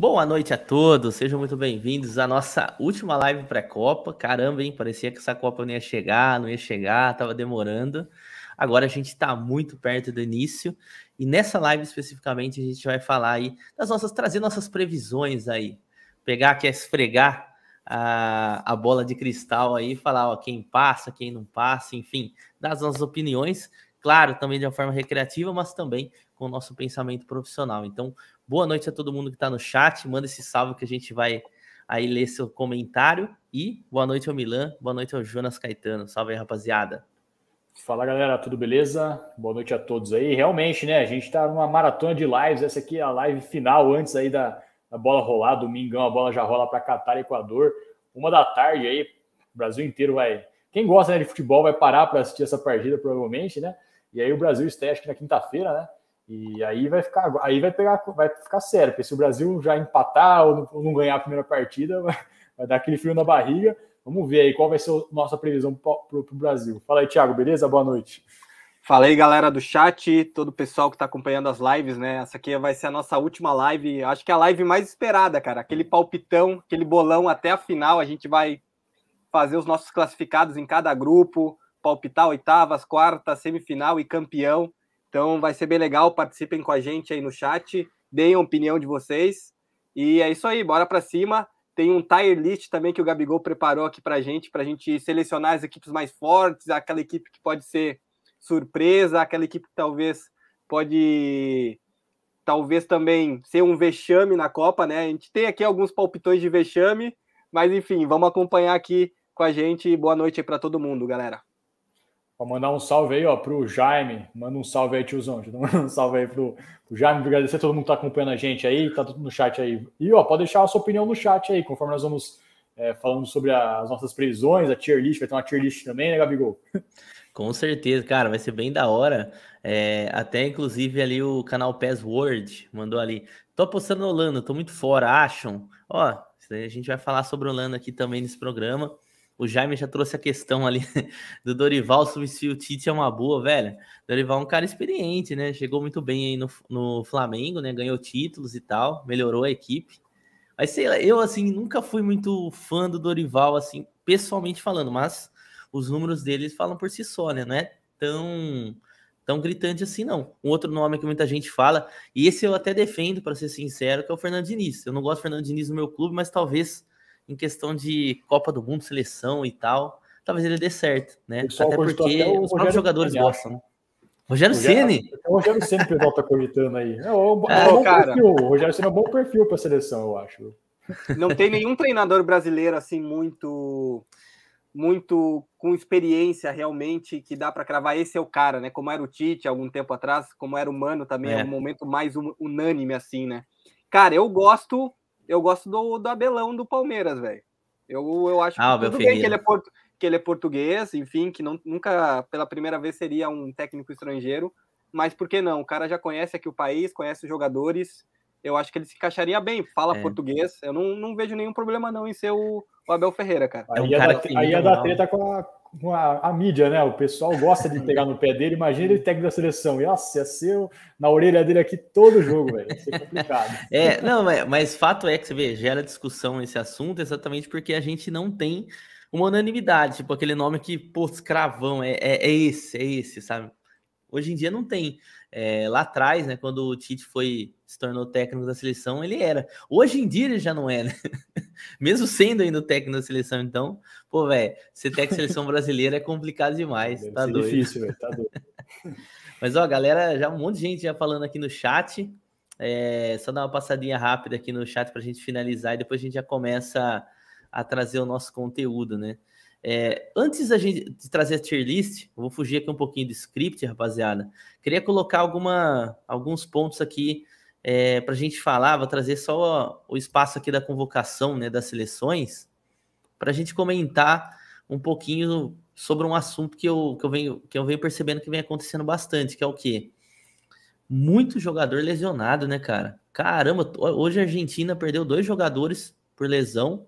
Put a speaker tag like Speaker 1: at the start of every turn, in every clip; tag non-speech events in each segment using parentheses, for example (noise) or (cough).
Speaker 1: Boa noite a todos, sejam muito bem-vindos à nossa última live pré-Copa. Caramba, hein? Parecia que essa Copa não ia chegar, não ia chegar, tava demorando. Agora a gente está muito perto do início e nessa live especificamente a gente vai falar aí das nossas, trazer nossas previsões aí. Pegar, quer esfregar a, a bola de cristal aí, falar ó, quem passa, quem não passa, enfim, das nossas opiniões claro, também de uma forma recreativa, mas também com o nosso pensamento profissional. Então, boa noite a todo mundo que está no chat. Manda esse salve que a gente vai aí ler seu comentário. E boa noite ao Milan, boa noite ao Jonas Caetano. Salve aí, rapaziada.
Speaker 2: Fala galera, tudo beleza? Boa noite a todos aí.
Speaker 1: Realmente, né? A
Speaker 2: gente está numa maratona de lives. Essa aqui é a live final antes aí da, da bola rolar. Domingão a bola já rola para Catar e Equador. Uma da tarde aí, o Brasil inteiro vai. Quem gosta né, de futebol vai parar para assistir essa partida, provavelmente, né? E aí o Brasil estreia acho que na quinta-feira, né? E aí vai ficar, aí vai pegar, vai ficar sério, porque se o Brasil já empatar ou não ganhar a primeira partida, (laughs) vai, vai dar aquele frio na barriga. Vamos ver aí qual vai ser a nossa previsão para
Speaker 3: o Brasil. Fala aí, Thiago, beleza? Boa noite. Fala aí, galera do chat, todo o pessoal que está acompanhando as lives, né? Essa aqui vai ser a nossa última live, acho que é a live mais esperada, cara. Aquele palpitão, aquele bolão até a final, a gente vai fazer os nossos classificados em cada grupo, palpitar oitavas, quartas semifinal e campeão. Então vai ser bem legal, participem com a gente aí no chat, deem a opinião de vocês. E é isso aí, bora para cima. Tem um tire list também que o Gabigol preparou aqui para a gente, para a gente selecionar as equipes mais fortes, aquela equipe que pode ser surpresa, aquela equipe que talvez pode talvez também ser um vexame na Copa, né? A gente tem aqui alguns palpitões de vexame, mas enfim, vamos acompanhar aqui com a gente. Boa noite para todo mundo,
Speaker 2: galera. Vou mandar um salve aí, ó, pro Jaime. Manda um salve aí, tiozão. (laughs) Manda um salve aí pro, pro Jaime. Agradecer a todo mundo que tá acompanhando a gente aí, tá tudo no chat aí. E, ó, pode deixar a sua opinião no chat aí, conforme nós vamos é, falando sobre as nossas previsões, a tier list. Vai ter uma tier list também,
Speaker 1: né, Gabigol? (laughs) Com certeza, cara, vai ser bem da hora. É, até inclusive ali o canal Password mandou ali. Tô apostando no Holanda, tô muito fora, acham? Ó, a gente vai falar sobre Holanda aqui também nesse programa. O Jaime já trouxe a questão ali (laughs) do Dorival substituir o Tite é uma boa, velho. Dorival é um cara experiente, né? Chegou muito bem aí no, no Flamengo, né? Ganhou títulos e tal, melhorou a equipe. Mas sei lá, eu assim nunca fui muito fã do Dorival, assim, pessoalmente falando, mas os números deles falam por si só, né? Não é tão, tão gritante assim, não. Um outro nome que muita gente fala, e esse eu até defendo, para ser sincero, que é o Fernando Diniz. Eu não gosto do Fernando Diniz no meu clube, mas talvez em questão de Copa do Mundo, seleção e tal, talvez ele dê certo, né? Pessoal, até porque até os próprios jogadores gostam. Né?
Speaker 2: Rogério Ceni. O Rogério Ceni que o pessoal tá cogitando aí. É, um, é, é bom cara. perfil. O Rogério Ceni é um bom perfil para a seleção, eu acho.
Speaker 3: Não tem nenhum treinador brasileiro assim muito muito com experiência realmente que dá para cravar esse é o cara, né? Como era o Tite algum tempo atrás, como era o Mano também, é, é um momento mais unânime assim, né? Cara, eu gosto eu gosto do, do Abelão do Palmeiras, velho. Eu, eu acho ah, que tudo bem que ele, é portu, que ele é português, enfim, que não, nunca pela primeira vez seria um técnico estrangeiro, mas por que não? O cara já conhece aqui o país, conhece os jogadores, eu acho que ele se encaixaria bem, fala é. português, eu não, não vejo nenhum problema não em ser o, o Abel Ferreira, cara. É aí ia, é da aí ia é dar treta
Speaker 2: com a, a, a, mídia, né? O pessoal gosta de pegar no pé dele. Imagina ele técnico da seleção. E nossa, ia ser seu na orelha dele aqui todo jogo, velho. Ia ser complicado.
Speaker 1: (laughs) é, não, mas, mas fato é que você vê, gera discussão esse assunto exatamente porque a gente não tem uma unanimidade, tipo aquele nome que, pô, cravão, é, é, é esse, é esse, sabe? Hoje em dia não tem. É, lá atrás, né, quando o Tite foi se tornou técnico da seleção, ele era. Hoje em dia ele já não é, né? (laughs) Mesmo sendo ainda técnico da seleção, então, pô, velho, ser técnico da seleção brasileira é complicado demais. Deve tá doido. difícil, velho, tá doido. (laughs) Mas, ó, galera, já um monte de gente já falando aqui no chat. É, só dar uma passadinha rápida aqui no chat para a gente finalizar e depois a gente já começa a trazer o nosso conteúdo, né? É, antes da gente trazer a tier list, vou fugir aqui um pouquinho do script, rapaziada. Queria colocar alguma, alguns pontos aqui é, para a gente falar. Vou trazer só o, o espaço aqui da convocação, né, das seleções, para a gente comentar um pouquinho sobre um assunto que eu, que eu, venho, que eu venho percebendo que vem acontecendo bastante, que é o quê? Muito jogador lesionado, né, cara? Caramba, hoje a Argentina perdeu dois jogadores por lesão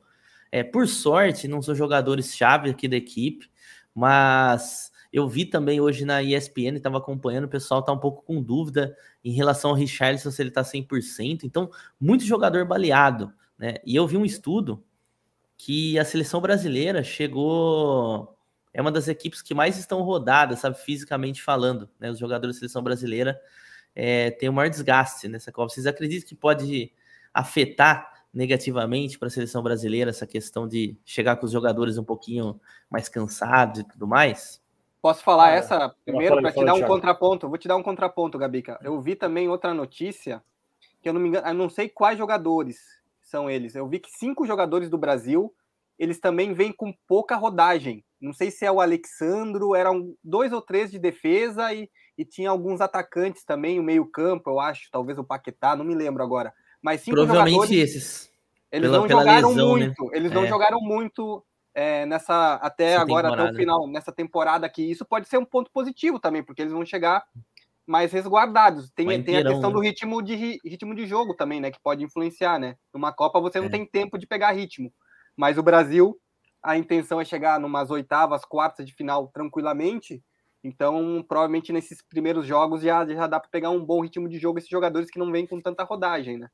Speaker 1: é, por sorte, não sou jogadores-chave aqui da equipe, mas eu vi também hoje na ESPN, estava acompanhando, o pessoal está um pouco com dúvida em relação ao Richarlison, se ele está 100%. Então, muito jogador baleado. Né? E eu vi um estudo que a seleção brasileira chegou. É uma das equipes que mais estão rodadas, sabe, fisicamente falando. Né? Os jogadores da seleção brasileira é, têm o maior desgaste nessa Copa. Vocês acreditam que pode afetar negativamente para a seleção brasileira essa questão de chegar com os jogadores um pouquinho mais cansados e tudo mais? Posso falar ah, essa primeiro para te dar um
Speaker 3: contraponto? Vou te dar um contraponto, Gabica. Eu vi também outra notícia que eu não me engano, eu não sei quais jogadores são eles. Eu vi que cinco jogadores do Brasil eles também vêm com pouca rodagem. Não sei se é o Alexandro, eram dois ou três de defesa e, e tinha alguns atacantes também, o meio-campo, eu acho, talvez o Paquetá, não me lembro agora mas cinco Provavelmente esses. Eles pela, não pela jogaram lesão, né? muito. Né? Eles não é. jogaram muito é, nessa até Essa agora, temporada. até o final, nessa temporada aqui. Isso pode ser um ponto positivo também, porque eles vão chegar mais resguardados. Tem, tem inteirão, a questão né? do ritmo de, ritmo de jogo também, né? Que pode influenciar, né? Numa Copa você não é. tem tempo de pegar ritmo. Mas o Brasil, a intenção é chegar numas oitavas, quartas de final tranquilamente. Então, provavelmente nesses primeiros jogos já, já dá para pegar um bom ritmo de jogo esses jogadores que não vêm com tanta rodagem, né?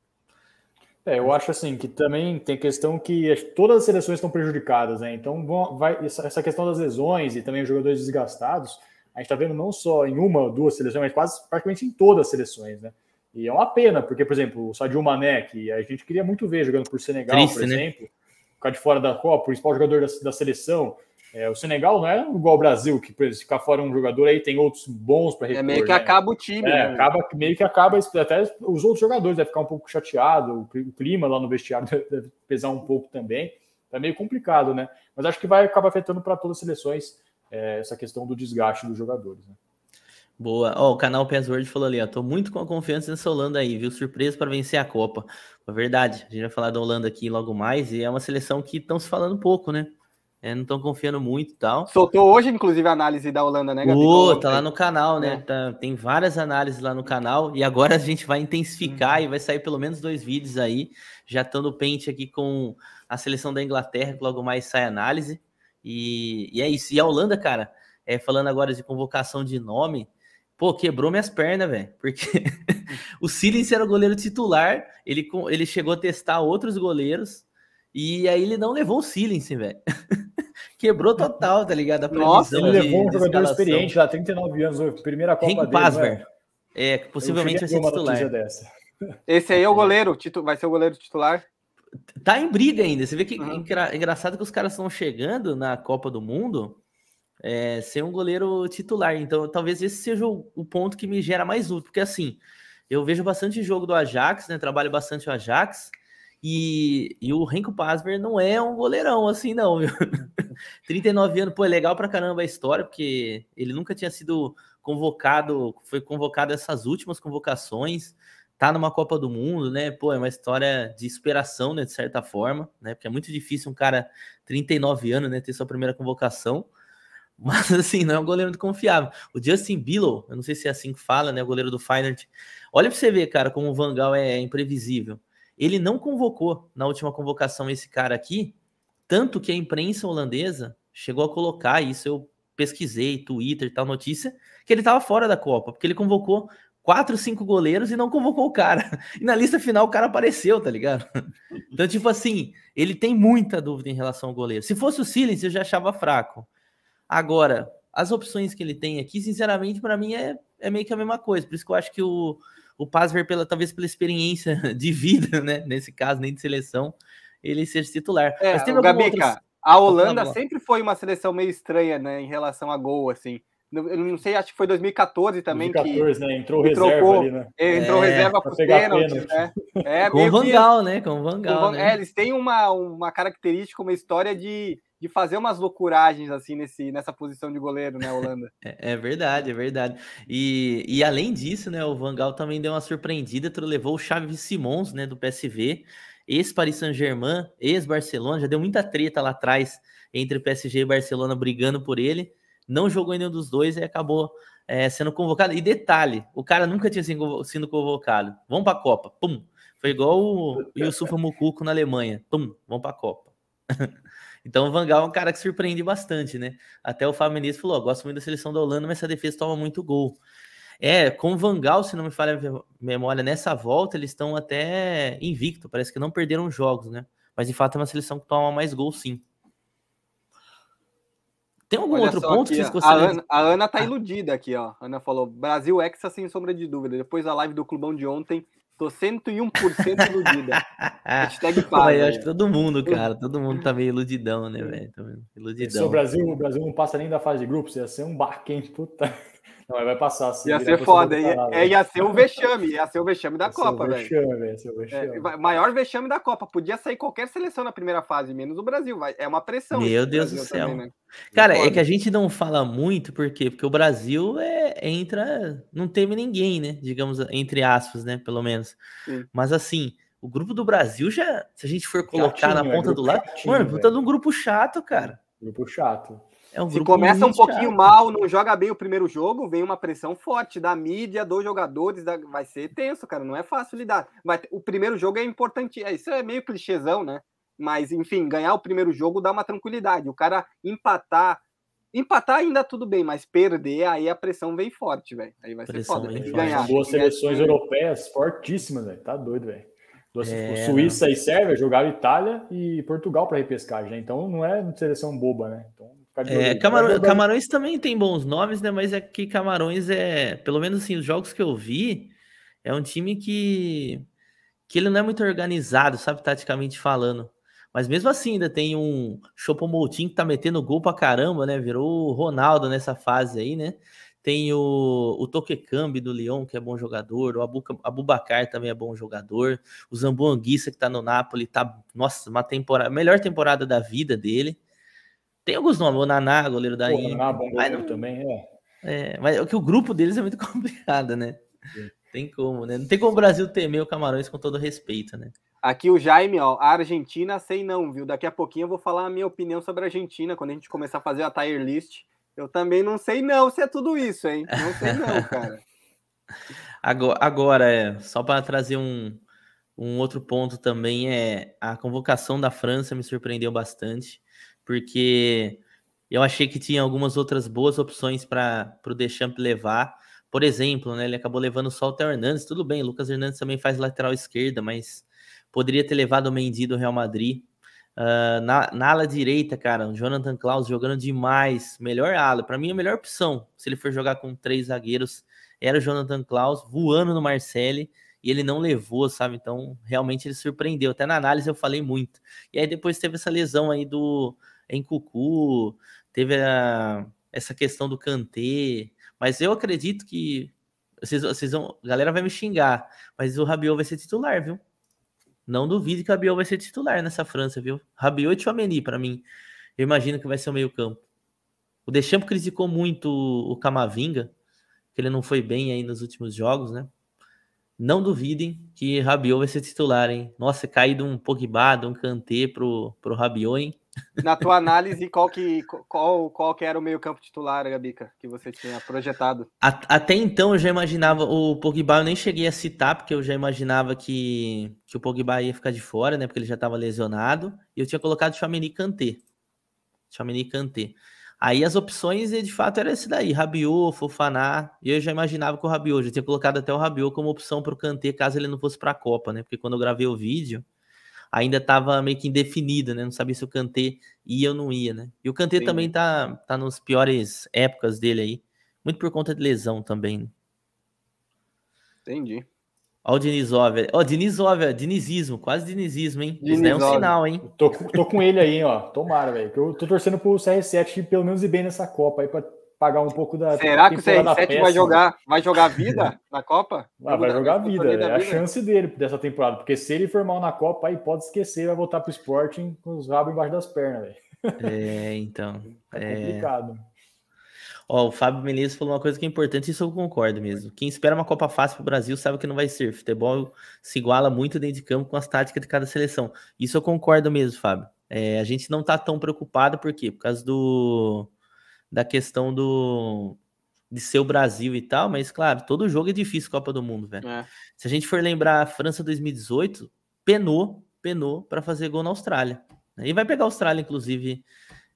Speaker 2: É, eu acho assim que também tem questão que todas as seleções estão prejudicadas, né? Então vai, essa questão das lesões e também os jogadores desgastados, a gente está vendo não só em uma ou duas seleções, mas quase praticamente em todas as seleções, né? E é uma pena, porque, por exemplo, o Sadio Mané, que a gente queria muito ver jogando por Senegal, Triste, por né? exemplo, né? ficar de fora da Copa, o principal jogador da, da seleção, é, o Senegal não é igual ao Brasil, que se ficar fora um jogador aí tem outros bons para é, repor. É meio que né? acaba
Speaker 3: o time. É, né?
Speaker 2: acaba, meio que acaba até os outros jogadores, devem ficar um pouco chateado, o clima lá no vestiário (laughs) deve pesar um pouco também. Tá meio complicado, né? Mas acho que vai acabar afetando para todas as seleções é, essa questão do desgaste dos jogadores. Né?
Speaker 1: Boa. Ó, o canal Password falou ali, ó. Tô muito com a confiança nessa Holanda aí, viu? Surpresa para vencer a Copa. É verdade. A gente vai falar da Holanda aqui logo mais e é uma seleção que estão se falando pouco, né? É, não estão confiando muito e tal. Soltou hoje, inclusive, a
Speaker 3: análise da Holanda,
Speaker 1: né, Gabi? Pô, tá lá no canal, né? É. Tá, tem várias análises lá no canal. E agora a gente vai intensificar uhum. e vai sair pelo menos dois vídeos aí. Já estando pente aqui com a seleção da Inglaterra, que logo mais sai análise. E, e é isso. E a Holanda, cara, é, falando agora de convocação de nome, pô, quebrou minhas pernas, velho. Porque (laughs) o Silence era o goleiro titular, ele, ele chegou a testar outros goleiros e aí ele não levou o silêncio, velho. (laughs) Quebrou total, tá ligado? A Nossa, ele levou um jogador experiente lá, 39 anos, primeira Copa Henk dele. Pasver. É? é, possivelmente vai
Speaker 3: ser titular. Esse aí é o (laughs) goleiro, titu... vai ser o goleiro titular.
Speaker 1: Tá em briga ainda. Você vê que uhum. engraçado que os caras estão chegando na Copa do Mundo é, sem um goleiro titular. Então, talvez esse seja o, o ponto que me gera mais luto, porque assim, eu vejo bastante jogo do Ajax, né? Trabalho bastante o Ajax. E, e o Renko Pasver não é um goleirão assim, não, viu? 39 (laughs) anos, pô, é legal pra caramba a história, porque ele nunca tinha sido convocado, foi convocado essas últimas convocações, tá numa Copa do Mundo, né? Pô, é uma história de esperação, né, de certa forma, né? Porque é muito difícil um cara 39 anos, né, ter sua primeira convocação. (laughs) Mas assim, não é um goleiro muito confiável. O Justin Billow, eu não sei se é assim que fala, né, o goleiro do Feyenoord. Olha para você ver, cara, como o Vangal é imprevisível. Ele não convocou na última convocação esse cara aqui, tanto que a imprensa holandesa chegou a colocar isso. Eu pesquisei Twitter, tal notícia, que ele estava fora da Copa, porque ele convocou quatro, cinco goleiros e não convocou o cara. (laughs) E na lista final o cara apareceu, tá ligado? (laughs) Então, tipo assim, ele tem muita dúvida em relação ao goleiro. Se fosse o Silence, eu já achava fraco. Agora, as opções que ele tem aqui, sinceramente, para mim é, é meio que a mesma coisa. Por isso que eu acho que o, o Pasver, pela, talvez pela experiência (laughs) de vida, né? Nesse caso, nem de seleção, ele seja titular. É, Mas teve Gabica, outros... a Holanda
Speaker 3: sempre foi uma seleção meio estranha, né? Em relação a gol, assim. Eu não sei, acho que foi 2014 também. 2014, que né? Entrou reserva trocou, ali, né? É, é, entrou é, reserva com os pênalti, né?
Speaker 1: É, com o Vangal, que... né? Com o Vangal. Van... Né? É, eles
Speaker 3: têm uma, uma característica, uma história de de fazer umas loucuragens assim nesse, nessa posição de
Speaker 1: goleiro, né, Holanda? (laughs) É, é verdade, é verdade. E, e além disso, né, o Gaal também deu uma surpreendida, levou o Xavi Simons, né, do PSV, ex-Paris Saint-Germain, ex-Barcelona, já deu muita treta lá atrás entre o PSG e Barcelona brigando por ele, não jogou nenhum dos dois e acabou é, sendo convocado. E detalhe, o cara nunca tinha sido convocado. Vamos para a Copa, pum. Foi igual o Yusuf Mucuco na Alemanha, pum, vamos para a Copa. (laughs) Então o Vangal é um cara que surpreende bastante, né? Até o Fábio Menezes falou: oh, gosto muito da seleção da Holanda, mas essa defesa toma muito gol. É, com o Vangal, se não me falha a memória, nessa volta eles estão até invicto, parece que não perderam jogos, né? Mas de fato é uma seleção que toma mais gol, sim. Tem algum Olha outro ponto aqui, que vocês a
Speaker 3: a Ana tá ah. iludida aqui, ó. A Ana falou: Brasil Hexa sem sombra de dúvida. Depois da live do Clubão de ontem, Tô 101% iludida. (laughs) Hashtag paz, Eu acho que
Speaker 1: todo mundo, cara, todo mundo tá meio iludidão, né, velho? Tá iludidão. Se o Brasil,
Speaker 2: o Brasil não passa nem da fase de grupos, ia ser um barquinho, puta.
Speaker 3: Não, vai passar. Assim, ia ser foda. Ia, é, ia ser o vexame. Ia ser o vexame da ia Copa, velho. Vexame,
Speaker 2: ia ser o
Speaker 1: é, vexame.
Speaker 3: É, maior vexame da Copa. Podia sair qualquer seleção na primeira fase, menos o Brasil. Vai, é uma pressão. Meu Deus do céu. Também, né?
Speaker 1: Cara, é que a gente não fala muito, por quê? Porque o Brasil é, entra. Não teve ninguém, né? Digamos, entre aspas, né? Pelo menos. Sim. Mas assim. O grupo do Brasil já, se a gente for colocar chatinho, na é ponta é do lado, chatinho, mano, tá de um grupo chato, cara. Grupo chato. É um Se começa um pouquinho
Speaker 3: mal, não joga bem o primeiro jogo, vem uma pressão forte da mídia, dos jogadores, da... vai ser tenso, cara, não é fácil lidar. O primeiro jogo é importante, é, isso é meio clichêzão, né? Mas, enfim, ganhar o primeiro jogo dá uma tranquilidade. O cara empatar, empatar ainda tudo bem, mas perder, aí a pressão vem forte, velho. Aí vai pressão ser foda, tem ganhar. boas seleções é... europeias
Speaker 2: fortíssimas, velho, tá doido, velho. Tipo assim, tipo, é, Suíça não. e Sérvia jogaram Itália e Portugal para repescagem, né? Então não é seleção boba, né? Então é, Camaro... Camarões
Speaker 1: também tem bons nomes, né? Mas é que Camarões é, pelo menos assim, os jogos que eu vi, é um time que que ele não é muito organizado, sabe, taticamente falando. Mas mesmo assim, ainda tem um Moutinho que tá metendo gol pra caramba, né? Virou o Ronaldo nessa fase aí, né? Tem o, o Toquecambi do Leão que é bom jogador. O Abubacar também é bom jogador. O Zambuanguissa, que tá no Napoli, tá, nossa, uma temporada, melhor temporada da vida dele. Tem alguns nomes, o Naná, goleiro da Pô, Naná, bom goleiro não... também, é. é. Mas é que o grupo deles é muito (laughs) complicado, né? Sim. Tem como, né? Não tem como o Brasil temer o Camarões com todo respeito, né? Aqui o Jaime, ó, a Argentina sei
Speaker 3: não, viu? Daqui a pouquinho eu vou falar a minha opinião sobre a Argentina, quando a gente começar a fazer a tire list. Eu também não sei não se é tudo isso, hein? Não sei não, (laughs) cara.
Speaker 1: agora, agora é, só para trazer um, um outro ponto também, é a convocação da França me surpreendeu bastante porque eu achei que tinha algumas outras boas opções para o Deschamps levar. Por exemplo, né, ele acabou levando só o Theo Hernandes. Tudo bem, o Lucas Hernandes também faz lateral esquerda, mas poderia ter levado o Mendy do Real Madrid. Uh, na, na, ala direita, cara, o Jonathan Klaus jogando demais. Melhor ala. Para mim, a melhor opção, se ele for jogar com três zagueiros, era o Jonathan Klaus voando no Marcelli e ele não levou, sabe? Então, realmente ele surpreendeu. Até na análise eu falei muito. E aí depois teve essa lesão aí do em Cucu, teve a, essa questão do Kantê, mas eu acredito que vocês, vocês vão, a galera vai me xingar, mas o Rabiot vai ser titular, viu? Não duvide que o Rabiot vai ser titular nessa França, viu? Rabiot e Chouameni para mim. Eu imagino que vai ser o meio campo. O Deschamps criticou muito o Camavinga, que ele não foi bem aí nos últimos jogos, né? Não duvidem que Rabiot vai ser titular, hein? Nossa, cair de um Pogba, de um Kanté pro, pro Rabiot, hein?
Speaker 3: Na tua análise, qual que, qual, qual que era o meio-campo titular, Gabica, que você tinha projetado?
Speaker 1: Até então eu já imaginava o Pogba, eu nem cheguei a citar, porque eu já imaginava que, que o Pogba ia ficar de fora, né? Porque ele já estava lesionado. E eu tinha colocado Chamini Kanté. Chamini Kanté. Aí as opções, de fato, era esse daí, Rabiot, Fofaná, e eu já imaginava que o Rabiot, já tinha colocado até o Rabiot como opção para o Kanté, caso ele não fosse para a Copa, né? Porque quando eu gravei o vídeo, ainda estava meio que indefinida, né? Não sabia se o Kanté ia ou não ia, né? E o Kanté também tá, tá nos piores épocas dele aí, muito por conta de lesão também. Né. Entendi. Ó o Dinizóvia. Ó, Dinizismo, quase Dinizismo, hein? Isso é um sinal, hein? Tô, tô
Speaker 2: com ele aí, ó. Tomara, velho. Eu tô torcendo pro CR7 pelo menos ir bem nessa Copa aí pra pagar um pouco da. Será que o CR7 vai jogar,
Speaker 3: vai jogar vida na Copa? (laughs) Ah, vai jogar né?
Speaker 2: vida, vida, é a vida. chance dele dessa temporada, porque se ele for mal na Copa, aí pode esquecer, vai voltar pro Sporting com os rabos embaixo das pernas, velho.
Speaker 1: É, então. (laughs) É, é complicado. É... Ó, o Fábio Menezes falou uma coisa que é importante, e isso eu concordo mesmo. Quem espera uma Copa fácil pro Brasil sabe que não vai ser. Futebol se iguala muito dentro de campo com as táticas de cada seleção. Isso eu concordo mesmo, Fábio. É, a gente não tá tão preocupado, por quê? Por causa do, da questão do de ser o Brasil e tal, mas claro, todo jogo é difícil Copa do Mundo, velho. É. Se a gente for lembrar a França 2018, penou, penou para fazer gol na Austrália. E vai pegar a Austrália, inclusive,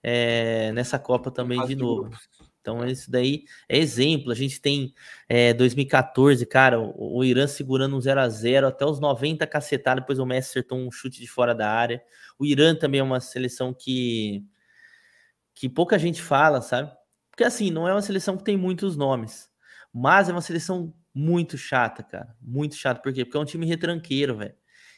Speaker 1: é, nessa Copa também de novo. Então, isso daí é exemplo. A gente tem é, 2014, cara, o, o, Irã segurando um 0 a 0 até os 90 cacetados, depois o Messi acertou um chute de fora da área. O Irã também é uma seleção que que pouca gente fala, sabe? Porque assim, não é uma seleção que tem muitos nomes, mas é uma seleção muito chata, cara. Muito chata. Por quê? Porque é um time retranqueiro, velho.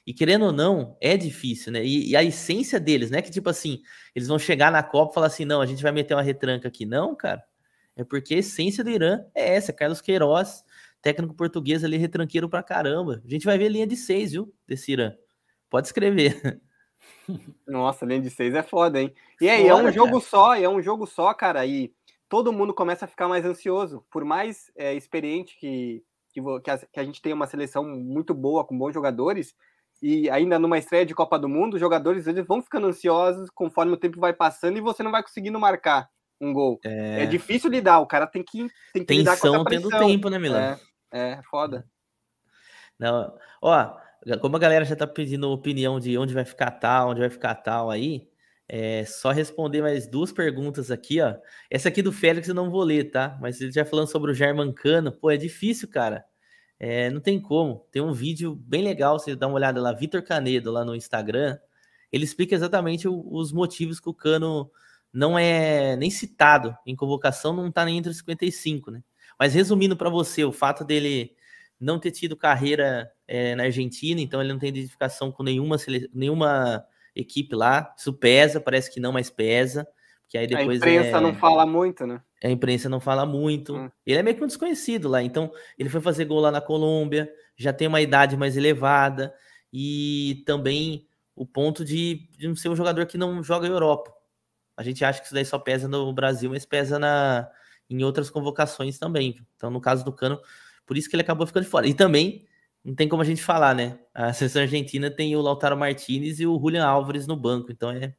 Speaker 1: E querendo ou não, é difícil, né? E, e, a essência deles, né? Que tipo assim, eles vão chegar na Copa e falar assim: não, a gente vai meter uma retranca aqui. Não, cara. É porque a essência do Irã é essa. É Carlos Queiroz, técnico português ali, retranqueiro pra caramba. A gente vai ver linha de seis, viu? Desse Irã. Pode escrever. (laughs) Nossa, linha de seis é foda, hein? E aí, foda, é um jogo cara.
Speaker 3: só, é um jogo só, cara, e todo mundo começa a ficar mais ansioso. Por mais é, experiente que, que, que, a, que a gente tenha uma seleção muito boa, com bons jogadores, e ainda numa estreia de Copa do Mundo, os jogadores eles vão ficando ansiosos conforme o tempo vai passando e você não vai conseguindo marcar um gol. É, é difícil lidar, o cara tem que, tem que Tensão lidar com essa pressão. tendo tempo, né, Milan? É, é foda.
Speaker 1: Não, ó, como a galera já está pedindo opinião de onde vai ficar tal, onde vai ficar tal aí, é só responder mais duas perguntas aqui, ó. Essa aqui do Félix eu não vou ler, tá? Mas ele já falando sobre o Germancano, pô, é difícil, cara. É, não tem como. Tem um vídeo bem legal, você dá uma olhada lá, Vitor Canedo, lá no Instagram. Ele explica exatamente o, os motivos que o Cano não é nem citado em convocação, não tá nem entre os 55, né? Mas resumindo para você, o fato dele não ter tido carreira é, na Argentina, então ele não tem identificação com nenhuma, sele... nenhuma equipe lá. Isso pesa, parece que não, mas pesa. Que aí depois a imprensa é... não
Speaker 3: fala muito, né?
Speaker 1: A imprensa não fala muito. Hum. Ele é meio que um desconhecido lá. Então, ele foi fazer gol lá na Colômbia, já tem uma idade mais elevada. E também o ponto de, de não ser um jogador que não joga Europa. A gente acha que isso daí só pesa no Brasil, mas pesa na, em outras convocações também. Então, no caso do Cano, por isso que ele acabou ficando de fora. E também não tem como a gente falar, né? A seleção argentina tem o Lautaro Martinez e o Julian Álvares no banco, então é,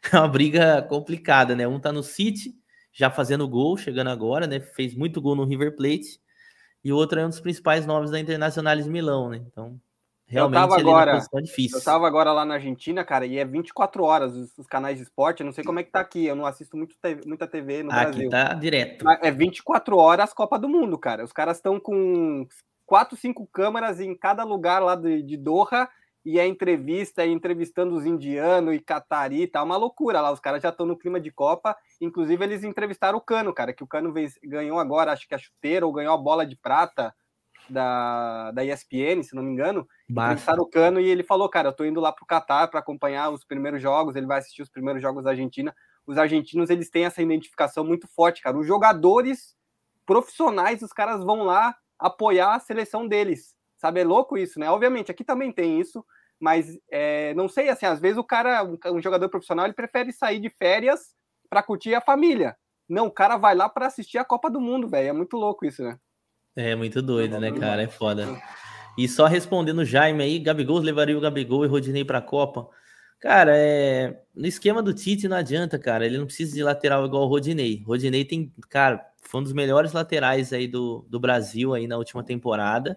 Speaker 1: (laughs) é, uma briga complicada, né? Um tá no City, já fazendo gol, chegando agora, né? Fez muito gol no River Plate, e o outro é um dos principais nomes da Internacional de Milão, né? Então, realmente eu tava é agora, difícil. Eu tava
Speaker 3: agora lá na Argentina, cara, e é 24 horas os, os, canais de esporte, eu não sei como é que tá aqui, eu não assisto muito muita TV no aqui Brasil. Aqui tá direto. É 24 horas Copa do Mundo, cara. Os caras estão com quatro, cinco câmeras em cada lugar lá de, de Doha e a entrevista, entrevistando os indianos e Catari tá uma loucura lá. Os caras já estão no clima de Copa. Inclusive, eles entrevistaram o Cano, cara, que o Cano vez, ganhou agora, acho que a chuteira, ou ganhou a bola de prata da, da ESPN, se não me engano. Basta. Entrevistaram o Cano e ele falou, cara, eu tô indo lá pro Catar para acompanhar os primeiros jogos, ele vai assistir os primeiros jogos da Argentina. Os argentinos, eles têm essa identificação muito forte, cara. Os jogadores profissionais, os caras vão lá apoiar a seleção deles. Sabe, é louco isso, né? Obviamente, aqui também tem isso, mas é, não sei, assim, às vezes o cara, um jogador profissional, ele prefere sair de férias para curtir a família. Não, o cara vai lá para assistir a Copa do Mundo, velho. É muito louco isso, né?
Speaker 1: É muito doido, é né, uhum. cara? É foda. E só respondendo o Jaime aí, Gabigol levaria o Gabigol e Rodinei para a Copa. Cara, é... no esquema do Tite não adianta, cara. Ele não precisa de lateral igual o Rodinei. Rodinei tem, cara, foi um dos melhores laterais aí do, do Brasil aí na última temporada.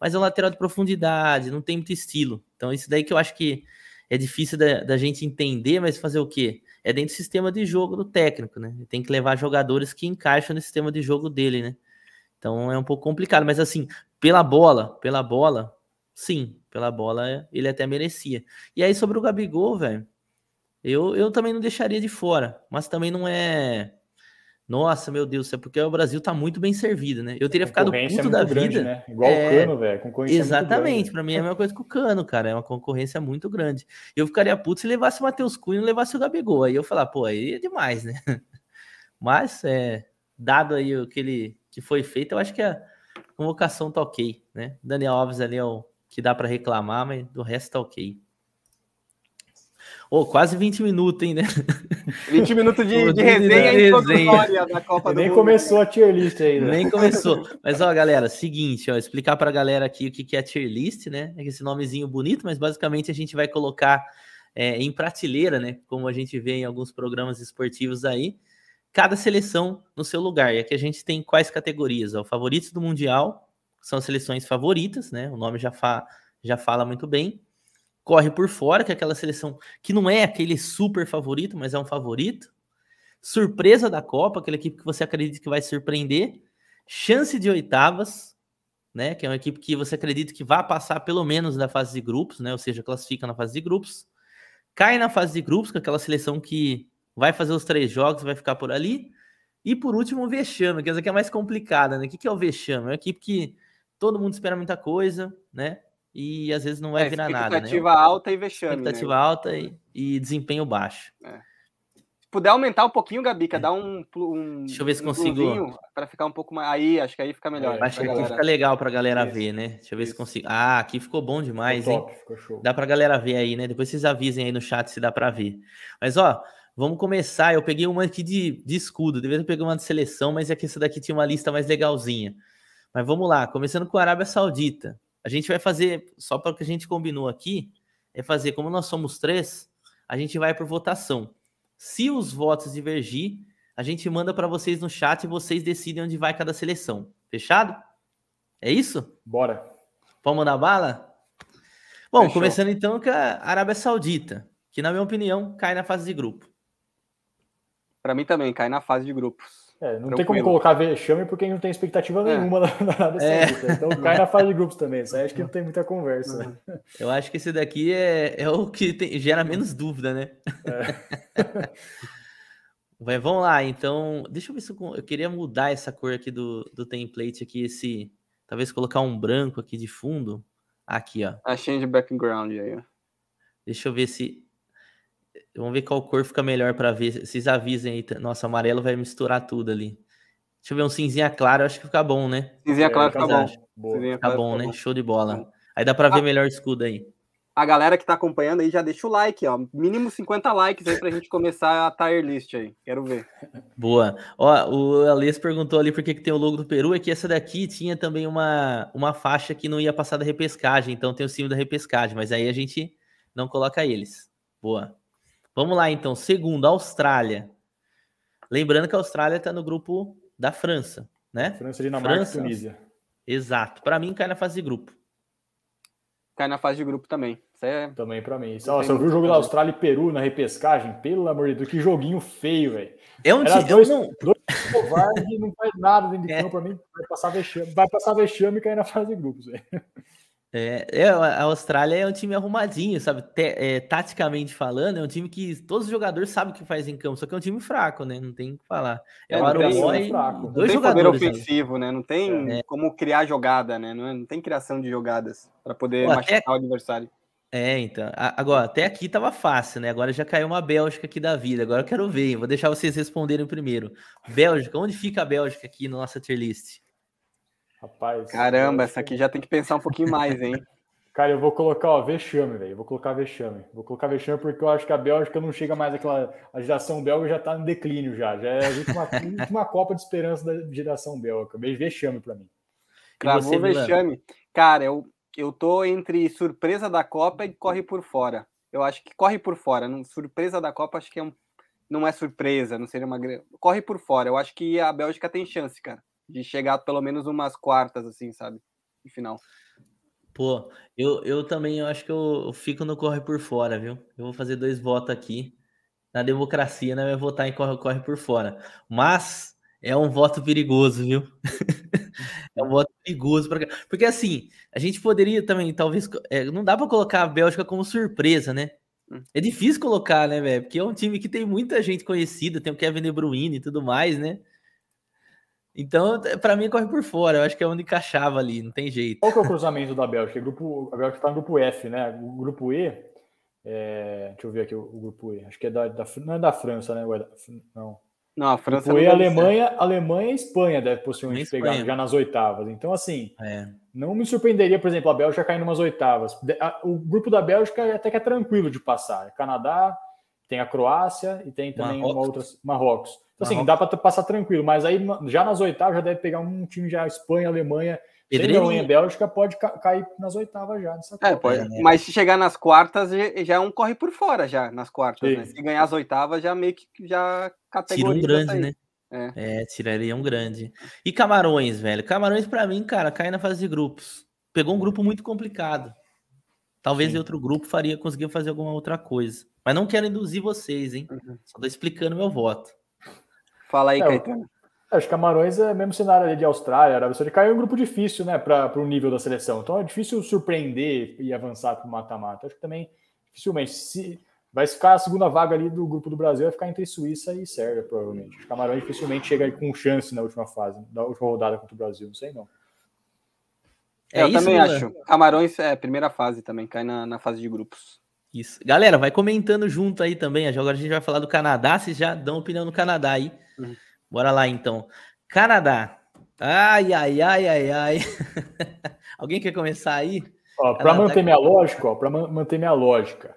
Speaker 1: Mas é um lateral de profundidade, não tem muito estilo. Então, isso daí que eu acho que é difícil da, da gente entender, mas fazer o quê? É dentro do sistema de jogo do técnico, né? Tem que levar jogadores que encaixam no sistema de jogo dele, né? Então é um pouco complicado, mas assim, pela bola, pela bola, Sim, pela bola é, ele até merecia. E aí sobre o Gabigol, velho, eu, eu também não deixaria de fora, mas também não é. Nossa, meu Deus, é porque o Brasil tá muito bem servido, né? Eu teria ficado é puto é da grande, vida. Né? Igual é... o Cano, velho. É exatamente, é para mim é a mesma coisa que o Cano, cara. É uma concorrência muito grande. Eu ficaria puto se levasse o Matheus Cunha e não levasse o Gabigol. Aí eu falar, pô, aí é demais, né? (laughs) Mas, é, dado aí o que, ele, que foi feito, eu acho que a convocação tá ok, né? Daniel Alves ali é o que dá para reclamar, mas do resto tá ok. Ou oh, quase 20 minutos, hein, né? 20 minutos de, de resenha história da Copa Nem do Nem começou a tier list ainda. Nem começou. Mas, ó, galera, seguinte, ó, explicar pra galera aqui o que, que é tier list, né? É esse nomezinho bonito, mas basicamente a gente vai colocar é, em prateleira, né? Como a gente vê em alguns programas esportivos aí, cada seleção no seu lugar. E aqui a gente tem quais categorias? Ó, favoritos do Mundial, são as seleções favoritas, né? O nome já, fa já fala muito bem. Corre por fora, que é aquela seleção que não é aquele super favorito, mas é um favorito. Surpresa da Copa, aquela equipe que você acredita que vai surpreender. Chance de oitavas, né? Que é uma equipe que você acredita que vai passar pelo menos na fase de grupos, né? Ou seja, classifica na fase de grupos. Cai na fase de grupos, com aquela seleção que vai fazer os três jogos, vai ficar por ali. E por último, o vexame, que essa aqui é mais complicada, né? O que, que é o vexame? É uma equipe que todo mundo espera muita coisa, né? E às vezes não vai é, virar nada. Né? Expectativa né?
Speaker 3: alta e vexame. Né? Expectativa né?
Speaker 1: alta e, e, desempenho baixo.
Speaker 3: É. Se puder aumentar um pouquinho, Gabica, é. dá um,
Speaker 1: um. Deixa eu ver se um consigo.
Speaker 3: Para ficar um pouco mais. Aí, acho que aí fica melhor. É, acho que aqui galera. fica legal
Speaker 1: para galera Isso. ver, né? Deixa eu ver Isso. se consigo. Ah, aqui ficou bom demais, ficou top, hein? Ficou show. Dá para galera ver aí, né? Depois vocês avisem aí no chat se dá para ver. Mas, ó, Vamos começar. Eu peguei uma aqui de, de escudo, deveria peguei uma de seleção, mas é que essa daqui tinha uma lista mais legalzinha. Mas vamos lá, começando com a Arábia Saudita. A gente vai fazer, só para o que a gente combinou aqui, é fazer, como nós somos três, a gente vai por votação. Se os votos divergir, a gente manda para vocês no chat e vocês decidem onde vai cada seleção. Fechado? É isso? Bora. Vamos mandar bala? Bom, Fechou. começando então com a Arábia Saudita, que na minha opinião cai na fase de grupo. Para mim também, cai na fase de grupos. É, não Tranquilo. tem como
Speaker 3: colocar
Speaker 2: vexame porque a gente não tem expectativa é. nenhuma é. da Arábia É. Então (laughs) cai na
Speaker 3: fase de grupos também. Isso aí acho que
Speaker 2: não tem muita conversa. Uhum.
Speaker 1: Eu acho que esse daqui é, é o que tem, gera menos dúvida, né? Mas é. (laughs) vamos lá, então. Deixa eu ver se eu, eu, queria mudar essa cor aqui do, do template aqui, esse. Talvez colocar um branco aqui de fundo. Aqui, ó.
Speaker 3: Achei de background aí, ó.
Speaker 1: Deixa eu ver se Vamos ver qual cor fica melhor para ver. Vocês avisem aí. Tá? Nossa, amarelo vai misturar tudo ali. Deixa eu ver um cinzinha claro, acho que fica bom, né? Cinzinha claro fica bom. Cinzinha tá claro, bom, né? Bom. Show de bola. Aí dá para ah, ver melhor o escudo aí.
Speaker 3: A galera que tá acompanhando aí já deixa o like, ó. Mínimo 50 likes aí pra gente começar a tire list aí. Quero ver.
Speaker 1: Boa. Ó, o Alês perguntou ali por que, que tem o logo do Peru. É que essa daqui tinha também uma, uma faixa que não ia passar da repescagem. Então tem o símbolo da repescagem. Mas aí a gente não coloca eles. Boa. Vamos lá, então. Segundo, Austrália. Lembrando que a Austrália está no grupo da França, né? França, Dinamarca França. e Tunísia. Exato. Para mim, cai na fase de grupo. Cai na fase de grupo também. É... Também para mim. Isso. Nossa, eu vi o jogo da Austrália
Speaker 3: e Peru na
Speaker 2: repescagem. Pelo amor de Deus, que joguinho feio, velho. É um Era dois, não... dois covardes, não faz nada dentro de (laughs) é. campo para mim. Vai passar, vexame, vai passar vexame e cair na fase de grupos, velho.
Speaker 1: É, é, a Austrália é um time arrumadinho, sabe? Te, é, taticamente falando, é um time que todos os jogadores sabem o que faz em campo, só que é um time fraco, né? Não tem o que falar. É, é o Aromoy e fraco. dois não tem poder né? ofensivo,
Speaker 3: sabe? né? Não tem é. como criar jogada, né? Não, é, não tem criação de jogadas
Speaker 1: para poder Pô, machucar até... o adversário. É, então. Agora, até aqui tava fácil, né? Agora já caiu uma Bélgica aqui da vida. Agora eu quero ver. Vou deixar vocês responderem primeiro. Bélgica, onde fica a Bélgica aqui na nossa tier list? Rapaz. Caramba, essa aqui já tem que pensar um pouquinho mais,
Speaker 2: hein? (laughs) Cara, eu vou colocar, ó, vexame, velho. Vou colocar vexame. Vou colocar vexame porque eu acho que a Bélgica não chega mais àquela. A geração belga já tá no declínio já. Já é a última, (laughs) última Copa de Esperança
Speaker 3: da geração belga. Vexame para mim. Cravou vexame. Cara, eu, eu tô entre surpresa da Copa e corre por fora. Eu acho que corre por fora. Não, surpresa da Copa, acho que é um, não é surpresa, não seria uma. Corre por fora. Eu acho que a Bélgica tem chance, cara de chegar pelo menos umas quartas, assim, sabe? De final.
Speaker 1: Pô, eu, eu também eu acho que eu, eu, fico no corre por fora, viu? Eu vou fazer dois votos aqui. Na democracia, né? Eu vou votar em corre, corre por fora. Mas é um voto perigoso, viu? (laughs) é um voto perigoso. Pra... Porque assim, a gente poderia também, talvez. É, não dá para colocar a Bélgica como surpresa, né? Hum. É difícil colocar, né, velho? Porque é um time que tem muita gente conhecida, tem o Kevin De Bruyne e tudo mais, né? Então, para mim, corre por fora. Eu acho que é onde encaixava ali, não tem jeito. Qual que é o cruzamento da Bélgica?
Speaker 2: Grupo, a Bélgica está no grupo F, né? O grupo E. É, deixa eu ver aqui o, o, grupo E. Acho que é da, da, não é da França, né? É da, não.
Speaker 3: Não, a França. Grupo E, é Alemanha,
Speaker 2: certo. Alemanha e Espanha deve possivelmente Espanha. pegar já nas oitavas. Então, assim, é. não me surpreenderia, por exemplo, a Bélgica cair umas oitavas. O grupo da Bélgica é até que é tranquilo de passar. Canadá, tem a Croácia e tem também Marrocos. uma outra. Marrocos. Então, assim, dá para passar tranquilo, mas aí já nas oitavas já deve pegar um time já Espanha, Alemanha, e Bélgica pode ca cair nas oitavas
Speaker 1: já. Nessa
Speaker 3: é, pode, né? Mas se chegar nas quartas, já é um corre por fora já, nas quartas, né? Se ganhar as oitavas, já meio que já categoriza. Tira um grande, né?
Speaker 1: É. é, tiraria um grande. E Camarões, velho? Camarões, para mim, cara, cai na fase de grupos. Pegou um grupo muito complicado. Talvez Sim. em outro grupo faria, conseguir fazer alguma outra coisa. Mas não quero induzir vocês, hein? Uhum. Só tô explicando meu voto. Fala aí, é, Caetano.
Speaker 2: Acho é, que Camarões é o mesmo cenário ali de Austrália, Arábia Saudita. Caiu um grupo difícil, né, para o nível da seleção. Então é difícil surpreender e avançar para o mata-mata. Acho que também, dificilmente, se vai ficar a segunda vaga ali do grupo do Brasil, vai ficar entre Suíça e Sérvia, provavelmente. que Camarões dificilmente chega com chance na última
Speaker 3: fase, na última rodada contra o Brasil, não sei não. É, é eu isso, também né? acho. Camarões é primeira fase também, cai na, na fase de grupos.
Speaker 1: Isso. Galera, vai comentando junto aí também. Agora a gente vai falar do Canadá. Vocês já dão opinião no Canadá aí. Uhum. Bora lá então. Canadá. Ai, ai, ai, ai, ai. (laughs) Alguém quer começar aí? Para manter minha
Speaker 2: lógica, para manter minha lógica,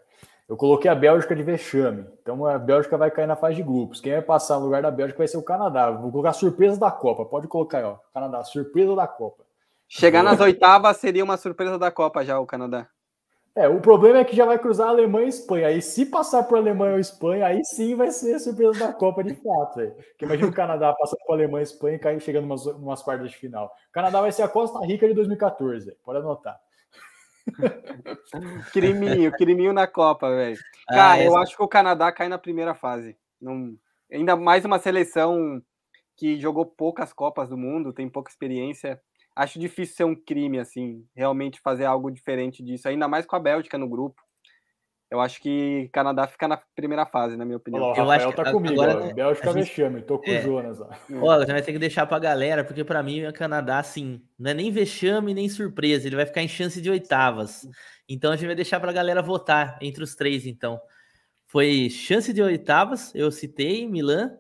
Speaker 2: eu coloquei a Bélgica de vexame. Então a Bélgica vai cair na fase de grupos. Quem vai passar no lugar da Bélgica vai ser o Canadá. Vou colocar surpresa da Copa. Pode colocar aí, ó. Canadá, surpresa da Copa. Chegar nas
Speaker 3: oitavas seria uma surpresa da
Speaker 2: Copa já, o Canadá. É, o problema é que já vai cruzar a Alemanha e a Espanha. Aí se passar por Alemanha ou Espanha, aí sim vai ser a surpresa da Copa de fato, velho. Porque imagina o Canadá passando por Alemanha e Espanha e caindo, chegando umas, umas quartas de final. O Canadá vai ser a Costa Rica de 2014, véio. pode anotar.
Speaker 3: (laughs) criminho, criminho na Copa, velho. Ah, Cara, ah, eu acho que o Canadá cai na primeira fase. Não... Ainda mais uma seleção que jogou poucas Copas do Mundo, tem pouca experiência acho difícil ser um crime, assim, realmente fazer algo diferente disso, ainda mais com a Bélgica no grupo. Eu acho que Canadá fica na primeira fase, na minha opinião. o Rafael eu acho tá que, tá comigo, agora, né, Bélgica gente, vexame, tô com é, o Jonas. Ó. Olha,
Speaker 1: já vai ter que deixar pra galera, porque para mim o Canadá, assim, não é nem vexame, nem surpresa, ele vai ficar em chance de oitavas. Então a gente vai deixar pra galera votar entre os três, então. Foi chance de oitavas, eu citei, Milan,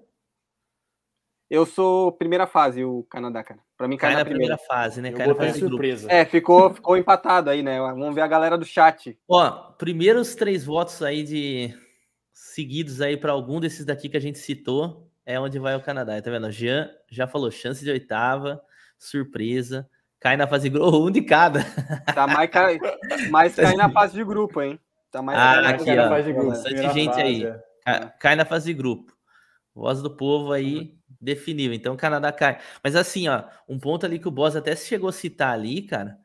Speaker 1: eu sou primeira fase, o Canadá,
Speaker 3: cara. Pra mim, cai, cai na, é primeira. primeira. fase, né? Eu cai na fase surpresa. É, ficou, ficou empatado aí, né? Vamos ver a galera do chat.
Speaker 1: Ó, primeiros três votos aí de seguidos aí para algum desses daqui que a gente citou é onde vai o Canadá. Tá vendo? Jean já falou chance de oitava, surpresa. Cai na fase de grupo, (laughs) um de cada. Tá mais, cai,
Speaker 3: mais cai na (laughs) fase de grupo, hein? Tá mais ah, cai aqui, na ó, fase de grupo. Bastante gente fase, aí. É.
Speaker 1: Cai, cai na fase de grupo. Voz do povo aí. Uhum definiu. Então o Canadá cai. Mas assim, ó, um ponto ali que o Boss até chegou a citar ali, cara,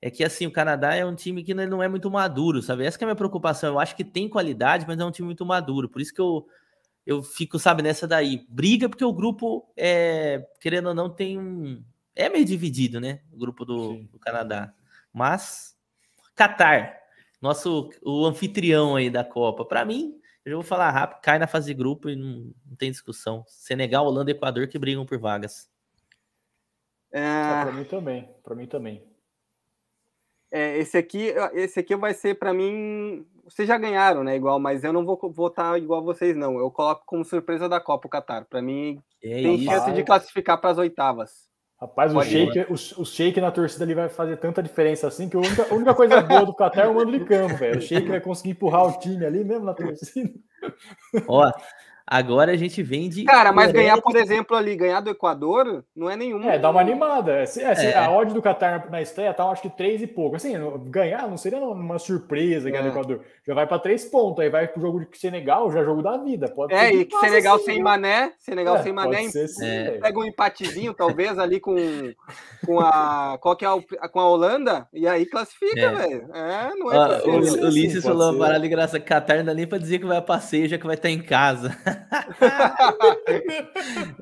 Speaker 1: é que assim, o Canadá é um time que não é muito maduro, sabe? Essa é a minha preocupação. Eu acho que tem qualidade, mas é um time muito maduro. Por isso que eu eu fico, sabe, nessa daí. Briga porque o grupo é, querendo ou não, tem um é meio dividido, né? O grupo do, do Canadá. Mas Catar, nosso o anfitrião aí da Copa, para mim eu vou falar rápido, cai na fase de grupo e não, não tem discussão. Senegal, Holanda e Equador que brigam por vagas.
Speaker 3: É... Ah, para mim também, para mim também. É, esse aqui, esse aqui vai ser para mim. Vocês já ganharam, né? Igual, mas eu não vou votar tá igual vocês, não. Eu coloco como surpresa da Copa o Catar. Para mim, é tem isso. chance de classificar para as oitavas. Rapaz, o shake,
Speaker 2: o, o, shake na torcida ali vai fazer tanta diferença assim que a única, a única coisa boa do Qatar é o mando de campo, velho. O shake vai conseguir empurrar o time ali mesmo na torcida.
Speaker 1: Ó, Agora a gente vende. Cara, mas ganhar,
Speaker 3: por exemplo, ali, ganhar do Equador não é nenhum. É, dá uma animada. é, é, é. a odd do Qatar na estreia tá, acho que três e pouco. Assim,
Speaker 2: ganhar não seria uma surpresa ganhar é. do Equador. Já vai para três pontos, aí vai pro jogo de Senegal, já é jogo da vida. Pode é, e que Senegal assim, sem né?
Speaker 3: mané, Senegal é, sem mané, ser, sim, pega um empatezinho, talvez, ali com, com a. Qual que é a, com a Holanda, e aí classifica, velho. É, não é. possível, o Ulisses falou uma parada de
Speaker 1: graça. Qatar ainda nem para dizer que vai a passeio, já que vai estar tá em casa.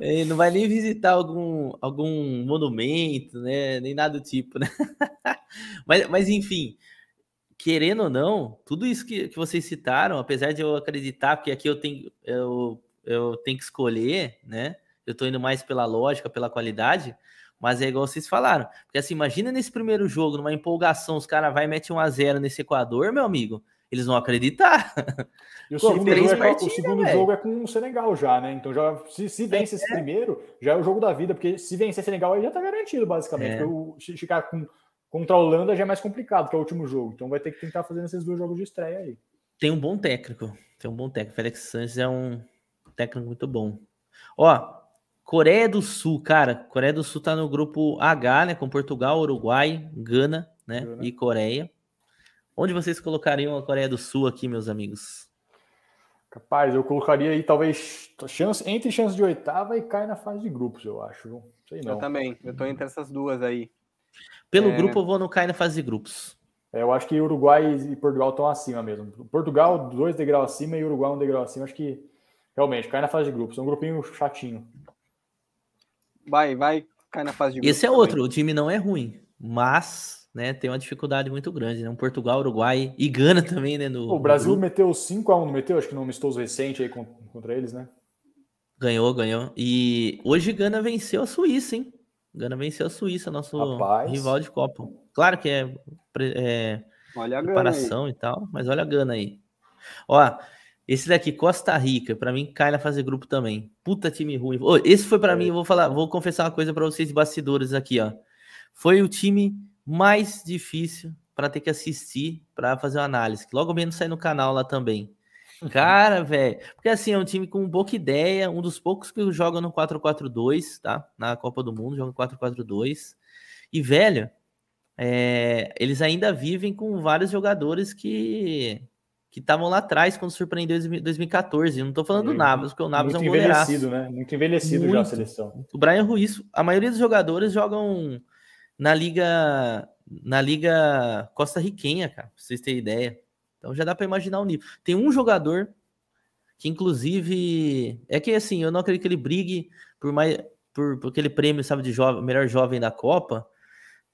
Speaker 1: É, ele não vai nem visitar algum, algum monumento, né? Nem nada do tipo, né? (laughs) mas, mas, enfim, querendo ou não, tudo isso que, que vocês citaram, apesar de eu acreditar, porque aqui eu tenho, eu, eu tenho que escolher, né? Eu tô indo mais pela lógica, pela qualidade, mas é igual vocês falaram. Porque assim, imagina nesse primeiro jogo, numa empolgação, os caras vai e mete um a zero nesse Equador, meu amigo eles vão acreditar. E o, segundo, jogo é, o segundo véio. jogo é
Speaker 2: com o Senegal já, né? Então já se, se vence é, esse é. primeiro, já é o jogo da vida, porque se vencer Senegal aí já tá garantido, basicamente. É. O, ficar com, contra a Holanda já é mais complicado, que é o último jogo. Então vai ter que tentar fazer esses dois jogos de estreia aí.
Speaker 1: Tem um bom técnico. Tem um bom técnico. Félix Sanches é um técnico muito bom. Ó, Coreia do Sul, cara. Coreia do Sul tá no grupo H, né? Com Portugal, Uruguai, Gana, né? Gana. E Coreia. Onde vocês colocariam a Coreia do Sul aqui, meus amigos? Capaz,
Speaker 2: eu colocaria aí talvez chance, entre chance de oitava e cai na fase de grupos, eu acho.
Speaker 3: sei não. Eu também, eu tô entre essas duas aí. Pelo é... grupo eu vou
Speaker 2: no cai na fase de grupos. É, eu acho que Uruguai e Portugal estão acima mesmo. Portugal, dois degraus acima e Uruguai um degrau acima. Acho que realmente cai na fase de grupos. É um grupinho chatinho. Vai, vai, cai na fase de grupos. Esse é outro,
Speaker 1: também. o time não é ruim, mas né, tem uma dificuldade muito grande, né? Um Portugal, Uruguai e Gana também, né? No, o Brasil no
Speaker 2: meteu 5 a 1 meteu, acho que no amistoso recente aí contra eles, né?
Speaker 1: Ganhou, ganhou. E hoje Gana venceu a Suíça, hein? Gana venceu a Suíça, nosso Rapaz. rival de Copa. Claro que é, é olha a preparação Gana e tal, mas olha a Gana aí. Ó, esse daqui, Costa Rica, para mim cai na fase grupo também. Puta time ruim. Ô, esse foi para é. mim, vou falar, vou confessar uma coisa para vocês bastidores aqui, ó. Foi o time mais difícil para ter que assistir para fazer uma análise, que logo menos sai no canal lá também. (laughs) Cara, velho, porque assim, é um time com pouca ideia, um dos poucos que joga no 4-4-2, tá? Na Copa do Mundo, joga 4-4-2. E, velho, é, eles ainda vivem com vários jogadores que que estavam lá atrás quando surpreendeu em 2014. não tô falando do Navas, porque o Navas é um goleiraço. Muito envelhecido, né? Muito envelhecido muito. já a seleção. O Brian Ruiz, a maioria dos jogadores jogam na liga na liga riquenha cara, pra vocês terem ideia. Então já dá para imaginar o nível. Tem um jogador que inclusive é que assim, eu não acredito que ele brigue por mais por, por aquele prêmio, sabe, de jovem, melhor jovem da Copa,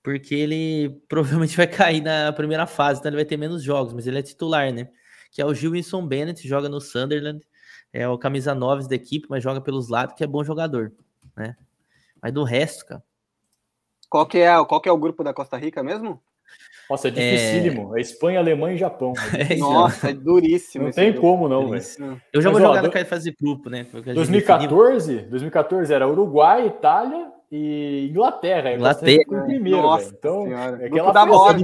Speaker 1: porque ele (laughs) provavelmente vai cair na primeira fase, então ele vai ter menos jogos, mas ele é titular, né? Que é o Gilson Bennett, joga no Sunderland, é o camisa 9 da equipe, mas joga pelos lados, que é bom jogador, né? Mas do resto, cara,
Speaker 3: qual que, é, qual que é o grupo da Costa Rica mesmo? Nossa, é, é.
Speaker 2: dificílimo. É, é Espanha, Alemanha e Japão. (laughs) É Nossa, é
Speaker 1: duríssimo. Não tem grupo. como, não, velho. Eu já Mas, vou jogar ó, naquela do... fase de grupo, né?
Speaker 2: 2014, 2014 era Uruguai, Itália e Inglaterra. Inglaterra. Inglaterra. Primeiro, Nossa, então, é aquela da morte.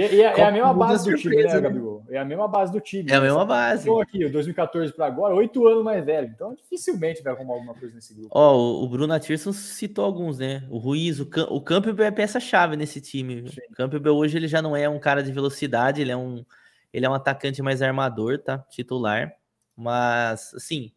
Speaker 2: E, e, é, é a mesma base do time, né, né, Gabigol? É a mesma base do time. É a né? mesma base. Estou aqui,
Speaker 1: 2014
Speaker 2: para agora, oito anos mais velho. Então, dificilmente vai arrumar alguma coisa nesse grupo.
Speaker 1: Ó, oh, o Bruno Atirson citou alguns, né? O Ruiz, o, Cam o Campbell é peça-chave nesse time. Sim. O Campbell hoje ele já não é um cara de velocidade, ele é um, ele é um atacante mais armador, tá? Titular. Mas, assim,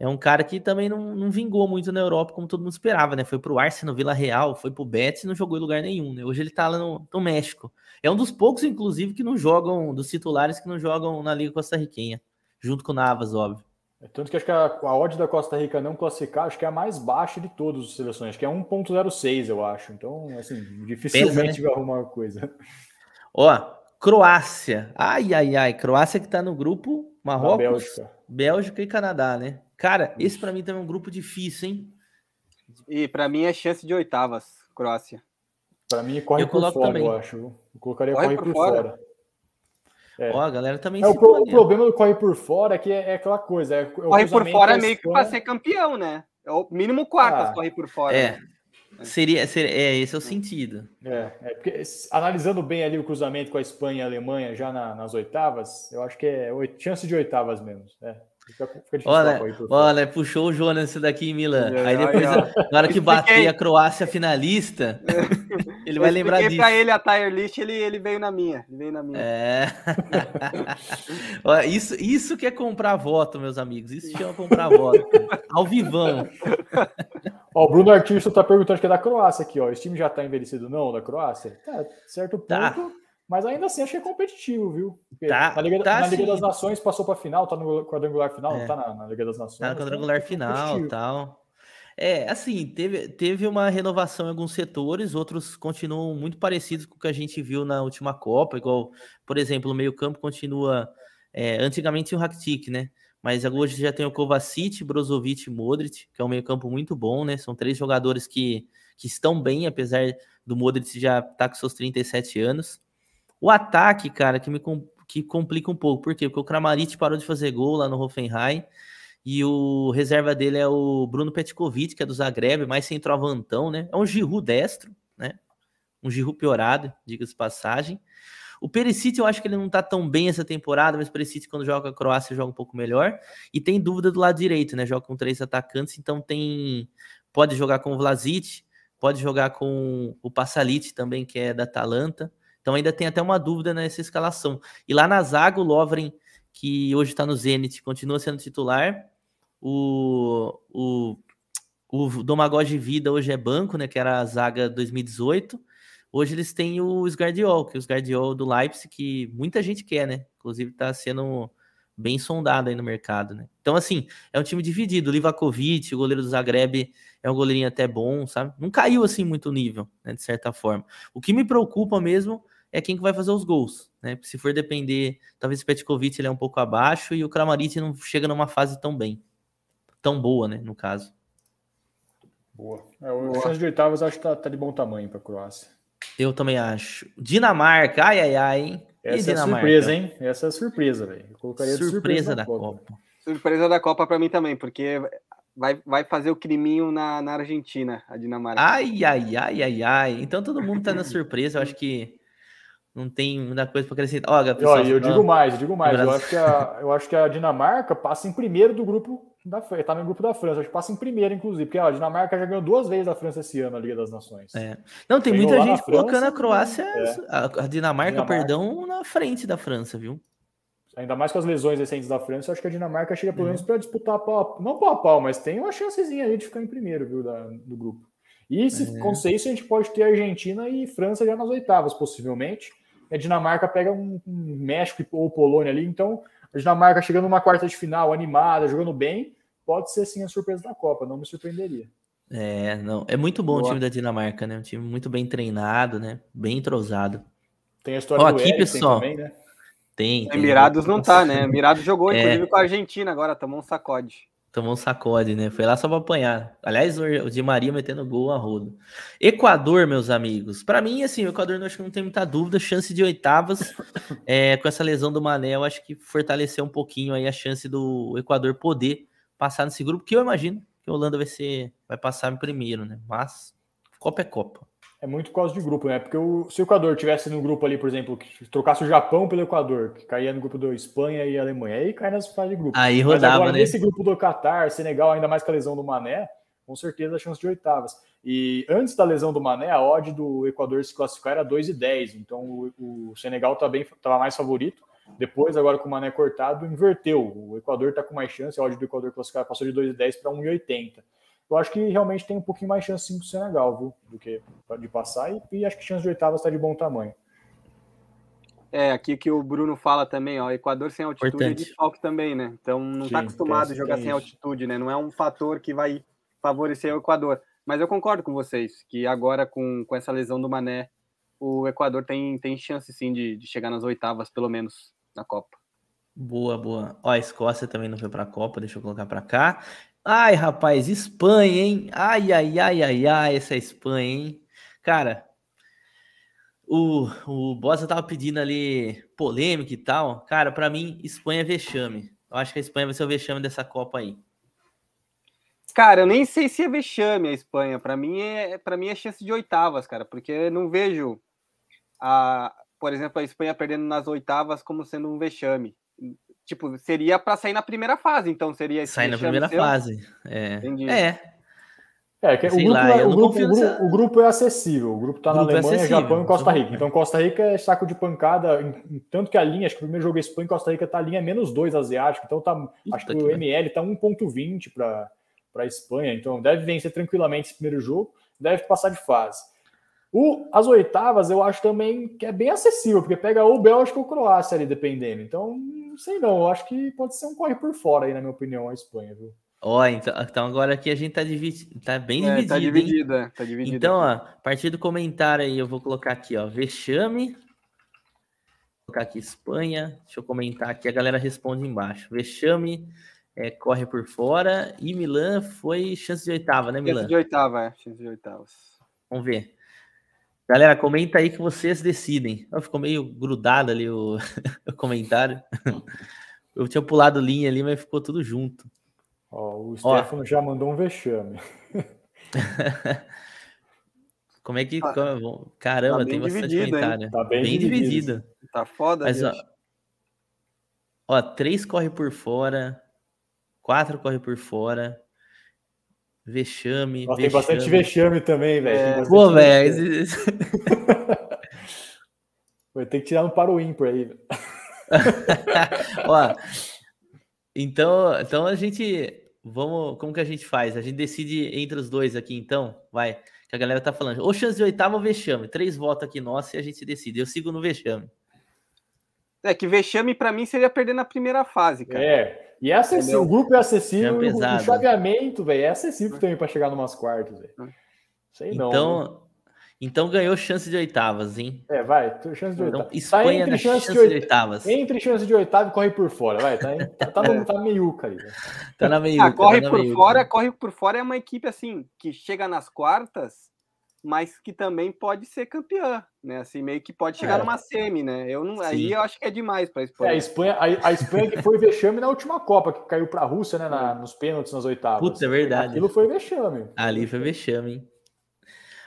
Speaker 1: é um cara que também não, não vingou muito na Europa como todo mundo esperava, né? Foi pro Arsenal, Vila Real, foi pro Betis e não jogou em lugar nenhum, né? Hoje ele tá lá no, no México. É um dos poucos, inclusive, que não jogam, dos titulares que não jogam na Liga Costarriquenha, junto com o Navas, óbvio.
Speaker 2: É tanto que acho que a, a odd da Costa Rica não classificar, acho que é a mais baixa de todas as seleções, que é 1.06, eu acho. Então, assim, dificilmente né? vai arrumar coisa.
Speaker 1: Ó, Croácia. Ai, ai, ai. Croácia que tá no grupo Marrocos, Bélgica. Bélgica e Canadá, né? Cara, esse para mim também é um grupo difícil, hein?
Speaker 3: E para mim é chance de oitavas, Croácia.
Speaker 1: Para mim corre eu por fora, também. eu acho.
Speaker 3: Eu
Speaker 2: colocaria corre, corre por, por, fora. fora. É.
Speaker 3: Ó, a galera também é, o, pro, o,
Speaker 2: problema do corre por fora é que
Speaker 3: é, é aquela coisa. É, é corre por fora é meio que para ser campeão, né? É o mínimo quartas ah, corre por fora. É.
Speaker 1: Seria, seria, é, esse é o sentido. É, é, porque, analisando bem
Speaker 2: ali o cruzamento com a Espanha e a Alemanha já na, nas oitavas, eu acho que é chance de oitavas mesmo.
Speaker 3: É. Fica, fica olha,
Speaker 1: olha, puxou o Jonas esse daqui em Milan. É, aí depois, é, é. na hora que bater é a Croácia finalista, (laughs) ele vai lembrar disso. para ele
Speaker 3: a tire list, ele, ele veio na minha. veio na minha.
Speaker 1: É. olha, (laughs) isso, isso que é comprar voto, meus amigos. Isso chama comprar (laughs) voto. Ao vivão. Ó, o Bruno
Speaker 2: Artista tá perguntando que é da Croácia aqui, ó. Esse time já tá envelhecido, não, da Croácia? Tá, certo tá. ponto. Tá. Mas ainda assim, acho que é competitivo, viu? tá, na Liga, tá, na Liga das Nações passou para a final, tá no quadrangular final, é. tá na, na, Liga das Nações. Tá no é quadrangular é final
Speaker 1: tal. É, assim, teve, teve uma renovação em alguns setores, outros continuam muito parecidos com o que a gente viu na última Copa, igual, por exemplo, o meio-campo continua. É, antigamente tinha o Rakitic, né? Mas hoje já tem o Kovacic, Brozovic e Modric, que é um meio-campo muito bom, né? São três jogadores que, que estão bem, apesar do Modric já estar tá com seus 37 anos. O ataque, cara, que me que complica um pouco. Por quê? Porque o Kramaric parou de fazer gol lá no Hoffenheim. E o reserva dele é o Bruno Petkovic, que é do Zagreb, mais centroavantão, né? É um Giru destro, né? Um Giru piorado, diga-se passagem. O Perisic eu acho que ele não tá tão bem essa temporada, mas o Perisic quando joga a Croácia joga um pouco melhor. E tem dúvida do lado direito, né? Joga com três atacantes, então tem pode jogar com o Vlasic, pode jogar com o Passalit também, que é da Atalanta. Então ainda tem até uma dúvida nessa escalação. E lá na zaga, o Lovren, que hoje está no Zenit, continua sendo titular. O, o, o Domagoj Vida hoje é banco, né? Que era a zaga 2018. Hoje eles têm o Sgardiol, que é o Sgardiol do Leipzig, que muita gente quer, né? Inclusive está sendo bem sondado aí no mercado, né? Então, assim, é um time dividido. Livakovic, o goleiro do Zagreb é um goleirinho até bom, sabe? Não caiu, assim, muito o nível, né, de certa forma. O que me preocupa mesmo é quem que vai fazer os gols, né? Se for depender, talvez o Petkovic ele é um pouco abaixo e o Kramaric não chega numa fase tão bem, tão boa, né, no caso.
Speaker 2: Boa. É, o Boa. de oitavas acho que tá, tá de bom tamanho para Croácia.
Speaker 1: Eu também acho. Dinamarca, ai, ai, ai, hein? Essa é a surpresa, hein?
Speaker 2: Essa é a surpresa, velho. Colocaria surpresa, surpresa da Copa.
Speaker 1: Copa.
Speaker 3: Surpresa da Copa para mim também, porque vai, vai fazer o criminho na, na Argentina,
Speaker 1: a Dinamarca. Ai, ai, ai, ai, ai. Então todo mundo tá na surpresa, eu acho que não tem muita coisa para acrescentar. Olha, pessoal, eu, eu digo mais, eu digo mais. Eu acho, que
Speaker 2: a, eu acho que a Dinamarca passa em primeiro do grupo da França, tá no grupo da França, acho que passa em primeiro, inclusive, porque ó, a Dinamarca já ganhou duas vezes da França esse ano, a Liga das Nações.
Speaker 1: É. Não, tem muita gente França, colocando a Croácia, né? é. a, Dinamarca, a Dinamarca, perdão, na frente da França, viu?
Speaker 2: Ainda mais com as lesões recentes da França, acho que a Dinamarca chega pelo uhum. menos uhum. para disputar, pau, não pau a pau, mas tem uma chancezinha aí de ficar em primeiro, viu, da, do grupo. E se é. acontecer isso, a gente pode ter Argentina e França já nas oitavas, possivelmente. A Dinamarca pega um, um México ou Polônia ali, então a Dinamarca chegando numa quarta de final, animada, jogando bem, pode ser sim a surpresa da Copa, não me surpreenderia.
Speaker 1: É, não. É muito bom Boa. o time da Dinamarca, né? Um time muito bem treinado, né? Bem entrosado. Tem a história Ó, do Eric, pessoal. Tem também, né? Tem, tem. Mirados não tá, né? Mirados jogou, é... inclusive,
Speaker 3: com a Argentina agora, tomou um sacode.
Speaker 1: Tomou um sacode, né? Foi lá só para apanhar. Aliás, o Di Maria metendo gol a rodo. Equador, meus amigos. Para mim, assim, o Equador acho que não tem muita dúvida. Chance de oitavas. (laughs) É, com essa lesão do Mané, eu acho que fortaleceu um pouquinho aí a chance do Equador poder passar nesse grupo, que eu imagino que a Holanda vai ser, vai passar em primeiro, né? Mas Copa é Copa.
Speaker 2: É muito por causa de grupo, né? Porque o, se o Equador tivesse no grupo ali, por exemplo, que trocasse o Japão pelo Equador, que caía no grupo da Espanha e Alemanha, aí cai nas fases de grupo. Aí rodava, Mas agora, né? Nesse grupo do Catar, Senegal, ainda mais com a lesão do Mané, com certeza a chance de oitavas. E antes da lesão do Mané, a odd do Equador se classificar era 2 e 10, Então o, o Senegal tá bem, estava mais favorito. Depois, agora com o Mané cortado, inverteu. O Equador está com mais chance, a odd do Equador classificar passou de 2 e 10 para 1,80 eu acho que realmente tem um pouquinho mais chance sim, pro Senegal, viu? Do que de passar, e, e acho que chance de oitava está de bom tamanho.
Speaker 3: É, aqui que o Bruno fala também, ó, Equador sem altitude é Importante. é desfalque também, né? Então não está acostumado a jogar sem altitude, né? Não é um fator que vai favorecer o Equador. Mas eu concordo com vocês que agora com, com essa lesão do Mané, o Equador tem, tem chance sim de, de chegar nas oitavas, pelo menos, na Copa.
Speaker 1: Boa, boa. Ó, a Escócia também não foi para a Copa, deixa eu colocar para cá. Ai, rapaz, Espanha, hein? Ai, ai, ai, ai, ai, essa é Espanha, hein? Cara, o, o Bossa tava pedindo ali polêmica e tal. Cara, para mim, Espanha é vexame. Eu acho que a Espanha vai ser o vexame dessa Copa aí.
Speaker 3: Cara, eu nem sei se é vexame a Espanha. Para mim é, para mim é chance de oitavas, cara, porque eu não vejo a, por exemplo, a Espanha perdendo nas oitavas como sendo um vexame tipo, seria para sair na primeira fase, então seria sair na primeira seu? fase.
Speaker 1: É. Entendi. É. É, que o grupo, lá, é, o, grupo, o, grupo, é-
Speaker 2: o, grupo, é acessível. O grupo está na é Alemanha, é Japão e Costa Rica. Então, Costa Rica é saco de pancada. Em, em, tanto que a linha, acho que o primeiro jogo é Espanha e Costa Rica, tá a linha menos 2 asiático. Então, tá, acho que, o ML está 1,20 para para Espanha. Então, deve vencer tranquilamente esse primeiro jogo. Deve passar de fase. O, as oitavas eu acho também que é bem acessível, porque pega ou Bélgica ou Croácia ali, dependendo. Então não sei não. Eu acho que pode ser um corre por fora aí, na minha opinião, a Espanha, viu?
Speaker 1: Ó, então, então agora aqui a gente tá, dividi tá bem é, tá dividido. Tá dividida, tá dividida. Então, ó, a partir do comentário aí, eu vou colocar aqui, ó, vexame. Vou colocar aqui Espanha. Deixa eu comentar aqui, a galera responde embaixo. Vexame é, corre por fora. E Milan foi chance de oitava, né, Milan? Chance de oitava, é. Chance de oitavas. Vamos ver. Galera, comenta aí que vocês decidem. Eu ficou meio grudado ali o, (laughs) o comentário. (laughs) Eu tinha pulado linha ali, mas ficou tudo junto. Ó, o Stefano
Speaker 2: já mandou um vexame. (laughs)
Speaker 1: como é que. Tá, como, é, caramba, tá tem bastante comentário. Hein? Tá bem, bem dividido. dividido. Tá foda, mas, ó, ó, três corre por fora, quatro corre por fora, Vexame, Nossa, vexame. Tem bastante vexame também, velho. É, pô, velho.
Speaker 2: (laughs) Vai ter que tirar um para o ímpar aí,
Speaker 1: (laughs) Ó, então, então a gente. Vamos. Como que a gente faz? A gente decide entre os dois aqui, então. Vai. Que a galera tá falando. Ou chance de oitava ou vexame. Três votos aqui nossa e a gente decide. Eu sigo no vexame.
Speaker 3: É que vexame para mim seria perder na primeira fase, cara. É.
Speaker 1: E é
Speaker 2: acessível, o grupo
Speaker 1: é acessível, é o
Speaker 3: chaveamento, velho, é acessível ah. também para chegar numas quartas, velho. Ah.
Speaker 2: Sei então, não. Né?
Speaker 1: Então ganhou chance de oitavas, hein?
Speaker 2: É, vai, chance de então, oitavas. Então,
Speaker 1: Espanha tá entre chance, chance de, oitavas. de, oitavas. Entre chance de oitavas e corre por fora, vai, tá, em, tá, tá, (laughs) é. tá meiuca aí. Né? Tá na ah, meiuca. Ah, corre tá por meiuca. fora,
Speaker 3: corre por fora é uma equipe assim, que chega nas quartas mas que também pode ser campeã, né? Assim, meio que pode chegar é. numa semi, né? Eu não, Sim.
Speaker 1: aí
Speaker 2: eu
Speaker 3: acho que é demais para
Speaker 1: é, a Espanha. É, a Espanha, a, a
Speaker 2: Espanha que foi vexame na última Copa, que caiu para a Rússia, né? Na, nos pênaltis, nas oitavas. Putz, é verdade. Aquilo foi vexame.
Speaker 1: Ali foi vexame, hein?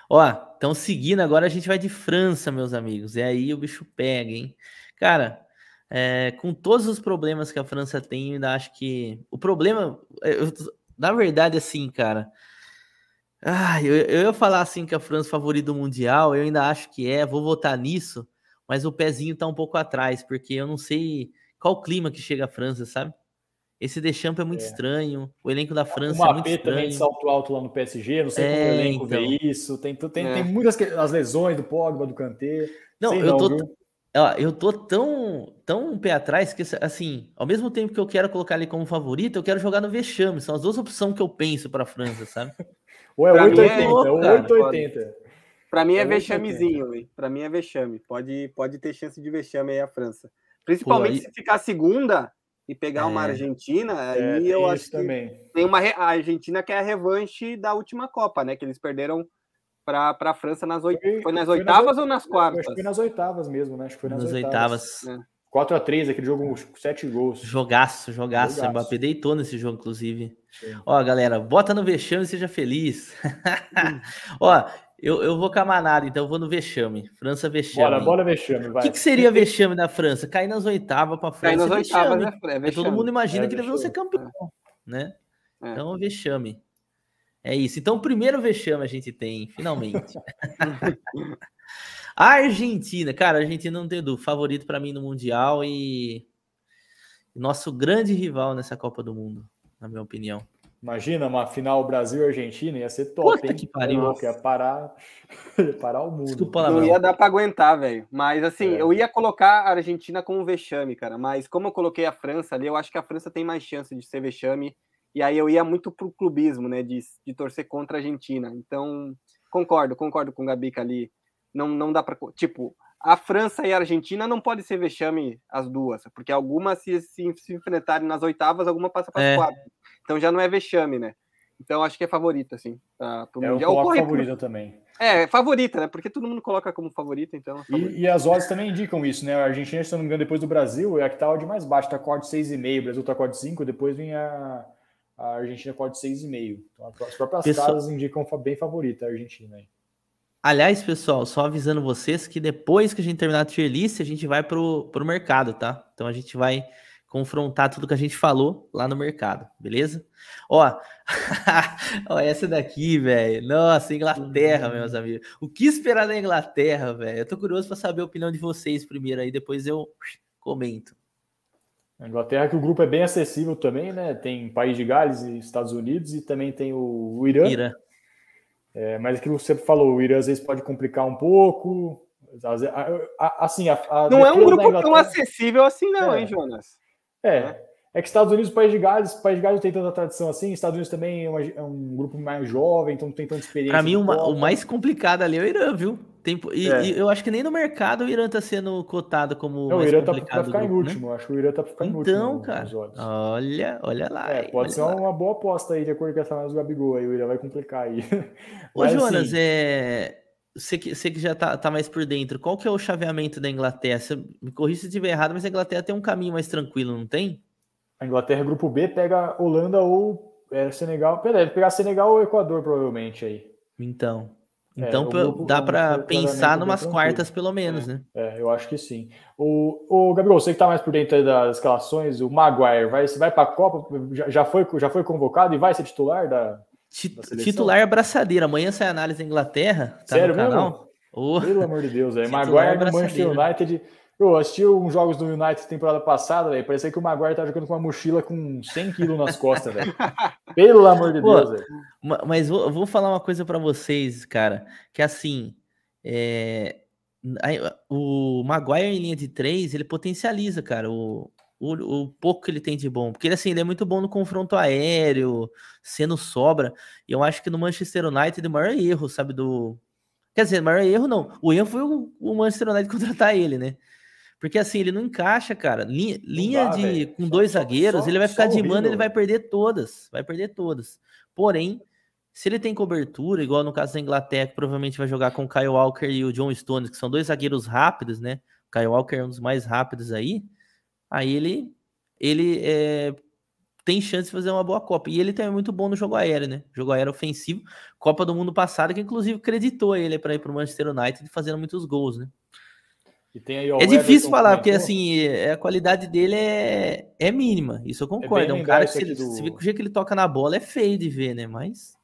Speaker 1: Ó, então seguindo, agora a gente vai de França, meus amigos. E aí o bicho pega, hein? Cara, é, com todos os problemas que a França tem, ainda acho que. O problema. Eu, na verdade, assim, cara. Ah, eu, eu ia falar assim que a é França é favorita do Mundial, eu ainda acho que é, vou votar nisso, mas o pezinho tá um pouco atrás, porque eu não sei qual clima que chega a França, sabe? Esse Deschamps é muito é. estranho, o elenco da França o é muito estranho. também salto alto lá no PSG, não sei é, como o elenco então. vê isso, tem, tem, é. tem
Speaker 2: muitas as lesões do Pogba, do Kanté.
Speaker 1: Não, eu tô... eu tô tão, tão um pé atrás que, assim, ao mesmo tempo que eu quero colocar ele como favorito, eu quero jogar no vexame. São as duas opções que eu penso para França, sabe? (laughs) Ou é 880, é, mim é, é, é vexamezinho,
Speaker 3: Para mim é vexame. Pode, pode ter chance de vexame aí a França. Principalmente Pô, aí... se ficar segunda e pegar é. uma Argentina, é, aí eu acho também. tem uma a Argentina que é a revanche da última Copa, né? Que eles perderam para a França nas oit... foi, foi nas foi oitavas nas... ou nas quartas? Acho que foi nas
Speaker 2: oitavas mesmo, né? Acho que foi nas, nas oitavas. oitavas. É. 4 a 3 aquele jogo com 7 gols.
Speaker 1: Jogaço, jogaço. jogaço. Mbappé deitou nesse jogo, inclusive. Ó, galera, bota no vexame e seja feliz. Hum. (laughs) Ó, eu, eu vou com a manada, então eu vou no vexame. França vexame. Bora, bora vexame, O que, que, seria vexame na França? Cair nas oitavas para França. Cair nas é oitavas, né? É Todo mundo imagina é, que deveriam ser é. campeão, né? É. Então, vexame. É isso. Então, o primeiro vexame a gente tem, finalmente. a (laughs) Argentina, cara, a Argentina não tem dúvida. Favorito para mim no Mundial e nosso grande rival nessa Copa do Mundo na minha opinião.
Speaker 2: Imagina uma final Brasil-Argentina, ia ser top, Puta Que pariu. que ia parar, (laughs) parar o mundo. Desculpa, não ia
Speaker 3: dar para aguentar, velho. Mas assim, é. eu ia colocar a Argentina como vexame, cara. Mas como eu coloquei a França ali, eu acho que a França tem mais chance de ser vexame. E aí eu ia muito pro clubismo, né? De, de torcer contra a Argentina. Então, concordo, concordo com o Gabica ali. Não, não dá para Tipo, a França e a Argentina não pode ser vexame as duas, porque algumas se, se, se enfrentarem nas oitavas, alguma passa para as é. quartas. Então já não é vexame, né? Então acho que é favorita, assim. pro é, mundial. eu coloco favorita também. É, é favorita, né? Porque todo mundo coloca como favorita, então. É favorita.
Speaker 2: E, e, as odds também indicam isso, né? A Argentina, se não me engano, depois do Brasil, é a que tá a mais baixa, tá corte 6,5, o Brasil tá corte 5, depois vem a, a Argentina corte 6,5. Então as próprias Pessoal... casas indicam bem favorita a Argentina aí.
Speaker 1: Aliás, pessoal, só avisando vocês que depois que a gente terminar a tier list, a gente vai pro, pro mercado, tá? Então a gente vai confrontar tudo que a gente falou lá no mercado, beleza? Ó, (laughs) ó essa daqui, velho. Nossa, Inglaterra, uhum. meus amigos. O que esperar da Inglaterra, velho? Eu tô curioso para saber a opinião de vocês primeiro aí, depois eu comento. A Inglaterra, que o grupo é bem acessível também,
Speaker 2: né? Tem País de Gales e Estados Unidos e também tem o Irã. Irã. É, mas aquilo que você falou, o Irã às vezes pode complicar um pouco. Vezes, a, a, assim, a, não é um grupo tão
Speaker 3: acessível assim, não, é. hein, Jonas?
Speaker 2: É. Né? É que Estados Unidos, País de Gales, País de Gales não tem tanta tradição assim, Estados Unidos também é, uma, é um grupo mais jovem, então não tem tanta experiência. Para mim,
Speaker 1: uma, o mais complicado ali é o Irã, viu? Tem, e, é. e, eu acho que nem no mercado o Irã tá sendo cotado como. Não, o Irã tá pra ficar em né?
Speaker 2: último, né? acho que o Irã tá pra ficar então, em último. Então, cara,
Speaker 1: olha, olha lá. É, pode ser lá.
Speaker 2: uma boa aposta aí, de acordo com essa análise do Gabigol, aí o Irã vai complicar aí. Ô, Mas, assim, Jonas, assim,
Speaker 1: é você que, você que já tá, tá, mais por dentro, qual que é o chaveamento da Inglaterra? Você, me corrija se estiver errado, mas a Inglaterra tem um caminho mais tranquilo, não tem? A Inglaterra, grupo B,
Speaker 2: pega Holanda ou é, Senegal. Pera, deve pegar Senegal ou Equador, provavelmente aí. Então.
Speaker 1: É, então é, grupo, dá para é pensar numas quartas,
Speaker 2: pelo menos, é, né? É, eu acho que sim. O, o Gabriel, você que está mais por dentro das escalações, o Maguire vai, vai para a Copa? Já, já, foi, já foi convocado e vai ser titular da. da titular
Speaker 1: abraçadeira. Amanhã sai a análise da Inglaterra. Tá Sério no canal. mesmo? Oh. Pelo amor de Deus, é. (laughs) Maguire no Manchester
Speaker 2: United eu assisti uns jogos do United temporada passada, velho. Parecia que o Maguire tá jogando com uma mochila com 100
Speaker 1: quilos nas costas, velho. (laughs) Pelo amor de Pô, Deus, velho. Mas vou, vou, falar uma coisa para vocês, cara. Que assim, é... o Maguire em linha de três, ele potencializa, cara, o, o, o, pouco que ele tem de bom. Porque ele, assim, ele é muito bom no confronto aéreo, sendo sobra. E eu acho que no Manchester United o maior erro, sabe, do... Quer dizer, maior erro não. O erro foi o, o Manchester United (laughs) contratar ele, né? Porque assim, ele não encaixa, cara. Linha, linha dá, de véio. com dois zagueiros, só, ele vai ficar de horrível, mano, ele vai perder todas. Vai perder todas. Porém, se ele tem cobertura, igual no caso da Inglaterra, que provavelmente vai jogar com o Kyle Walker e o John Stones, que são dois zagueiros rápidos, né? O Kyle Walker é um dos mais rápidos aí. Aí ele, ele é, tem chance de fazer uma boa Copa. E ele também é muito bom no jogo aéreo, né? Jogo aéreo ofensivo. Copa do Mundo passado, que inclusive creditou ele para ir para o Manchester United fazendo muitos gols, né? é difícil falar, porque assim, é, a qualidade dele é, é mínima. Isso eu é concordo. É, é um cara que do... você vê que o jeito que ele toca na bola é feio de ver, né? Mas.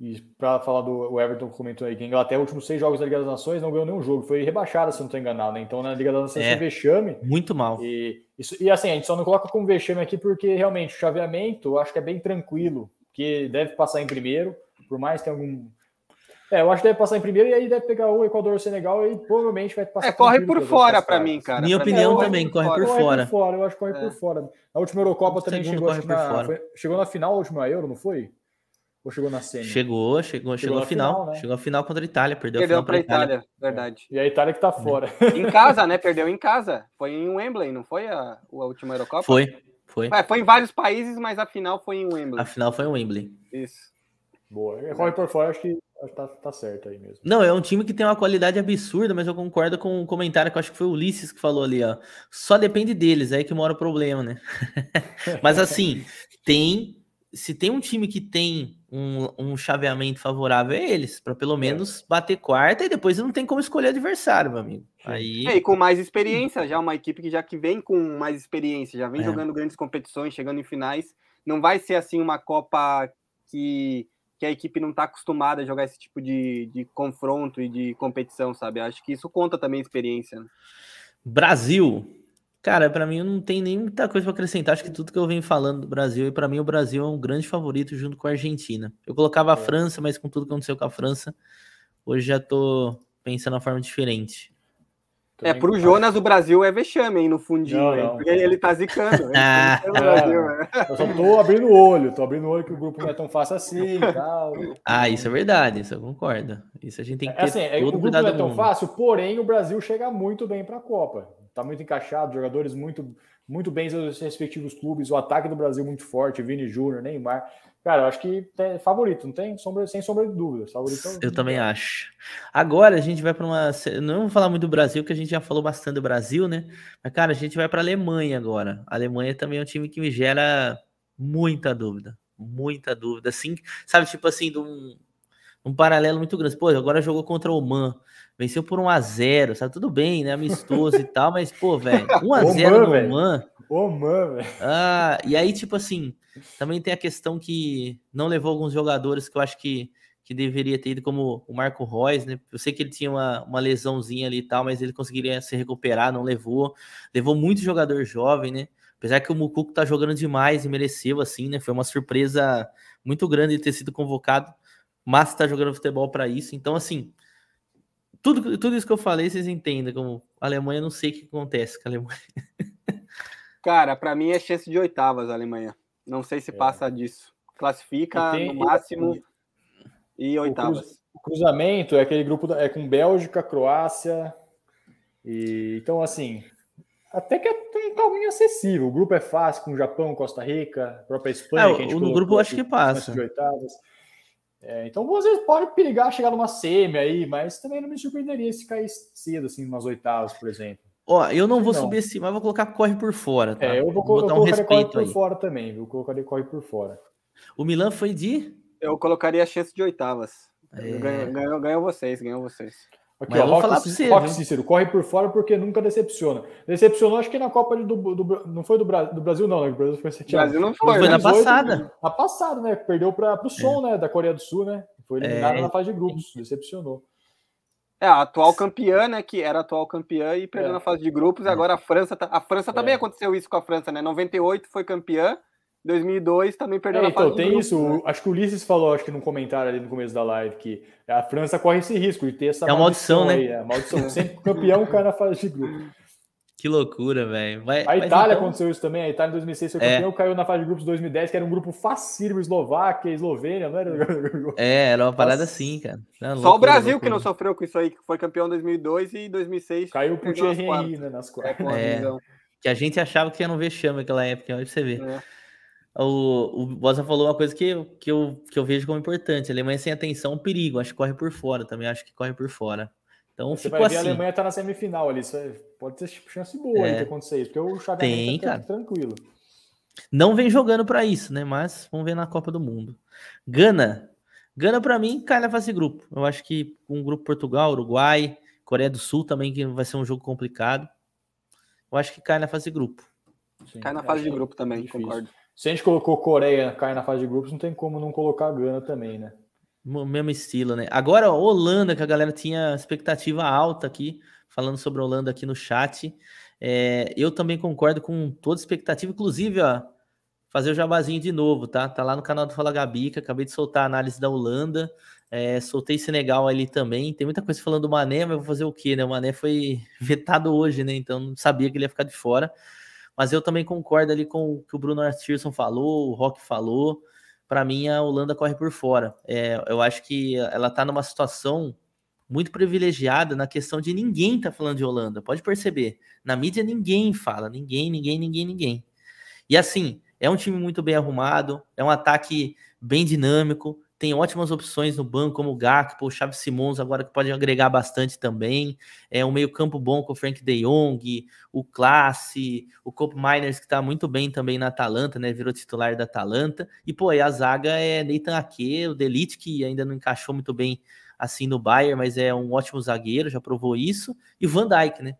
Speaker 1: E para falar do o
Speaker 2: Everton comentou aí que a Inglaterra, últimos seis jogos da Liga das Nações, não ganhou nenhum jogo, foi rebaixada, se não estou enganado, né? Então na Liga das Nações é, foi vexame. Muito mal. E, isso, e assim, a gente só não coloca como vexame aqui porque realmente o chaveamento acho que é bem tranquilo, que deve passar em primeiro, por mais que tenha algum é, eu acho que deve passar em primeiro e aí deve pegar o Equador ou Senegal e provavelmente vai passar. É, corre por fora para
Speaker 3: mim, cara.
Speaker 1: Minha opinião é também, corre, por, fora.
Speaker 2: Eu acho que corre é. por fora. A última Eurocopa também chegou, corre na, fora. Foi, chegou na final, a última Euro, não foi? Ou chegou na cena. Chegou, chegou, chegou, chegou a final. final né?
Speaker 1: Chegou a final contra a Itália, perdeu, perdeu para a Itália. Itália,
Speaker 3: verdade. É. E a Itália que tá fora. em casa, né? Perdeu em casa. Foi em Wembley, não foi a, a última Eurocopa? Foi, foi. É, foi em vários países, mas a final foi em Wembley. A
Speaker 1: final foi em Wembley. Isso. Boa.
Speaker 3: Corre
Speaker 2: por fora, acho que Tá, tá certo aí mesmo.
Speaker 1: Não, é um time que tem uma qualidade absurda, mas eu concordo com o um comentário que eu acho que foi o Ulisses que falou ali, ó. Só depende deles, aí que mora o problema, né? (laughs) mas assim, tem. Se tem um time que tem um, um chaveamento favorável, é eles, para pelo é. menos é. bater quarta e depois não tem como escolher adversário, meu amigo. Aí... É, e com mais experiência,
Speaker 3: já uma equipe que já que vem com mais experiência,
Speaker 1: já vem é. jogando grandes competições, chegando em finais.
Speaker 3: Não vai ser assim uma Copa que que a equipe não está acostumada a jogar esse tipo de, de confronto e de competição, sabe? Acho que isso conta também a experiência. Né?
Speaker 1: Brasil. Cara, para mim não tem nem muita coisa para acrescentar. Acho que tudo que eu venho falando do Brasil, e para mim o Brasil é um grande favorito junto com a Argentina. Eu colocava é. a França, mas com tudo que aconteceu com a França, hoje já tô pensando na forma diferente. É, Também é, pro Jonas o
Speaker 3: Brasil é vexame, hein, no fundinho. Não, não. Porque ele tá zicando. é, (laughs) Brasil, né? Eu só
Speaker 1: tô
Speaker 2: abrindo o olho, tô abrindo o olho que o grupo não é tão fácil assim e tal.
Speaker 1: Ah, isso é verdade, isso eu concordo. Isso a gente tem que é ter assim, é todo o grupo não é tão
Speaker 2: fácil, porém o Brasil chega muito bem pra Copa. Tá muito encaixado, jogadores muito muito bem nos respectivos clubes, o ataque do Brasil muito forte, Vini Júnior, Neymar. Cara, eu acho que tem favorito, não tem sombra, sem sombra de dúvidas. Favorito é eu também
Speaker 1: acho. Agora a gente vai para uma. Não vou falar muito do Brasil, que a gente já falou bastante do Brasil, né? Mas, cara, a gente vai para a Alemanha agora. A Alemanha também é um time que me gera muita dúvida. Muita dúvida. Assim, sabe, tipo assim, de um, um paralelo muito grande. Pô, agora jogou contra o Man. Venceu por 1x0, sabe? Tudo bem, né? Amistoso e (laughs) tal, mas, pô, velho, 1x0 no véio. Oman.
Speaker 2: Oman, velho.
Speaker 1: Ah, e aí, tipo assim, também tem a questão que não levou alguns jogadores que eu acho que, que deveria ter ido, como o Marco Reis, né? Eu sei que ele tinha uma, uma lesãozinha ali e tal, mas ele conseguiria se recuperar, não levou. Levou muito jogador jovem, né? Apesar que o Mucuco tá jogando demais e mereceu, assim, né? Foi uma surpresa muito grande ter sido convocado, mas tá jogando futebol para isso. Então, assim, tudo, tudo isso que eu falei, vocês entendem como a Alemanha, não sei o que acontece com a Alemanha.
Speaker 3: Cara, para mim é chance de oitavas a Alemanha. Não sei se é. passa disso. Classifica tenho... no máximo e oitavas.
Speaker 2: O cruzamento é aquele grupo da... é com Bélgica, Croácia e então assim, até que é um caminho acessível. O grupo é fácil com Japão, Costa Rica, própria Espanha, é, que a gente o, no grupo acho que passa. De oitavas. É, então, às vezes pode perigar chegar numa semi aí, mas também não me surpreenderia se cair cedo, assim, umas oitavas, por exemplo.
Speaker 1: Ó, eu não vou não. mas vou colocar corre por fora, tá? É, eu vou, vou botar um respeito corre aí. por
Speaker 2: fora também, viu? Colocaria
Speaker 3: corre por fora. O Milan foi de? Eu colocaria a chance de oitavas. É... ganhou, ganhou vocês, ganhou vocês. Aqui, Mas ó, Rock, falar Cícero, você,
Speaker 2: Cícero, corre por fora porque nunca decepciona. Decepcionou, acho que na Copa do, do não foi do, Bra do Brasil, não, né? O Brasil foi 7 Brasil não foi, foi né? na passada. Né? Na passada, né? Perdeu para o som, é. né? Da Coreia do Sul, né? Foi eliminado é. na fase de grupos, decepcionou.
Speaker 3: É, a atual campeã, né? Que era atual campeã e perdeu é. na fase de grupos, e é. agora a França. Tá, a França é. também aconteceu isso com a França, né? 98 foi campeã 2002 também perdeu é, então, fase Então, tem grupo, isso.
Speaker 2: Né? Acho que o Ulisses falou, acho que num comentário ali no começo da live, que a França corre esse risco de ter essa. É uma maldição, né? Aí, é maldição. Sempre campeão cai na fase de grupo.
Speaker 1: Que loucura, velho. A Itália então...
Speaker 2: aconteceu isso também. A Itália em 2006 foi é. campeão, é. caiu na fase de grupos 2010, que era um grupo facílimo Eslováquia, Eslovênia, não era? É, era uma parada Nossa.
Speaker 1: assim, cara. Loucura, Só o Brasil loucura. que não
Speaker 3: sofreu com isso aí, que foi campeão em 2002 e em 2006. Caiu pro Thierry, né, nas é, quartas. É, é,
Speaker 1: que a gente achava que ia não ver chama naquela época, olha pra você ver. É. O, o Bosa falou uma coisa que, que, eu, que eu vejo como importante. A Alemanha sem atenção, perigo. Acho que corre por fora também. Acho que corre por fora. Então, Você vai ver assim. a Alemanha
Speaker 2: tá na semifinal ali. É, pode ter chance boa é, de acontecer isso. Porque o Xavi está tá tranquilo.
Speaker 1: Não vem jogando para isso, né? Mas vamos ver na Copa do Mundo. Gana. Gana, para mim, cai na fase grupo. Eu acho que um grupo Portugal, Uruguai, Coreia do Sul também, que vai ser um jogo complicado. Eu acho que cai na fase grupo. Sim, cai na fase de é, grupo também, difícil. concordo. Se a gente colocou
Speaker 2: Coreia cair na fase de grupos, não tem como não colocar a Gana também, né?
Speaker 1: Mesmo estilo, né? Agora, Holanda, que a galera tinha expectativa alta aqui, falando sobre a Holanda aqui no chat. É, eu também concordo com toda expectativa, inclusive, ó, fazer o jabazinho de novo, tá? Tá lá no canal do Fala Gabica, acabei de soltar a análise da Holanda, é, soltei Senegal ali também. Tem muita coisa falando do Mané, mas vou fazer o quê, né? O Mané foi (laughs) vetado hoje, né? Então não sabia que ele ia ficar de fora. Mas eu também concordo ali com o que o Bruno Arthurson falou, o Rock falou. Para mim, a Holanda corre por fora. É, eu acho que ela está numa situação muito privilegiada na questão de ninguém tá falando de Holanda. Pode perceber. Na mídia, ninguém fala. Ninguém, ninguém, ninguém, ninguém. E assim, é um time muito bem arrumado, é um ataque bem dinâmico, tem ótimas opções no banco, como o Gakpo, o Chaves Simons, agora que pode agregar bastante também. É um meio-campo bom com o Frank De Jong, o Classe, o Copa Miners, que está muito bem também na Atalanta, né? Virou titular da Atalanta. E, pô, e a zaga é Nathan Ake, o Delite, que ainda não encaixou muito bem assim no Bayern, mas é um ótimo zagueiro, já provou isso. E o Van Dijk, né?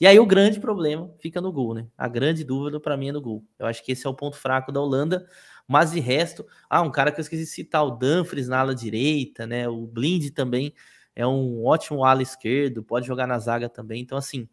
Speaker 1: E aí o grande problema fica no gol, né? A grande dúvida para mim é no gol. Eu acho que esse é o ponto fraco da Holanda. Mas de resto, ah, um cara que eu esqueci de citar, o Danfries na ala direita, né? O Blind também é um ótimo ala esquerdo, pode jogar na zaga também. Então, assim,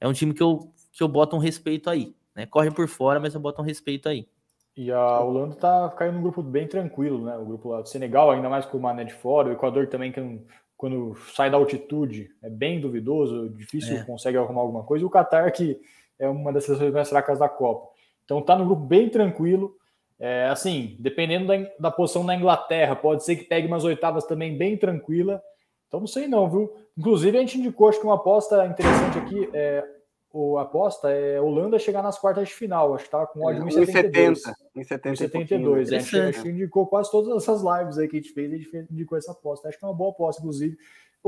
Speaker 1: é um time que eu, que eu boto um respeito aí. Né? Corre por fora, mas eu boto um respeito aí.
Speaker 2: E a Holanda tá caindo num grupo bem tranquilo, né? O grupo lá do Senegal, ainda mais com o Mané de fora, o Equador também, que quando sai da altitude, é bem duvidoso, difícil é. consegue arrumar alguma coisa, e o Qatar, que é uma das seleções mais fracas da Copa. Então tá num grupo bem tranquilo, é, assim, dependendo da, da posição da Inglaterra, pode ser que pegue umas oitavas também bem tranquila. Então não sei não, viu? Inclusive a gente indicou, acho que uma aposta interessante aqui, é, o aposta é Holanda chegar nas quartas de final. Acho que estava com ódio em 70, em 72. É, a, né? a gente indicou quase todas essas lives aí que a gente fez, a gente indicou essa aposta. Acho que é uma boa aposta, inclusive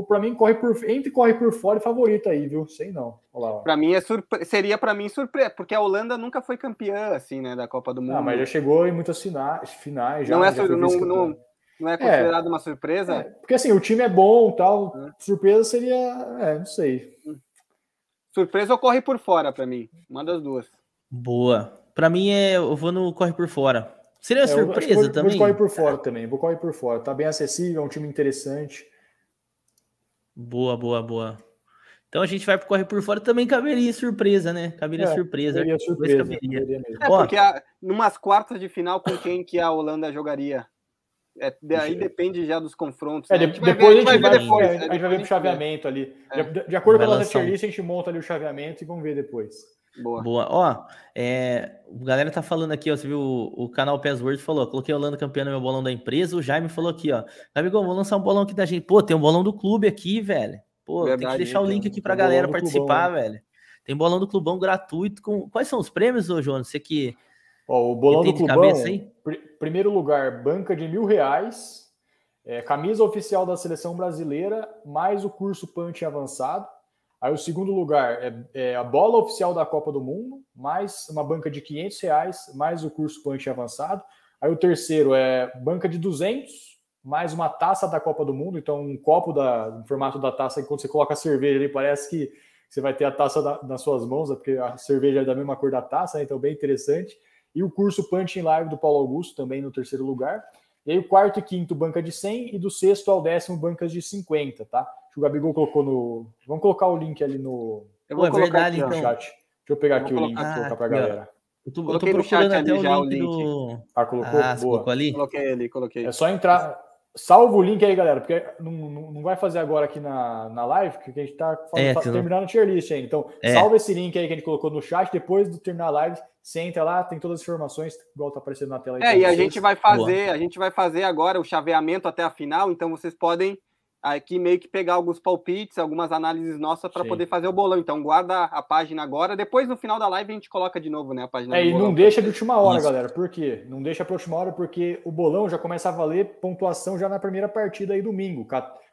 Speaker 2: para mim corre por entre corre por fora e favorito aí, viu? Sei não.
Speaker 3: Para mim é surpre... seria para mim surpresa, porque a Holanda nunca foi campeã assim, né, da Copa do ah, Mundo. Ah, mas já
Speaker 2: chegou em muitas finais,
Speaker 3: finais já. Não é já sur... não, não, não, é, é. considerado é, uma surpresa? É, porque
Speaker 2: assim, o time é bom,
Speaker 3: tal, é. surpresa seria, é, não sei. Hum. Surpresa ou corre por fora para mim, uma das duas.
Speaker 1: Boa. Para mim é eu vou no corre por fora. Seria é, surpresa eu, eu, eu, também. Vou correr
Speaker 2: por fora também, vou correr por fora. Tá bem acessível, é um time interessante.
Speaker 1: Boa, boa, boa. Então a gente vai correr por fora também caberia surpresa, né? Caberia é, surpresa. Caberia surpresa. Caberia. Caberia é, é porque a, numas quartas de final com
Speaker 3: quem que a Holanda jogaria? É, daí depende já dos confrontos. É, né? depois a gente vai ver, a
Speaker 2: gente vai ver, depois, a gente vai ver né? o chaveamento ali. De, é. de acordo com a nossa tier list, a gente monta ali o chaveamento e vamos ver
Speaker 1: depois. Boa. Boa. Ó, é, a galera tá falando aqui, ó. Você viu o, o canal Password falou: coloquei o Lando campeão no meu bolão da empresa. O Jaime falou aqui, ó. Gabigol, vou lançar um bolão aqui da gente. Pô, tem um bolão do clube aqui, velho. Pô, Verdade, tem que deixar o link aqui pra galera participar, clubão, né? velho. Tem bolão do clubão gratuito. Com... Quais são os prêmios, ô, João Você que. Ó, o bolão do clubão. Cabeça, pr
Speaker 2: primeiro lugar, banca de mil reais. É, camisa oficial da seleção brasileira, mais o curso Punch avançado. Aí o segundo lugar é, é, a bola oficial da Copa do Mundo, mais uma banca de 500 reais, mais o curso Punch avançado. Aí o terceiro é banca de 200, mais uma taça da Copa do Mundo, então um copo da, no formato da taça, e quando você coloca a cerveja ali, parece que você vai ter a taça da, nas suas mãos, é porque a cerveja é da mesma cor da taça, né? então bem interessante. E o curso Punch in Live do Paulo Augusto, também no terceiro lugar. E aí o quarto e quinto, banca de 100, e do sexto ao décimo, bancas de 50, tá? que o Gabigol colocou no. Vamos colocar o link ali no. Eu vou é verdade, aqui então. no então. chat. Deixa eu pegar eu aqui o link e ah, pra galera.
Speaker 3: Eu tô, eu tô procurando até o já link, já link
Speaker 2: Ah, colocou? Ah, Boa. colocou ali? Coloquei ali, coloquei. É só entrar... Salva o link aí, galera, porque não, não, não vai fazer agora aqui na, na live, porque a gente tá, é, terminando o tier list ainda. Então, é. salva esse link aí que a gente colocou no chat. Depois de terminar a live, você entra lá, tem todas as informações, igual tá aparecendo na tela aí. É, e vocês. a gente vai fazer,
Speaker 3: Boa. a gente vai fazer agora o chaveamento até a final, então vocês podem aqui meio que pegar alguns palpites, algumas análises nossas para poder fazer o bolão. Então guarda a página agora, depois no final da live a gente coloca de novo, né, a página. É, e bolão. não deixa de última hora, Isso. galera.
Speaker 2: Por quê? Não deixa para última hora porque o bolão já começa a valer pontuação já na primeira partida aí domingo.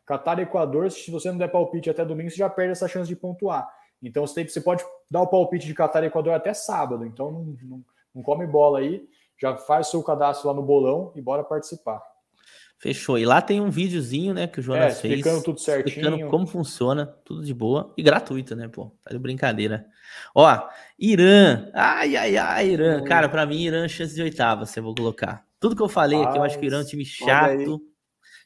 Speaker 2: Catar Equador, se você não der palpite até domingo, você já perde essa chance de pontuar. Então você, tem, você pode dar o palpite de Catar Equador até sábado. Então não, não, não come bola aí, já faz seu cadastro lá no bolão e bora participar.
Speaker 1: Fechou. E lá tem um videozinho, né, que o Jonas é, fez. Explicando tudo certinho. Explicando como funciona, tudo de boa. E gratuito, né, pô? Tá de brincadeira. Ó, Irã. Ai, ai, ai, Irã. Cara, para mim, Irã, é chance de oitava, você vou colocar. Tudo que eu falei aqui, eu acho que o Irã é um time chato.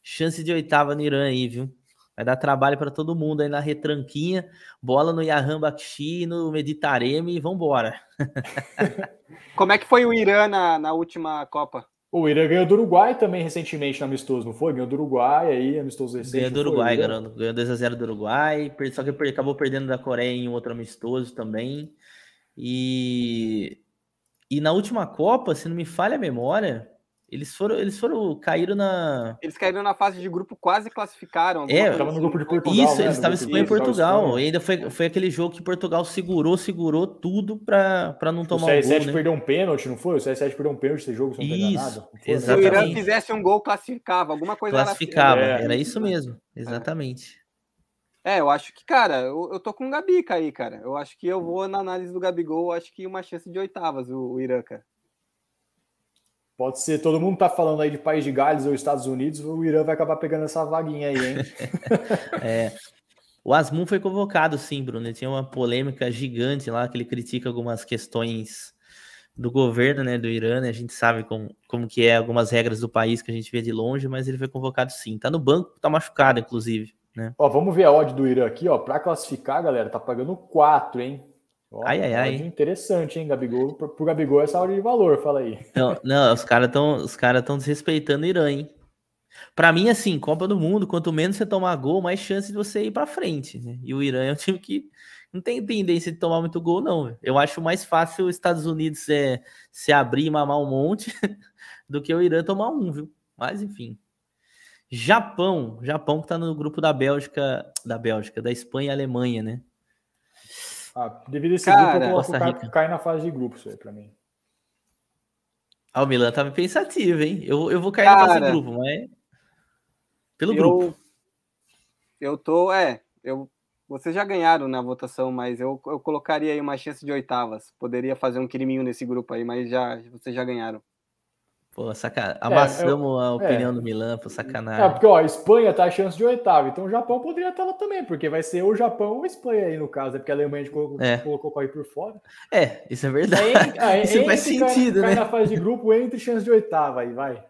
Speaker 1: Chance de oitava no Irã aí, viu? Vai dar trabalho para todo mundo aí na retranquinha. Bola no Yahan Bakshi, no Meditareme e vambora. (laughs) como é que foi o Irã na, na última Copa?
Speaker 2: O Irã ganhou do Uruguai também recentemente no amistoso, não foi? Ganhou do Uruguai aí, amistoso recente. Ganhou do Uruguai, garoto.
Speaker 1: Ganhou 2x0 do Uruguai, só que acabou perdendo da Coreia em outro amistoso também. E, e na última Copa, se não me falha a memória, eles foram, eles foram, caíram na.
Speaker 3: Eles caíram na fase de grupo, quase classificaram. É, estava no assim. grupo de Portugal. Isso, né? eles estavam em Portugal.
Speaker 1: E ainda foi, foi aquele jogo que Portugal segurou, segurou tudo para não tomar o gol. O CR7 né? perdeu um pênalti, não foi? O CR7 perdeu um pênalti esse jogo, se não isso, nada.
Speaker 3: Não foi, exatamente. Se o Irã fizesse um gol, classificava. Alguma coisa Classificava, era, assim. Né? é. era isso
Speaker 1: mesmo. É. Exatamente.
Speaker 3: É. eu acho que, cara, eu, eu tô com o Gabi aí, cara. Eu acho que eu vou na análise do Gabigol, acho que uma chance de oitavas o, o Irã, cara. Pode ser, todo mundo tá falando aí de País de Gales ou Estados Unidos, o Irã vai acabar pegando essa vaguinha aí, hein? (laughs)
Speaker 1: é. O Asmun foi convocado, sim, Bruno. Ele tinha uma polêmica gigante lá, que ele critica algumas questões do governo, né, do Irã, né? A gente sabe como, como que é algumas regras do país que a gente vê de longe, mas ele foi convocado sim. Tá no banco, tá machucado, inclusive, né? Ó,
Speaker 2: vamos ver a odd do Irã aqui, ó, para classificar, galera, tá pagando 4, hein? ai, ai, ai. Interessante, hein, Gabigol? Pro, pro Gabigol essa é hora de valor, fala aí.
Speaker 1: Não, não os caras estão os cara desrespeitando o Irã, hein? Pra mim, assim, Copa do Mundo, quanto menos você tomar gol, mais chance de você ir pra frente, né? E o Irã é um time que não tem tendência de tomar muito gol, não. Eu acho mais fácil os Estados Unidos é, se abrir e mamar um monte (laughs) do que o Irã tomar um, viu? Mas, enfim. Japão, Japão que tá no grupo da Bélgica, da Bélgica, da Espanha e Alemanha, né?
Speaker 2: Ah, devido a esse Cara, grupo, eu coloco Costa cai na fase de grupos, para mim.
Speaker 1: Ah, o Milan tava tá pensativo, hein? Eu, eu vou cair Cara, na fase de grupo, mas. Pelo eu, grupo.
Speaker 3: Eu tô, é. Eu, vocês já ganharam na votação, mas eu, eu colocaria aí uma chance de oitavas. Poderia fazer um criminho nesse grupo aí, mas já vocês já ganharam.
Speaker 1: Pô, sacanagem. Amassamos é, eu, a é. opinião é. do Milan, pô, sacanagem. É,
Speaker 3: porque ó, a Espanha tá a chance de oitavo, então
Speaker 2: o Japão poderia estar tá lá também, porque vai ser o Japão ou a Espanha aí no caso, é porque a Alemanha colocou, é. colocou corre por fora.
Speaker 1: É, isso é verdade. É, (laughs) isso faz sentido, cai, né? Cai na fase
Speaker 2: de grupo entre chance de oitava aí, vai.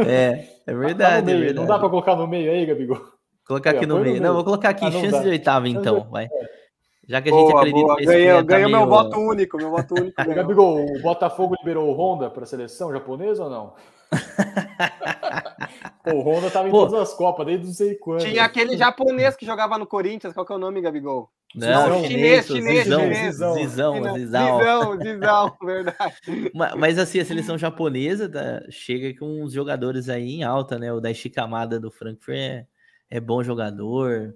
Speaker 1: É, é tá, tá verdade, é verdade. Não dá para
Speaker 2: colocar no meio aí, Gabigol?
Speaker 1: Colocar aqui no meio. no meio. Não, vou colocar aqui ah, chance dá. de oitava então, vai. É. Já que a gente boa, acredita boa. Ganhei, tá ganhei meu voto
Speaker 2: único, meu voto único. (laughs) Gabigol, o Botafogo liberou o Honda para a seleção japonesa ou não? (laughs) Pô, o Honda tava em Pô, todas as Copas, desde não sei quando. Tinha
Speaker 3: aquele japonês que jogava no Corinthians, qual que é o nome, Gabigol?
Speaker 1: Não, não chinês, chinês, Zizão, chinês. Zizão, Zizão, Zizão. Zizão,
Speaker 3: Zizão verdade.
Speaker 1: (laughs) Mas, assim, a seleção japonesa tá, chega com uns jogadores aí em alta, né? O da do Frankfurt é, é bom jogador.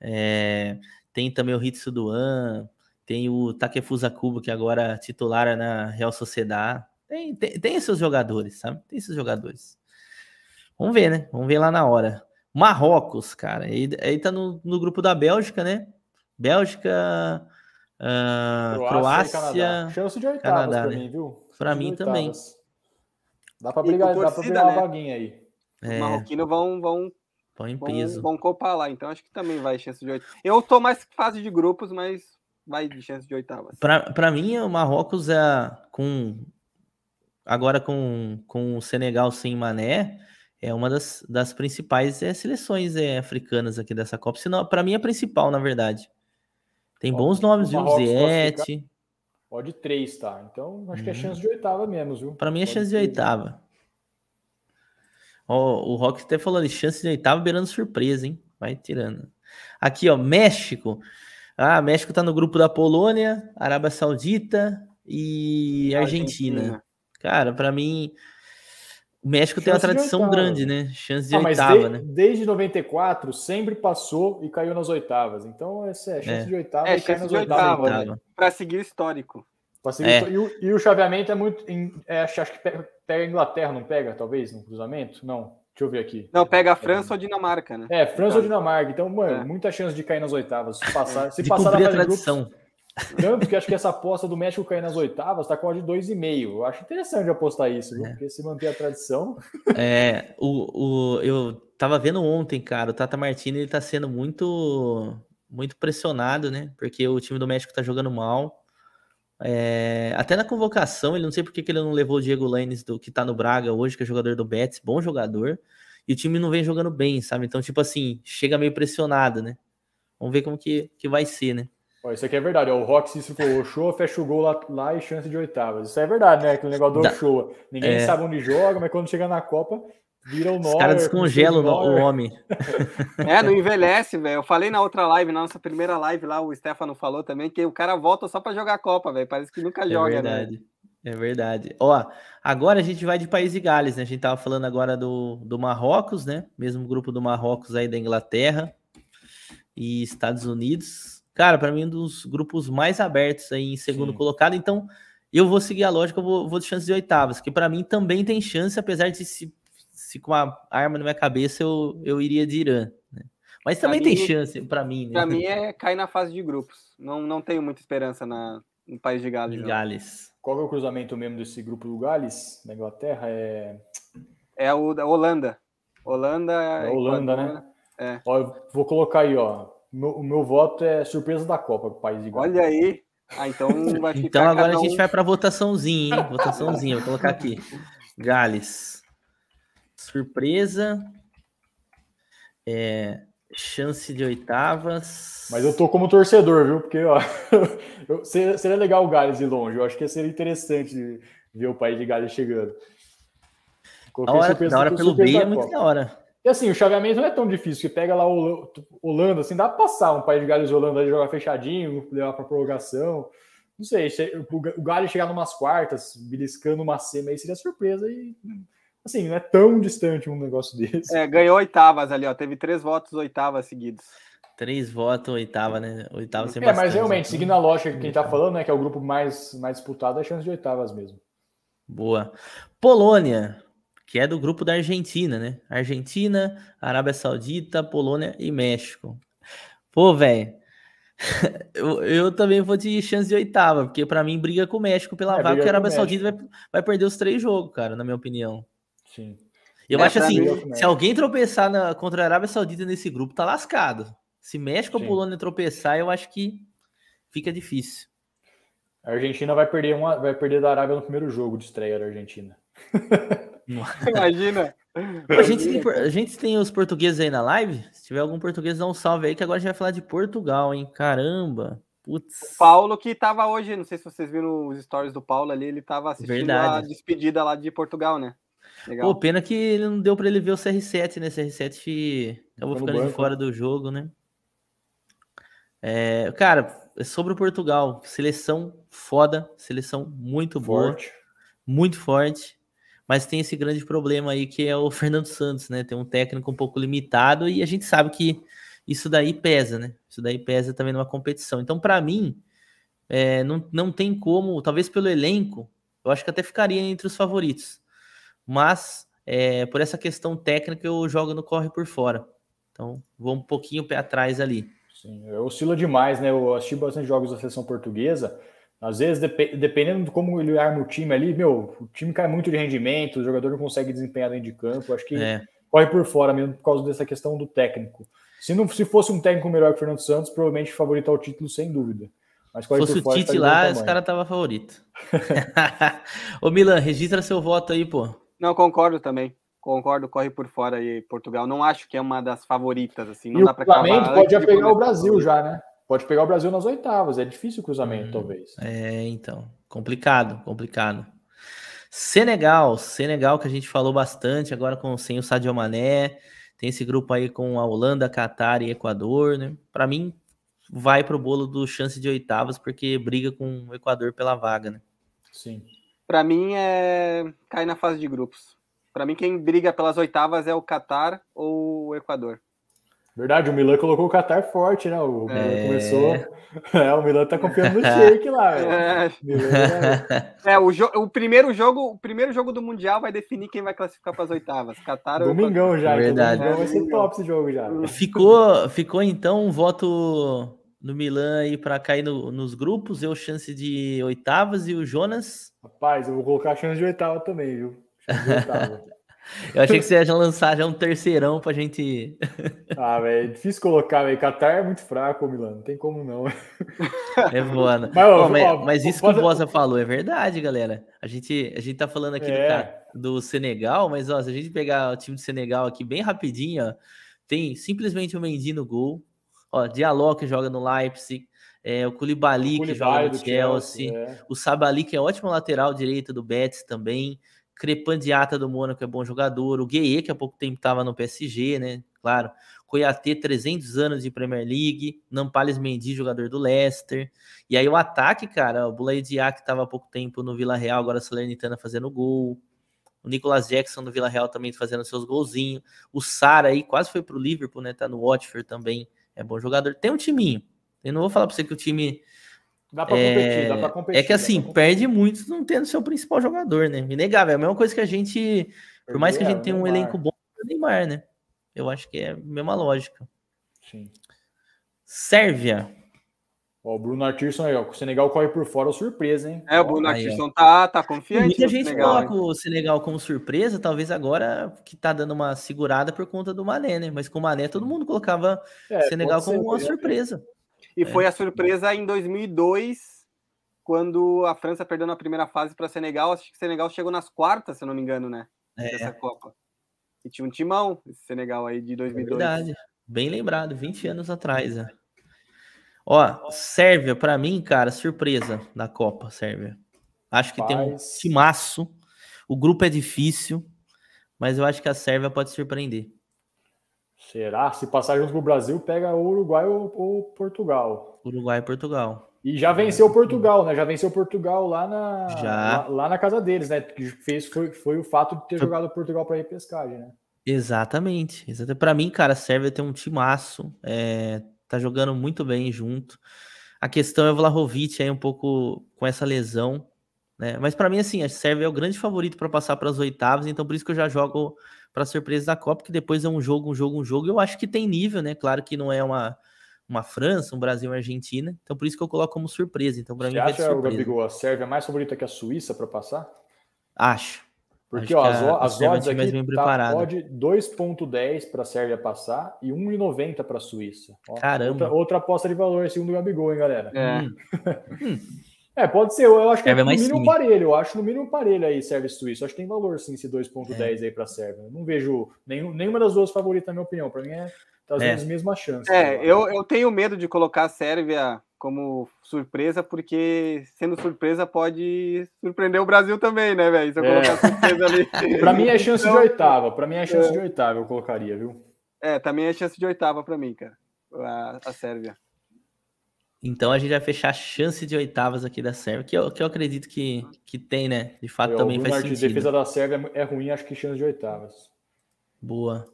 Speaker 1: É, tem também o Ritsu Duan, tem o Takefusa Kubo, que agora é titulara na Real Sociedade. Tem, tem, tem seus jogadores, sabe? Tem seus jogadores. Vamos ver, né? Vamos ver lá na hora. Marrocos, cara. Aí, aí tá no, no grupo da Bélgica, né? Bélgica, uh, Croácia. Croácia Chance de oitavas Canadá, pra né? mim, viu? Pra Chance mim também.
Speaker 2: Dá pra brigar, dá pra brigar né? uma
Speaker 3: vaguinha aí. É. Os marroquinos vão, vão Põe em peso. Vão, copa lá, então acho que também vai chance de oito. Eu tô mais fase de grupos, mas vai de chance de oitava.
Speaker 1: Para mim, o Marrocos é com agora com, com o Senegal sem Mané, é uma das, das principais é, seleções é, africanas aqui dessa Copa. Para mim, é principal, na verdade. Tem bons Ó, nomes, viu? Ziete.
Speaker 2: Pode três, tá? Então, acho que é uhum. chance de oitava mesmo, viu? Para mim, é pode chance de
Speaker 1: oitava. Ó, o Rock até tá falando, chance de oitava beirando surpresa, hein? Vai tirando. Aqui, ó, México. Ah, México tá no grupo da Polônia, Arábia Saudita e Argentina. Argentina. Cara, para mim, o México Chance tem uma tradição grande, né? Chance de ah, oitava, de, né?
Speaker 2: Desde 94 sempre passou e caiu nas oitavas. Então, essa é chance é. de oitava é, e caiu nas oitavas. Oitava. Né? né? Para seguir o histórico. É. E, o, e, o, chaveamento é muito. É, acho que pega a Inglaterra, não pega, talvez, no cruzamento? Não. Deixa eu ver aqui. Não, pega a França é. ou Dinamarca, né? É, França então, ou tá. Dinamarca. Então, mano, é. muita chance de cair nas oitavas. Se passar, (laughs) se de passar na tradição. Grupos, tanto que acho que essa aposta do México cair nas oitavas está com a de 2,5. Eu acho interessante apostar isso, viu? É. porque se manter a tradição.
Speaker 1: É, o, o, eu tava vendo ontem, cara, o Tata Martini ele tá sendo muito, muito pressionado, né? Porque o time do México tá jogando mal é, até na convocação, ele não sei por que, que ele não levou o Diego Lanes, do, que tá no Braga hoje, que é jogador do Betis, bom jogador, e o time não vem jogando bem, sabe? Então, tipo assim, chega meio pressionado, né? Vamos ver como que, que vai ser, né?
Speaker 2: Pô, isso aqui é verdade, ó, o Rock se o show, fecha o gol lá, lá, e chance de oitavas. Isso é verdade, né? Aquele negócio do show. Ninguém é... sabe onde joga, mas quando chega na Copa, Viram Os caras descongelam o homem. (laughs)
Speaker 3: É, não envelhece, velho. Eu falei na outra live, na nossa primeira live lá, o Stefano falou também que o cara volta só para jogar a Copa, velho. Parece que nunca é joga, né? verdade.
Speaker 1: Né? É verdade. Ó, agora a gente vai de País de Gales, né? A gente tava falando agora do, do Marrocos, né? Mesmo grupo do Marrocos aí da Inglaterra e Estados Unidos. Cara, para mim um dos grupos mais abertos aí em segundo Sim. colocado. Então, eu vou seguir a lógica, eu vou, vou de chance de oitavas, que para mim também tem chance, apesar de se se com uma arma na minha cabeça eu, eu iria de Irã. Né? Mas também pra tem mim, chance para mim. Né? Para mim
Speaker 3: é cair na fase de grupos. Não, não tenho muita esperança na, no país de Gales. De Gales. Qual é o cruzamento mesmo desse grupo do Gales, na Inglaterra? É,
Speaker 2: é o da Holanda. Holanda. É Holanda, né? né? É. Ó, eu vou colocar aí, ó. Meu, o meu voto é surpresa da Copa, o país de Gales. Olha aí. Ah, então
Speaker 1: vai (laughs) ficar Então agora um... a gente vai para votaçãozinha, hein? Votaçãozinha, vou colocar aqui. (laughs) Gales surpresa, é, chance de oitavas. Mas
Speaker 2: eu tô como torcedor, viu? Porque ó, (laughs)
Speaker 1: eu, seria, seria
Speaker 2: legal o Gales de longe. Eu acho que seria interessante ver o país de Gales chegando.
Speaker 1: Coloquei da hora, da hora pelo B é muito da hora.
Speaker 2: E assim, o chaveamento não é tão difícil. Que pega lá o Holanda, assim, dá pra passar um país de Gales e Holanda jogar fechadinho, levar pra prorrogação. Não sei, o Gales chegar numas quartas, beliscando uma sema, aí seria surpresa e
Speaker 1: assim, não é tão distante um negócio desse.
Speaker 3: É, ganhou oitavas ali, ó. Teve três votos oitavas
Speaker 1: seguidos. Três votos, oitava, né? Oitava é, sem É, bastante, mas realmente, né? seguindo
Speaker 3: a lógica que gente tá falando, né? Que
Speaker 2: é o grupo mais, mais disputado, a chance de oitavas mesmo.
Speaker 1: Boa. Polônia, que é do grupo da Argentina, né? Argentina, Arábia Saudita, Polônia e México. Pô, velho. (laughs) eu, eu, também vou de chance de oitava, porque para mim briga com o México pela é, vaga, porque a Arábia Saudita vai, vai perder os três jogos, cara, na minha opinião.
Speaker 2: Sim. Eu é, acho assim, mim, se
Speaker 1: alguém tropeçar na, contra a Arábia Saudita nesse grupo, tá lascado. Se México ou Polônia tropeçar, eu acho que fica difícil. A Argentina vai perder uma, vai perder da Arábia no primeiro jogo de estreia da Argentina. (laughs) Imagina. A gente, tem, a gente tem os portugueses aí na live. Se tiver algum português, dá um salve aí, que agora a gente vai falar de Portugal, hein? Caramba! Putz. O Paulo, que tava hoje,
Speaker 3: não sei se vocês viram os stories do Paulo ali, ele tava assistindo Verdade. a despedida lá de Portugal, né?
Speaker 1: Legal. Pô, pena que ele não deu para ele ver o CR7, né? O CR7 acabou ficando de fora do jogo, né? É, cara, é sobre o Portugal, seleção foda, seleção muito forte. boa, muito forte, mas tem esse grande problema aí que é o (laughs) Fernando Santos, né? Tem um técnico um pouco limitado e a gente sabe que isso daí pesa, né? Isso daí pesa também numa competição. Então, para mim, é, não, não tem como, talvez pelo elenco, eu acho que até ficaria entre os favoritos mas é, por essa questão técnica eu jogo no corre por fora. Então, vou um pouquinho pé atrás ali.
Speaker 2: Sim, oscila demais, né? Eu assisti bastante jogos da seleção portuguesa. Às vezes, dep dependendo de como ele arma o time ali, meu, o time cai muito de rendimento, o jogador não consegue desempenhar dentro de campo. Acho que é. corre por fora mesmo por causa dessa questão do técnico. Se não se fosse um técnico melhor que o Fernando Santos, provavelmente favoritar o título sem dúvida. Mas corre Se fosse por fora, o tá Tite lá,
Speaker 1: esse cara tava favorito. (laughs) Ô Milan, registra seu voto aí, pô. Não,
Speaker 3: concordo também. Concordo, corre por fora aí Portugal. Não acho que é uma das favoritas, assim. Não e dá para
Speaker 2: cruzamento cavar. pode pegar o Brasil já, né? Pode pegar o Brasil nas oitavas. É difícil o cruzamento, hum, talvez.
Speaker 1: É, então. Complicado, complicado. Senegal, Senegal que a gente falou bastante agora com sem o Sadio Mané. Tem esse grupo aí com a Holanda, Catar e Equador, né? Para mim vai pro bolo do chance de oitavas porque briga com o Equador pela vaga, né? Sim.
Speaker 3: Para mim, é cai na fase de grupos. Para mim, quem briga pelas oitavas é o Catar ou o Equador.
Speaker 2: Verdade, o Milan colocou o Qatar forte, né? O Milan é... começou. (laughs) É, o Milan tá confiando no Sheik lá. (laughs)
Speaker 3: É, é... (laughs) é o, jo... o, primeiro jogo, o primeiro jogo do Mundial vai definir quem vai classificar para as oitavas. Qatar Domingão ou... já. Verdade. Domingão vai ser top esse jogo já.
Speaker 1: Ficou, ficou então um voto no Milan aí para cair no, nos grupos, eu chance de oitavas e o Jonas. Rapaz, eu vou colocar a chance de oitava também, viu? Oitava. (laughs) eu achei que você ia lançar já um terceirão pra gente. (laughs) ah, velho, é difícil
Speaker 2: colocar, velho. Qatar é muito fraco, Milan, não tem como não. é
Speaker 1: boa, né? (laughs) Mas, ó, Pô, mas, ó, mas ó, isso que o Bosa falou é verdade, galera. A gente, a gente tá falando aqui é. do, do, Senegal, mas ó, se a gente pegar o time do Senegal aqui bem rapidinho, ó, tem simplesmente o Mendy no gol, Ó, Diallo que joga no Leipzig, é, o Koulibaly, que joga no Chelsea, Chelsea é. o Sabali que é ótimo lateral direito do Betis também, Crepandiata do Mônaco é bom jogador, o Gueye que há pouco tempo estava no PSG, né? Claro. Coiatê, 300 anos de Premier League, Nampales Mendy, jogador do Leicester. E aí o ataque, cara, o Bulaidia que estava há pouco tempo no Vila Real, agora a Salernitana fazendo gol. O Nicolas Jackson do Vila Real também fazendo seus golzinhos. O Sara aí quase foi pro Liverpool, né? Tá no Watford também é bom jogador. Tem um timinho. Eu não vou falar para você que o time. Dá pra, é... competir, dá pra é, competir, É que assim, perde muito não tendo seu principal jogador, né? Inegável. É a mesma coisa que a gente. Por mais que a gente é tenha um elenco bom, é o Neymar, né? Eu acho que é a mesma lógica. Sim. Sérvia.
Speaker 2: Ó, o Bruno Artirson aí, ó. O Senegal corre por fora,
Speaker 3: surpresa, hein? É, o Bruno Arturson Artirson tá, tá confiante. Muita gente Senegal, coloca
Speaker 1: hein? o Senegal como surpresa, talvez agora que tá dando uma segurada por conta do Mané, né? Mas com o Mané todo mundo colocava é, o Senegal como ser, uma surpresa. E é. foi a
Speaker 3: surpresa em 2002, quando a França perdeu na primeira fase para Senegal. Acho que o Senegal chegou nas quartas, se eu não me engano, né? É. Dessa Copa. E tinha um timão, esse Senegal aí de 2002. É verdade.
Speaker 1: Bem lembrado, 20 anos atrás, né? Ó, Sérvia, para mim, cara, surpresa da Copa, Sérvia. Acho que Paz. tem um timaço. O grupo é difícil, mas eu acho que a Sérvia pode surpreender.
Speaker 2: Será? Se passar junto pro Brasil, pega o Uruguai ou, ou Portugal. Uruguai e Portugal. E já é. venceu é. Portugal, né? Já venceu Portugal lá na, lá, lá, na casa deles, né? Que fez foi, foi o fato de ter foi... jogado Portugal para ir repescagem, né?
Speaker 1: Exatamente. exatamente. Para mim, cara, a Sérvia tem um timaço. É, tá jogando muito bem junto. A questão é o Vlahovic aí um pouco com essa lesão, né? Mas para mim assim, a Sérvia é o grande favorito para passar para as oitavas, então por isso que eu já jogo para surpresa da Copa, que depois é um jogo, um jogo, um jogo. Eu acho que tem nível, né? Claro que não é uma uma França, um Brasil, uma Argentina. Então por isso que eu coloco como surpresa. Então para mim acha, Gabigol,
Speaker 2: a Sérvia é mais favorita que a Suíça para passar?
Speaker 1: Acho. Porque ó, as, a, as odds aqui mais bem tá odd
Speaker 2: 2.10 para a Sérvia passar e 1.90 para a Suíça. Ó, Caramba. Outra, outra, aposta de valor, segundo o Gabigol, hein, galera? É. Hum. hum. (laughs) é, pode ser. Eu acho que é no mínimo um parelho. Eu acho no mínimo um parelho aí, Sérvia e Suíça. Eu acho que tem valor, sim, esse 2.10 é. aí para a Sérvia. Eu não vejo nenhum, nenhuma das duas favoritas, na minha opinião. Para mim, é, tá é. as mesmas chances. É,
Speaker 3: eu, eu tenho medo de colocar a Sérvia como surpresa, porque sendo surpresa pode surpreender o Brasil também, né, velho? Se eu é. colocar surpresa ali. (laughs) pra mim é chance então, de oitava, pra mim é chance é. de
Speaker 2: oitava, eu colocaria, viu?
Speaker 3: É, também é chance de oitava pra mim, cara, a, a Sérvia.
Speaker 1: Então a gente vai fechar a chance de oitavas aqui da Sérvia, que eu, que eu acredito que, que tem, né? De fato eu, é, também faz sentido. A defesa da
Speaker 2: Sérvia é, é ruim, acho que chance de oitavas.
Speaker 1: Boa.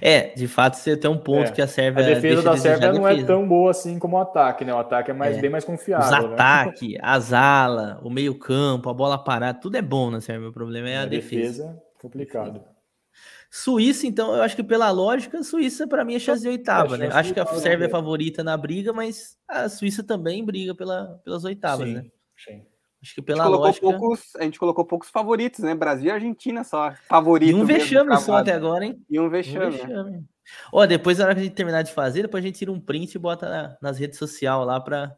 Speaker 1: É, de fato você tem um ponto é. que a Sérvia. A defesa da Sérvia não é tão
Speaker 2: boa assim como o ataque, né? O ataque é mais, é. bem mais confiável. Os né? ataques,
Speaker 1: as alas, o meio-campo, a bola parada, tudo é bom na Sérvia. O problema é a, a é, defesa. defesa. Complicado. Suíça, então, eu acho que pela lógica, Suíça para mim é chance de é, oitava, é, né? Acho que a Sérvia é favorita na briga, mas a Suíça também briga pela, pelas oitavas, sim, né? Sim. Acho que pela a lógica...
Speaker 3: Poucos, a gente colocou poucos favoritos, né? Brasil e Argentina só. Favorito. E um vexame só até agora, hein?
Speaker 1: E um vexame. Um Ó, depois, na hora que a gente terminar de fazer, depois a gente tira um print e bota na, nas redes sociais lá para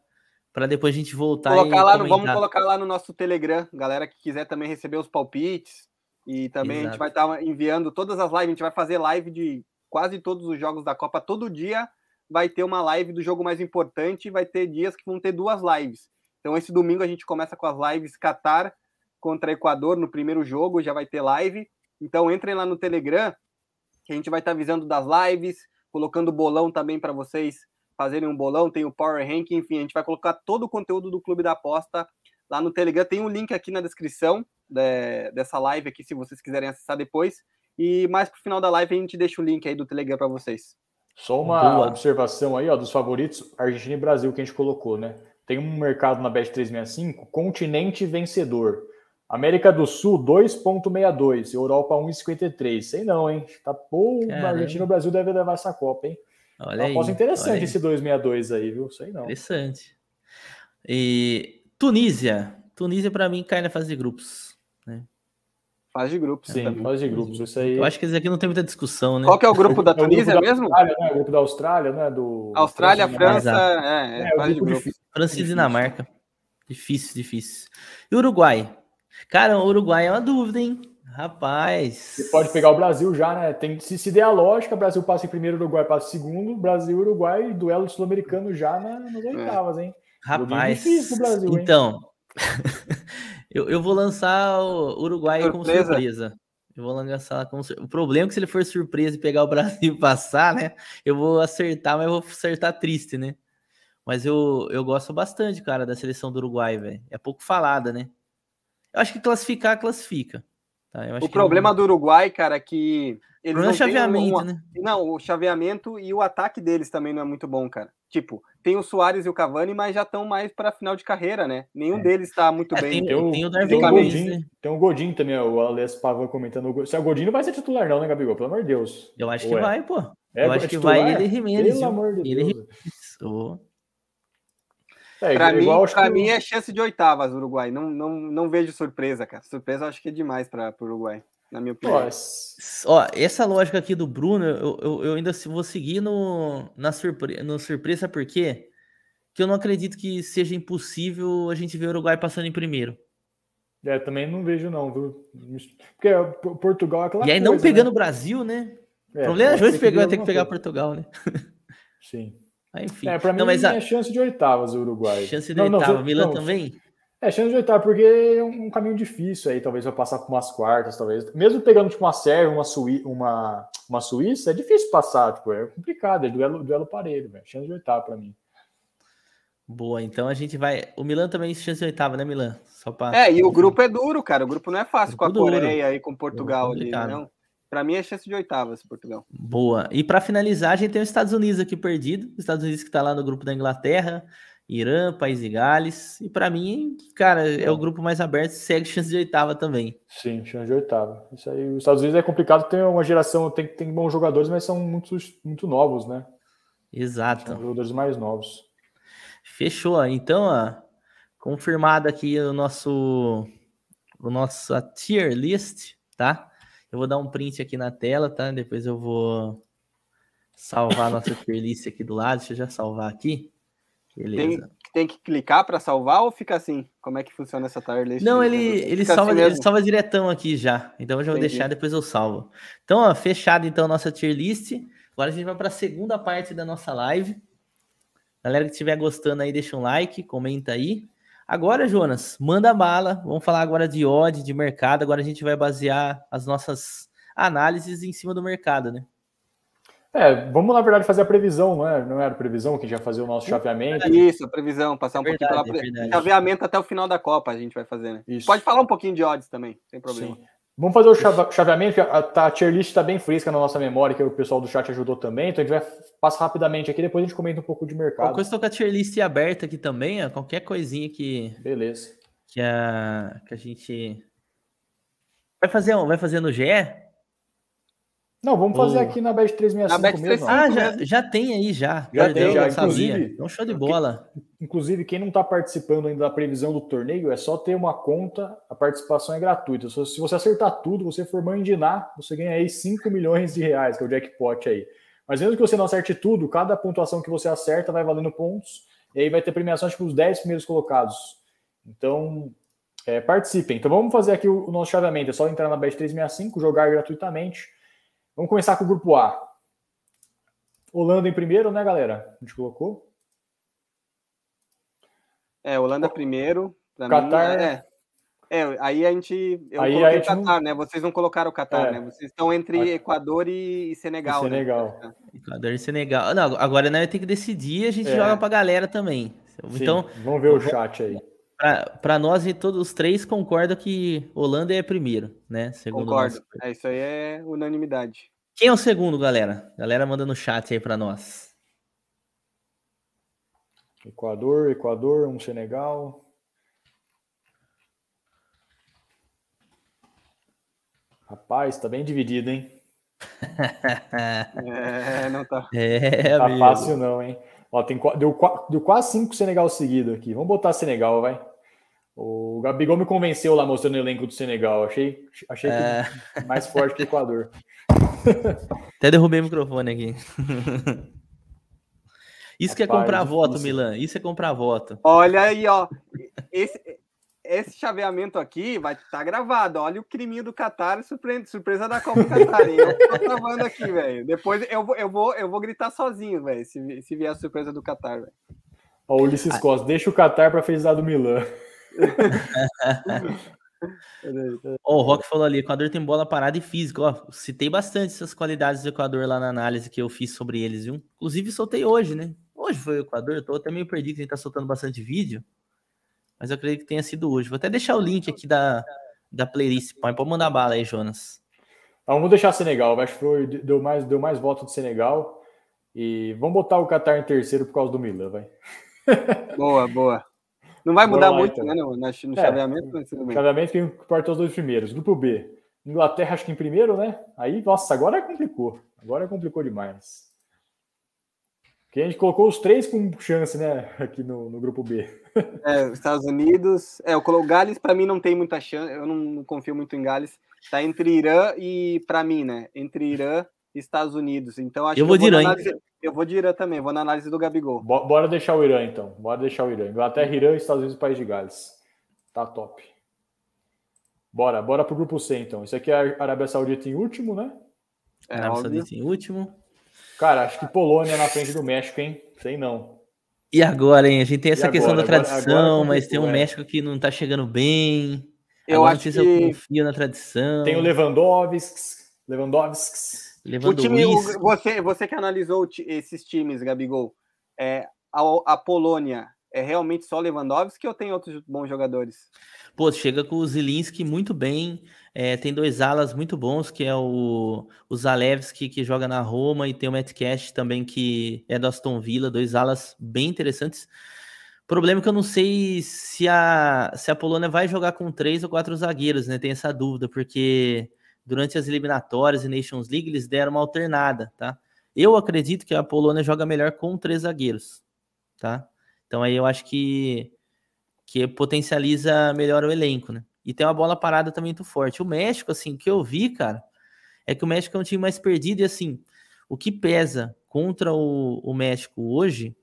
Speaker 1: para depois a gente voltar colocar lá no, Vamos
Speaker 3: colocar lá no nosso Telegram, galera que quiser também receber os palpites. E também Exato. a gente vai estar tá enviando todas as lives, a gente vai fazer live de quase todos os jogos da Copa. Todo dia vai ter uma live do jogo mais importante, vai ter dias que vão ter duas lives. Então, esse domingo a gente começa com as lives Qatar contra Equador no primeiro jogo, já vai ter live. Então, entrem lá no Telegram, que a gente vai estar avisando das lives, colocando bolão também para vocês fazerem um bolão. Tem o Power Rank, enfim, a gente vai colocar todo o conteúdo do Clube da Aposta lá no Telegram. Tem um link aqui na descrição de, é, dessa live aqui, se vocês quiserem acessar depois. E mais pro final da live a gente deixa o link aí do Telegram para vocês. Só uma Boa.
Speaker 2: observação aí, ó, dos favoritos, Argentina e Brasil que a gente colocou, né? Tem um mercado na Bet365, continente vencedor. América do Sul 2,62, Europa 1,53. Sei não, hein? Tá bom Argentina e o Brasil devem levar essa Copa, hein? Olha é Uma aí, interessante esse 262 aí, viu? Sei não.
Speaker 1: Interessante. E Tunísia. Tunísia, para mim, cai na fase de grupos. Faz de grupos. Sim, também. de grupos. Isso aí. Eu acho que esse aqui não tem muita discussão, né? Qual que é o grupo da Tunísia é o grupo da
Speaker 2: mesmo? Né? O grupo da Austrália, né? Do...
Speaker 1: Austrália, França. É, é, é de França e Dinamarca. Difícil, difícil. E Uruguai? Cara, o Uruguai é uma dúvida, hein? Rapaz. Você
Speaker 2: pode pegar o Brasil já, né? Tem, se, se der a lógica, Brasil passa em primeiro, Uruguai passa em segundo, Brasil Uruguai, duelo sul-americano já na, nas oitavas, é. hein?
Speaker 1: Rapaz. Difícil Brasil, então. Hein? (laughs) Eu, eu vou lançar o Uruguai surpresa. com surpresa. Eu vou lançar com surpresa. O problema é que se ele for surpresa e pegar o (laughs) Brasil e passar, né? Eu vou acertar, mas eu vou acertar triste, né? Mas eu, eu gosto bastante, cara, da seleção do Uruguai, velho. É pouco falada, né? Eu acho que classificar, classifica. Tá? o problema não... do Uruguai, cara, é que. Eles o é não é chaveamento, um... né?
Speaker 3: Não, o chaveamento e o ataque deles também não é muito bom, cara. Tipo, tem o Soares e o Cavani, mas já estão mais para final de carreira, né? Nenhum é. deles está muito
Speaker 1: é, bem. Tem, tem, o, tem, o tem, Godin, né?
Speaker 3: tem
Speaker 2: o Godin também,
Speaker 3: o Alessio
Speaker 2: Pava comentando. Se é o Godin não vai ser titular, não, né, Gabigol? Pelo amor de Deus. Eu acho Ou que é? vai, pô. É, eu acho que vai ele e Pelo amor de Deus.
Speaker 1: Ele...
Speaker 3: É, para mim, que... mim, é chance de oitavas, Uruguai. Não, não, não vejo surpresa, cara. Surpresa acho que é demais para o Uruguai na minha opinião. Ó,
Speaker 1: ó, essa lógica aqui do Bruno, eu, eu, eu ainda vou seguir no, na surpre, no surpresa, porque que eu não acredito que seja impossível a gente ver o Uruguai passando em primeiro. É, também não vejo, não, viu?
Speaker 2: Porque é Portugal é aquela E aí, coisa, não né? pegando né? Brasil,
Speaker 1: né? É, o problema é, é que pegar, vai ter que pegar Portugal, né?
Speaker 2: Sim. (laughs) Aí, enfim. É, pra mim, não, mas a... é chance de oitavas o Uruguai. Chance de não, oitava. Não, Milan não, também? É, chance de oitava, porque é um, um caminho difícil aí, talvez vai passar por umas quartas, talvez. Mesmo pegando tipo, uma Sérvia, uma, Suí uma, uma Suíça, é difícil passar, tipo, é complicado, é duelo, duelo parelho,
Speaker 3: velho. Chance de oitava para mim.
Speaker 1: Boa, então a gente vai. O Milan também chance de oitava, né, Milan? Só pra... É, e o grupo
Speaker 3: é duro, cara. O grupo não é fácil é com a Coreia e com é Portugal é ali, não. Para mim é chance de esse Portugal.
Speaker 1: Boa. E para finalizar, a gente tem os Estados Unidos aqui perdido. Os Estados Unidos que tá lá no grupo da Inglaterra. Irã, País de Gales. E para mim, cara, é o grupo mais aberto, segue (laughs) chance de oitava também. Sim, chance de oitava. Isso aí, os Estados Unidos é
Speaker 2: complicado, tem uma geração, tem, tem bons jogadores, mas são muitos, muito novos, né? Exato.
Speaker 1: São jogadores mais novos. Fechou, então, ó, confirmado aqui o nosso o nossa tier list, tá? Eu vou dar um print aqui na tela, tá? Depois eu vou salvar a nossa (laughs) tier list aqui do lado. Deixa eu já salvar aqui. Tem,
Speaker 3: tem, que clicar para salvar ou fica assim? Como é que
Speaker 1: funciona essa tier list? Não, ele, ele, salva, assim ele salva diretão aqui já. Então eu já vou Entendi. deixar, depois eu salvo. Então, ó, fechado então a nossa tier list. Agora a gente vai para a segunda parte da nossa live. Galera que estiver gostando aí, deixa um like, comenta aí. Agora, Jonas, manda bala. Vamos falar agora de odd, de mercado. Agora a gente vai basear as nossas análises em cima do mercado, né? É,
Speaker 2: vamos na verdade fazer a previsão, não, é? não era previsão que já fazer o nosso hum. chaveamento? É isso,
Speaker 3: a previsão, passar um verdade, é pouquinho pela é chaveamento até o final da Copa a gente vai fazer, né? Isso. Pode falar um pouquinho de odds também, sem problema. Sim.
Speaker 2: Vamos fazer o chaveamento, a, tá, a tier list está bem fresca na nossa memória, que o pessoal do chat ajudou também, então a gente vai passar rapidamente aqui, depois a gente comenta um pouco de mercado. Eu
Speaker 1: estou com a tier list aberta aqui também, ó, qualquer coisinha que... Beleza. Que a, que a gente... Vai fazer, vai fazer no GE? Não, vamos fazer aqui
Speaker 2: na Bet 365 mesmo. Né? ah, já,
Speaker 1: já, tem aí, já. Já tem, já. Inclusive, então,
Speaker 2: show de bola. inclusive, quem não está participando ainda da previsão do torneio, é só ter uma conta, a participação é gratuita. Se você acertar tudo, você for mandinar, você ganha aí 5 milhões de reais, que é o jackpot aí. Mas mesmo que você não acerte tudo, cada pontuação que você acerta vai valendo pontos, e aí vai ter premiações tipo, para os 10 primeiros colocados. Então, é, participem. Então vamos fazer aqui o, o nosso chaveamento. É só entrar na Bet365, jogar gratuitamente Vamos começar com o grupo A. Holanda em primeiro, né, galera? A gente colocou.
Speaker 3: É, Holanda primeiro. Qatar. Mim, é, é, é, aí a gente. Eu aí, coloquei o Qatar, não... né? Vocês não colocaram o Qatar, é. né? Vocês estão entre Equador e Senegal. E Senegal. Né? Tá.
Speaker 1: Equador e Senegal. Não, agora né, tem que decidir, a gente é. joga pra galera também. Então. Sim. Vamos ver o chat aí. Para nós, e todos os três concordam que Holanda é primeiro, né? Segundo Concordo. Nosso...
Speaker 3: É, isso aí é unanimidade.
Speaker 1: Quem é o segundo, galera? Galera manda no chat aí para nós.
Speaker 2: Equador, Equador, um Senegal. Rapaz, tá bem dividido,
Speaker 3: hein? (laughs) (laughs) é, não tá. É, não tá fácil não,
Speaker 2: hein? Ó, tem, deu, deu quase cinco Senegal seguido aqui. Vamos botar Senegal, vai. O Gabigol me convenceu lá mostrando o elenco do Senegal. Achei, achei é. é... mais forte que o Equador.
Speaker 1: (laughs) Até derrubei o microfone aqui. (laughs) Isso Rapaz, que é comprar voto, Milan. Isso é comprar voto. Olha aí, ó. Esse,
Speaker 3: esse chaveamento aqui vai estar tá gravado. Olha o criminho do Qatar, surpre... surpresa da Copa Qatar. eu tô gravando aqui, velho. Depois eu vou, eu, vou, eu vou gritar sozinho, velho, se, se vier a surpresa do Qatar, velho.
Speaker 1: Ó, Ulisses Costa, deixa o Qatar para felicidade do Milan. oh, (laughs) o Rock falou ali: Equador tem bola parada e física. Ó, citei bastante essas qualidades do Equador lá na análise que eu fiz sobre eles, viu? Inclusive, soltei hoje, né? Hoje foi o Equador, eu tô até meio perdido que a gente tá soltando bastante vídeo mas eu acredito que tenha sido hoje. Vou até deixar o link aqui da, da playlist. Pode mandar bala aí, Jonas. Tá, vamos
Speaker 2: deixar Senegal. Acho que foi, deu mais, deu mais voto do Senegal. E vamos botar o Qatar em terceiro por causa do Milan, vai. (laughs) Boa, boa. Não vai mudar lá, muito, então. né?
Speaker 3: No, no, no é,
Speaker 1: chaveamento,
Speaker 2: tem tudo Chaveamento os dois primeiros. Grupo B. Inglaterra, acho que em primeiro, né? Aí, nossa, agora complicou. Agora complicou demais. Que a gente colocou os três com chance, né? Aqui no, no grupo B.
Speaker 3: É, Estados Unidos. É, eu coloco Gales, para mim não tem muita chance. Eu não, não confio muito em Gales. Tá entre Irã e, para mim, né? Entre Irã e Estados Unidos. Então acho eu vou, que eu vou de Irã. Análise, eu vou de Irã também, vou na análise do Gabigol. Bora deixar o Irã então. Bora deixar o Irã. Inglaterra, Irã, e Estados Unidos País de Gales.
Speaker 2: Tá top. Bora, bora pro grupo C então. Isso aqui é a Arábia Saudita em último, né? É, Arábia Saudita em último. Cara, acho que Polônia na frente do México, hein?
Speaker 1: Sei não. E agora, hein? A gente tem essa e questão agora? da tradição, agora, agora mas tem um é. México que não tá chegando bem. Eu acho não sei que... se eu confio na tradição. Tem o Lewandowski.
Speaker 3: Lewandowski. O time, o, você, você que analisou esses times, Gabigol, é, a, a Polônia é realmente só Lewandowski ou tem outros bons jogadores?
Speaker 1: Pô, chega com o Zilinski muito bem. É, tem dois alas muito bons, que é o, o Zalewski, que joga na Roma, e tem o Matt Cash também, que é do Aston Villa. Dois alas bem interessantes. Problema é que eu não sei se a, se a Polônia vai jogar com três ou quatro zagueiros, né? Tem essa dúvida, porque durante as eliminatórias e Nations League eles deram uma alternada, tá? Eu acredito que a Polônia joga melhor com três zagueiros, tá? Então aí eu acho que que potencializa melhor o elenco, né? E tem uma bola parada também muito forte. O México, assim, que eu vi, cara, é que o México é um time mais perdido e, assim, o que pesa contra o, o México hoje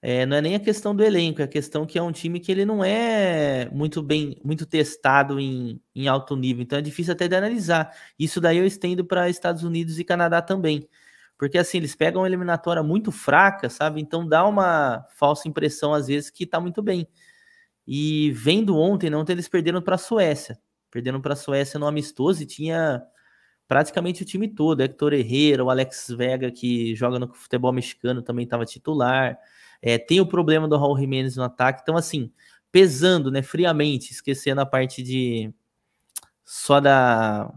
Speaker 1: é, não é nem a questão do elenco, é a questão que é um time que ele não é muito bem, muito testado em, em alto nível, então é difícil até de analisar. Isso daí eu estendo para Estados Unidos e Canadá também. Porque assim, eles pegam uma eliminatória muito fraca, sabe? Então dá uma falsa impressão às vezes que está muito bem. E vendo ontem, não né, eles perderam para a Suécia. Perderam para a Suécia no amistoso e tinha praticamente o time todo. Hector Herrera, o Alex Vega, que joga no futebol mexicano, também estava titular. É, tem o problema do Raul Jimenez no ataque. Então, assim, pesando, né, friamente, esquecendo a parte de só da,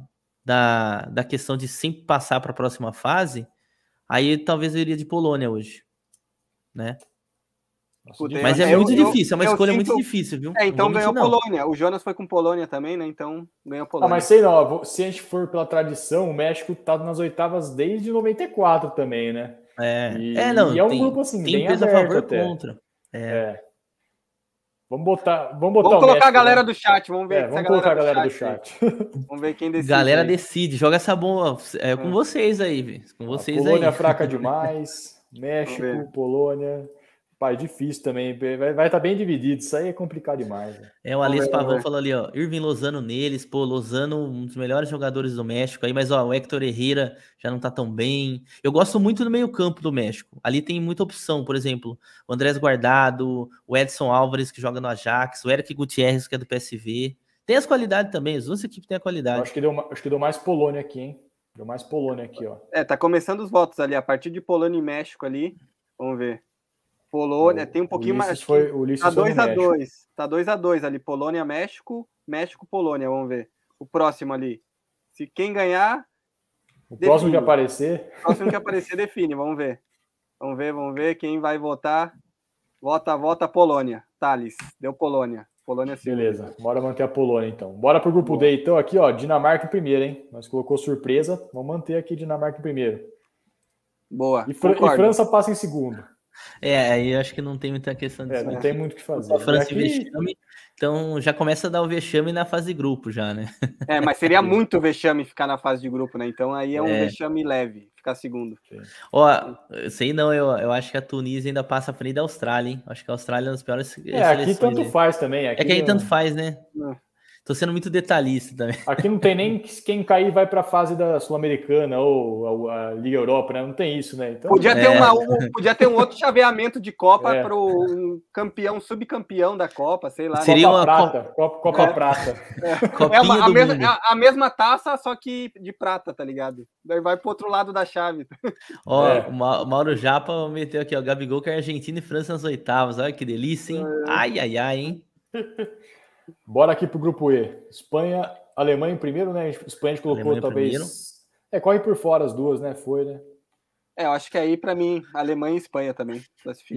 Speaker 1: da, da questão de sempre passar para a próxima fase, aí talvez eu iria de Polônia hoje, né? Puta, tipo, mas é muito eu, difícil, é uma escolha sinto... muito difícil, viu? É, então ganhou
Speaker 3: não. Polônia. O Jonas foi com Polônia também, né? Então ganhou ah, Polônia. Ah, mas sei
Speaker 2: não, se a gente for pela tradição, o México tá nas oitavas desde 94 também, né? É, e, é não. E é um tem, grupo
Speaker 1: assim, tem bem peso a favor até. contra. É. é. Vamos botar, vamos botar Vamos colocar México, a né? galera né? do
Speaker 3: chat, vamos ver. É, vamos colocar a galera do chat. Do chat. vamos ver quem
Speaker 1: decide. Galera aí. decide, joga essa bomba é, com é. vocês aí, com vocês a Polônia aí. Polônia é fraca (laughs)
Speaker 2: demais, México, Polônia. Pai, difícil também. Vai estar tá bem dividido. Isso aí é complicado demais. Né? É, o Alex Pavão falou
Speaker 1: ali, ó. Irving Lozano neles. Pô, Lozano, um dos melhores jogadores do México aí. Mas, ó, o Hector Herrera já não tá tão bem. Eu gosto muito do meio-campo do México. Ali tem muita opção. Por exemplo, o Andrés Guardado, o Edson Álvares, que joga no Ajax, o Eric Gutierrez, que é do PSV. Tem as qualidades também. As duas equipes têm a qualidade. acho que deu, acho que deu mais Polônia aqui, hein? Deu mais Polônia aqui, ó.
Speaker 3: É, tá começando os votos ali. A partir de Polônia e México ali. Vamos ver. Polônia, o, então, tem um pouquinho Ulisses mais. Foi, Ulisses tá 2 a 2 Tá 2 a 2 ali. Polônia, México, México, Polônia, vamos ver. O próximo ali. Se quem ganhar. O define. próximo que aparecer. O próximo que aparecer (laughs) define, vamos ver. Vamos ver, vamos ver quem vai votar. Vota, vota Polônia. Thales, deu Polônia. Polônia sim. Beleza, bora manter a Polônia então.
Speaker 2: Bora pro grupo Bom. D então aqui, ó, Dinamarca em primeiro, hein? Nós colocou surpresa, vamos manter aqui Dinamarca em primeiro. Boa. E, Fran e França
Speaker 1: passa em segundo. É, aí eu acho que não tem muita questão de. É, não né? tem muito o que fazer. A França aqui... Né? É vexame, então já começa a dar o vexame na fase de grupo, já, né? É, mas seria (laughs)
Speaker 3: muito vexame ficar na fase de grupo, né? Então aí é um é. vexame leve, ficar segundo.
Speaker 1: Ó, sei não, eu, eu acho que a Tunísia ainda passa a frente da Austrália, hein? Acho que a Austrália é uma das piores. É, aqui tanto né? faz também. Aqui é que aí tanto é faz, né? Não. É. Tô sendo muito detalhista também. Aqui não tem nem quem cair vai para a fase da
Speaker 2: Sul-Americana ou a, Liga Europa, né? Não tem isso, né? Então... Podia, ter é. uma, um,
Speaker 3: podia ter um outro chaveamento de Copa (laughs) é. para um campeão, subcampeão da Copa, sei lá. Seria Copa uma prata.
Speaker 1: Copa, Copa é. prata.
Speaker 3: É, (laughs) é uma, a, mes a, a, mesma taça, só que de prata, tá ligado? Daí vai para outro lado da chave. (laughs) Ó, o é.
Speaker 1: Mauro Japa meteu aqui, ó, Gabigol que é Argentina e França nas oitavas. Olha que delícia, hein? É. Ai, ai, ai, hein? Bora aqui
Speaker 2: para o grupo E. Espanha, Alemanha em primeiro, né? Espanha a gente
Speaker 1: colocou Alemanha talvez. Primeiro.
Speaker 3: É, corre por fora as
Speaker 2: duas, né? Foi, né?
Speaker 3: É, eu acho que aí, para mim, Alemanha e Espanha também.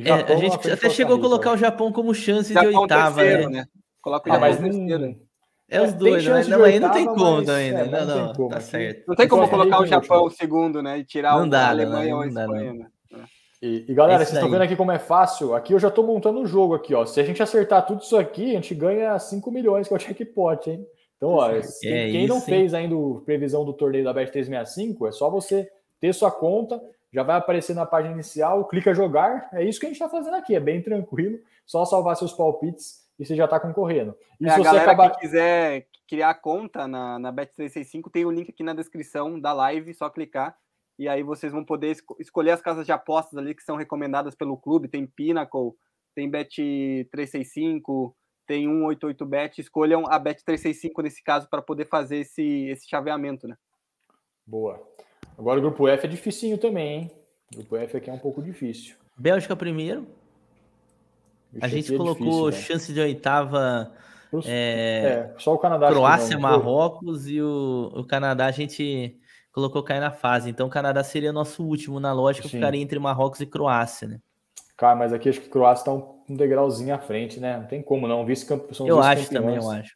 Speaker 3: É, a gente até Costa chegou
Speaker 1: a colocar então. o Japão como chance Japão de oitava, terceiro, né? né? Coloca o ah, Japão terceiro. É os é, dois, né? Não, aí não tem como ainda. É, né? não, não, tá certo. Não tem
Speaker 3: como é, colocar o Japão segundo, né? E tirar o Alemanha ou a Espanha, né? E, e galera, Esse vocês estão vendo
Speaker 2: aqui como é fácil? Aqui eu já estou montando um jogo aqui, ó. Se a gente acertar tudo isso aqui, a gente ganha 5 milhões, que é o checkpot, hein? Então, ó, (laughs) é quem, não fez ainda a previsão do torneio da Bet365, é só você ter sua conta, já vai aparecer na página inicial, clica jogar. É isso que a gente está fazendo aqui, é bem tranquilo, só salvar seus palpites e você já está concorrendo. E é, se você acabar...
Speaker 3: que quiser criar conta na, na Bet365, tem o link aqui na descrição da live, só clicar e aí vocês vão poder esco escolher as casas de apostas ali que são recomendadas pelo clube, tem Pinnacle, tem Bet365, tem 188bet, escolham a Bet365 nesse caso para poder fazer esse, esse chaveamento, né?
Speaker 2: Boa. Agora o grupo F é dificinho também, hein? O grupo F aqui é um pouco difícil. Bélgica
Speaker 1: primeiro. A gente é colocou difícil, né? chance de oitava. Pro... É... é, só o Canadá. Croácia, Marrocos e o, o Canadá a gente colocou cair na fase. Então o Canadá seria nosso último na lógica, Sim. ficaria entre Marrocos e Croácia, né?
Speaker 2: Cara, mas aqui acho que Croácia está um, um, degrauzinho à frente, né? Não tem como não. Vice -camp... São eu vice acho também, eu acho.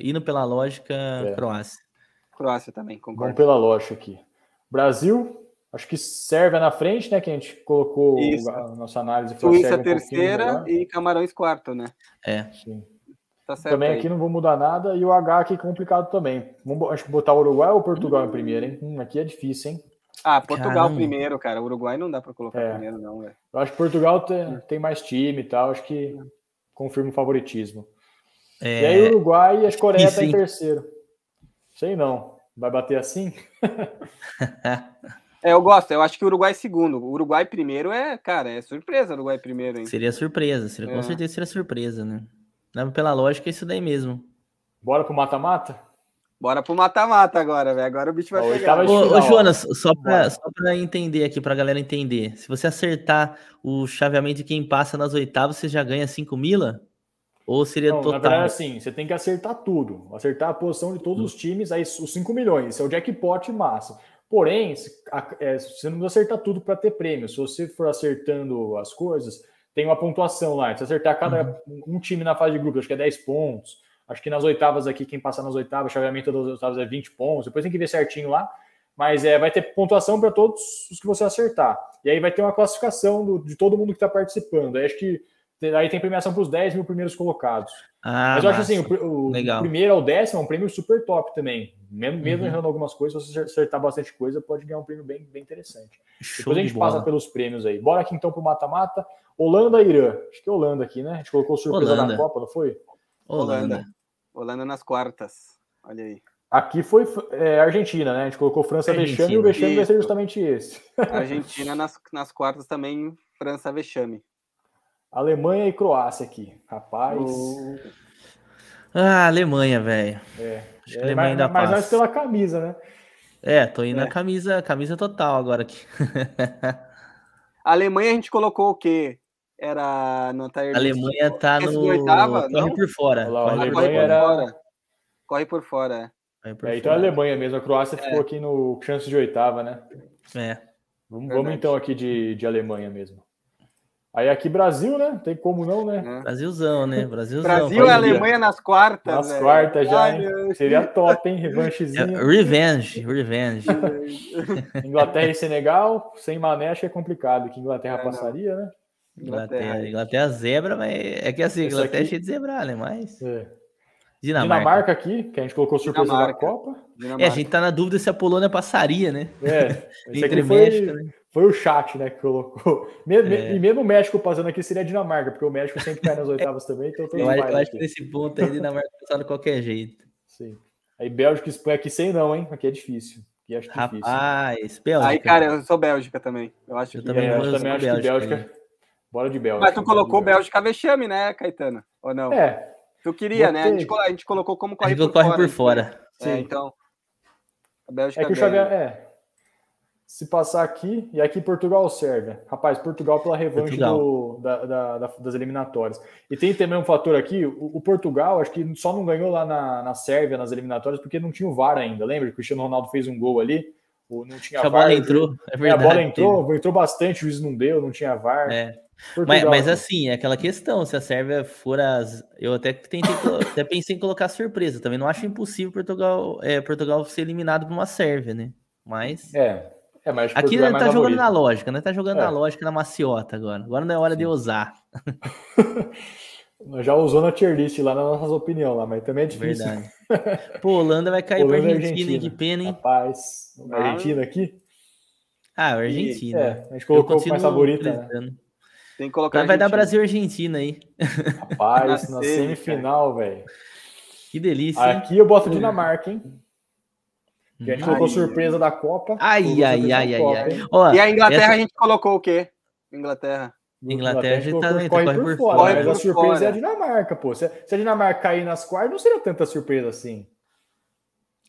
Speaker 1: Indo pela lógica, é. Croácia.
Speaker 3: Croácia também, concordo.
Speaker 1: Vamos pela
Speaker 2: lógica aqui. Brasil, acho que Sérvia na frente, né? Que a gente colocou Isso. a nossa análise. Suíça um terceira
Speaker 3: e Camarões quarto, né? É. Sim. Tá certo também aí. aqui não
Speaker 2: vou mudar nada. E o H aqui é complicado também. Vamos, acho que botar Uruguai ou Portugal hum. em primeiro, hein? Hum, aqui é difícil, hein?
Speaker 3: Ah, Portugal Caramba. primeiro, cara. O Uruguai não dá para colocar é. primeiro, não, velho.
Speaker 2: Eu acho que Portugal tem, hum. tem mais time e tal. Acho que confirma o favoritismo. É... E aí, Uruguai e as é Coreia tá em terceiro. Sei não.
Speaker 3: Vai bater assim? (laughs) é, eu gosto. Eu acho que o Uruguai é segundo. O Uruguai primeiro é, cara, é surpresa. Uruguai primeiro, hein?
Speaker 1: Seria surpresa. Seria, é. Com certeza seria surpresa, né? Né? Pela lógica, é isso daí mesmo. Bora pro mata-mata?
Speaker 3: Bora pro mata-mata agora, velho. Agora o bicho vai chegar. É ô, ô, Jonas, só pra,
Speaker 1: só pra entender aqui, pra galera entender. Se você acertar o chaveamento de quem passa nas oitavas, você já ganha 5 mila? Ou seria Não, total? Na verdade, assim, você
Speaker 2: tem que acertar tudo. Acertar a posição de todos hum. os times, aí os 5 milhões. Isso é o jackpot massa. Porém, se, é, você não acertar tudo para ter prêmio. Se você for acertando as coisas, tem uma pontuação lá. Se acertar cada uhum. um time na fase de grupo, acho que é 10 pontos. Acho que nas oitavas aqui, quem passar nas oitavas, chaveamento das oitavas é 20 pontos. Depois tem que ver certinho lá. Mas é, vai ter pontuação para todos os que você acertar. E aí vai ter uma classificação do, de todo mundo que está participando. Aí acho que Aí tem premiação para os 10 mil primeiros colocados.
Speaker 1: Ah, Mas eu acho assim, o, o primeiro
Speaker 2: ao décimo é um prêmio super top também. Mesmo, mesmo uhum. errando algumas coisas, se você acertar bastante coisa, pode ganhar um prêmio bem, bem interessante. Show Depois a gente passa pelos prêmios aí. Bora aqui então para o mata-mata. Holanda e Irã. Acho que é Holanda aqui, né? A gente colocou surpresa Holanda. na Copa, não foi? Holanda.
Speaker 3: Holanda. nas quartas. Olha aí.
Speaker 2: Aqui foi é, Argentina, né? A gente colocou França vexame e o vexame vai ser justamente esse.
Speaker 3: (laughs) Argentina nas, nas quartas também, França vexame.
Speaker 2: Alemanha e Croácia aqui. Rapaz. Oh.
Speaker 1: Ah, Alemanha, velho. É.
Speaker 2: Acho que a Alemanha mas, é, ainda mas passa. Mas pela camisa, né?
Speaker 1: É, tô indo é. na camisa, camisa total agora aqui. a (laughs) Alemanha a gente colocou o
Speaker 3: quê? Era no tá A Alemanha tá no oitava, corre não? por
Speaker 1: fora. Lá, corre, por
Speaker 3: era... fora. Corre por fora. É.
Speaker 2: Corre por é, então é a Alemanha mesmo, a Croácia é. ficou aqui no chance de oitava, né? É. Vamos, vamos então aqui de, de Alemanha mesmo. Aí aqui Brasil, né? Tem como não, né? né? Brasilzão, né? (laughs) Brasilzão. Brasil e é Alemanha
Speaker 3: nas quartas. Nas né? quartas já, Seria top, hein?
Speaker 2: Revanchezinho. É,
Speaker 1: revenge, revenge.
Speaker 2: É. (laughs) Inglaterra e Senegal, sem Mané, acho que é complicado, que Inglaterra é, passaria, né?
Speaker 1: Inglaterra, Inglaterra, zebra, mas é que assim, Esse Inglaterra aqui... é cheio de zebrar, né? Mas. É. Dinamarca. Dinamarca. aqui, que a gente colocou surpresa Dinamarca. Copa. Dinamarca. É, a gente tá na dúvida se a Polônia passaria, né? É. (laughs) Entre foi... né? Foi o chat, né, que colocou. (laughs) é. E mesmo o
Speaker 2: México passando aqui seria a Dinamarca, porque o México sempre cai nas oitavas também, então eu, acho, eu que nesse ponto aí Dinamarca tá passando de qualquer jeito. Sim. Aí Bélgica e Espanha aqui sem não, hein? Aqui é difícil. Aqui acho difícil.
Speaker 3: Rapaz, Bélgica. Aí, cara, eu sou Bélgica também. Eu acho eu que também, é, eu também acho Bélgica, que Bélgica. Né? Bora de Bélgica. Mas tu colocou Bélgica, Bélgica vexame, né, Caetano? Ou não? É. Tu queria, Botei. né? A gente, a gente, colocou como corre, a gente por, corre fora, por fora. É, Sim. É, então. A é Bélgica é que o Xavier,
Speaker 2: é, se passar aqui, e aqui Portugal serve. Rapaz, Portugal pela revanche do, da, da, das eliminatórias. E tem também um fator aqui, o, o, Portugal acho que só não ganhou lá na, na Sérvia, nas eliminatórias, porque não tinha o VAR ainda, lembra? O Cristiano Ronaldo fez um gol ali, não tinha a VAR. bola entrou, é verdade. É, a bola entrou, entrou bastante, o juiz não deu, não tinha VAR. É.
Speaker 1: Mas, mas, assim. assim, é aquela questão, se a Sérvia for as... Eu até, tentei, (laughs) até pensei em colocar surpresa, também não acho impossível Portugal, é, Portugal ser eliminado por uma Sérvia, né? Mas... É, é, mas Aqui é ele tá jogando na lógica, né? Tá jogando é. na lógica, na maciota agora. Agora não é hora Sim. de usar. (laughs) Já usou na tier list lá nas nossas opiniões lá,
Speaker 2: mas também é difícil. Verdade.
Speaker 1: Pô, Holanda vai cair Holanda pra Argentina, Argentina. que pena, hein? Rapaz, ah. Argentina aqui? Ah, Argentina. E, é, a gente colocou como mais favorita, né?
Speaker 3: Tem que colocar. Vai dar Brasil e
Speaker 1: Argentina aí. Rapaz, (laughs) na, na semifinal, velho. Que delícia. Aqui hein? eu boto
Speaker 3: Dinamarca, hein?
Speaker 1: Que a gente colocou surpresa da Copa. Ai, ai, ai, Copa, ai, ai. Ó, e a Inglaterra essa... a gente
Speaker 3: colocou o quê? Inglaterra.
Speaker 1: Inglaterra, Inglaterra a gente tá, corre, corre por, por fora. Corre mas por a surpresa fora. é a
Speaker 2: Dinamarca, pô. Se, se a Dinamarca cair nas quartas, não seria tanta surpresa assim.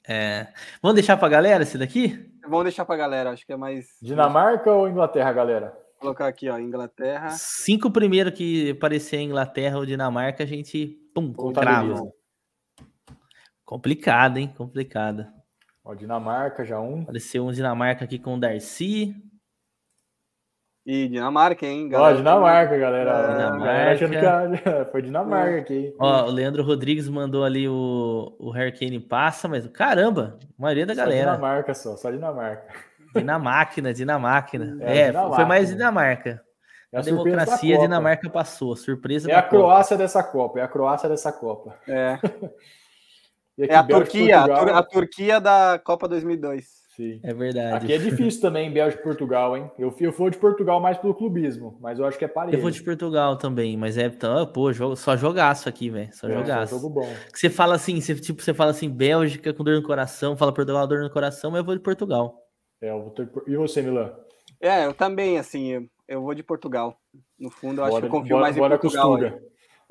Speaker 1: É. Vamos deixar pra galera esse daqui?
Speaker 3: Vamos deixar pra galera, acho que é mais. Dinamarca ou Inglaterra, galera? Vou colocar aqui, ó, Inglaterra.
Speaker 1: Cinco primeiro que aparecer Inglaterra ou Dinamarca, a gente pum, trava. Complicado, hein? Complicado. Ó, Dinamarca já um. Apareceu um Dinamarca aqui com o Darcy.
Speaker 3: E Dinamarca, hein, galera? Ó, Dinamarca, galera. É. Dinamarca. (laughs) foi Dinamarca é. aqui.
Speaker 1: Ó, o Leandro Rodrigues mandou ali o, o Hurricane passa, mas caramba, a maioria da só galera.
Speaker 2: Dinamarca só, só Dinamarca.
Speaker 1: Dinamáquina, Dinamáquina. (laughs) É, é Dinamarca, foi mais Dinamarca.
Speaker 2: É a, a democracia,
Speaker 1: Dinamarca passou. Surpresa É a Croácia
Speaker 3: Copa. dessa Copa, é a Croácia dessa Copa.
Speaker 1: É. (laughs) é a Turquia, a,
Speaker 3: Turquia da Copa 2002.
Speaker 1: Sim. É verdade. Aqui é difícil
Speaker 2: também, Bélgica e Portugal, hein? Eu, eu vou de Portugal mais pelo clubismo, mas eu acho que é parecido. Eu vou de
Speaker 1: Portugal também, mas é, tão ah, pô, só jogaço aqui, velho. Só é, jogaço. Jogo bom. Que você fala assim, você, tipo, você fala assim, Bélgica com dor no coração, fala Portugal dor no coração, mas eu vou de Portugal.
Speaker 2: É, eu vou ter... E você, Milan?
Speaker 3: É, eu também, assim, eu, eu vou de Portugal. No fundo,
Speaker 1: eu bora, acho que eu confio bora, mais em Portugal. Costura.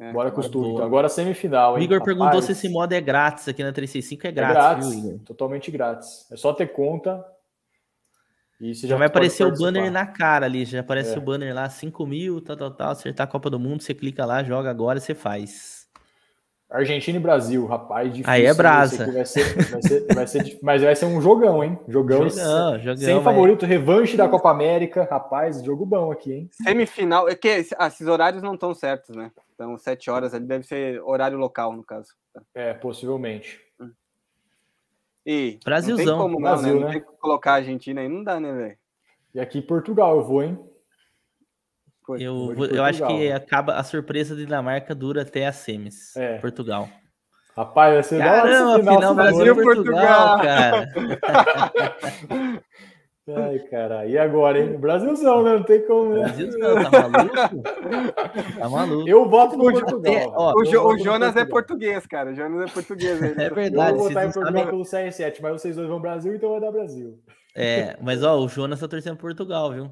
Speaker 3: É,
Speaker 2: Bora com é tudo. Então, agora é semifinal. Hein? Igor Rapaz. perguntou se
Speaker 1: esse modo é grátis aqui na 365. É grátis, é grátis viu, Igor? Totalmente
Speaker 2: grátis. É só ter conta. E você já, já vai aparecer o banner na
Speaker 1: cara ali. Já aparece é. o banner lá: 5 mil, tal, tal, tal. Acertar a Copa do Mundo. Você clica lá, joga agora e você faz. Argentina e Brasil, rapaz, difícil. Aí é brasa. Vai ser, vai ser, vai ser, mas vai ser um jogão, hein? Jogão. jogão, jogão sem mas... É. favorito,
Speaker 2: revanche da Copa América. Rapaz, jogo bom aqui, hein?
Speaker 3: Semifinal. É que ah, esses horários não estão certos, né? Então, sete horas ali deve ser horário local, no caso. É, possivelmente. E Brasilzão. Não tem como, Brasil, né? não, né? Não tem colocar a Argentina aí, não dá, né, velho? E aqui Portugal eu vou, hein?
Speaker 1: eu, vou, eu acho que né? acaba a surpresa da Dinamarca dura até a semis. É. Portugal. Rapaz, vai ser Caramba, final, final Brasil e Portugal, Portugal cara. (laughs)
Speaker 2: Ai, cara E agora, hein? Brasilzão, né? Não tem como. Né? Brasilzão, tá maluco?
Speaker 3: Tá maluco. Eu voto no Portugal. Até, ó, o, jo o Jonas Portugal. é, é português, cara. O
Speaker 2: Jonas é português. (laughs) Né? É verdade. Eu vou votar em Portugal sabem... pelo CR7, mas vocês dois vão Brasil, então vai dar Brasil.
Speaker 3: É,
Speaker 1: mas ó, o Jonas tá torcendo Portugal, viu?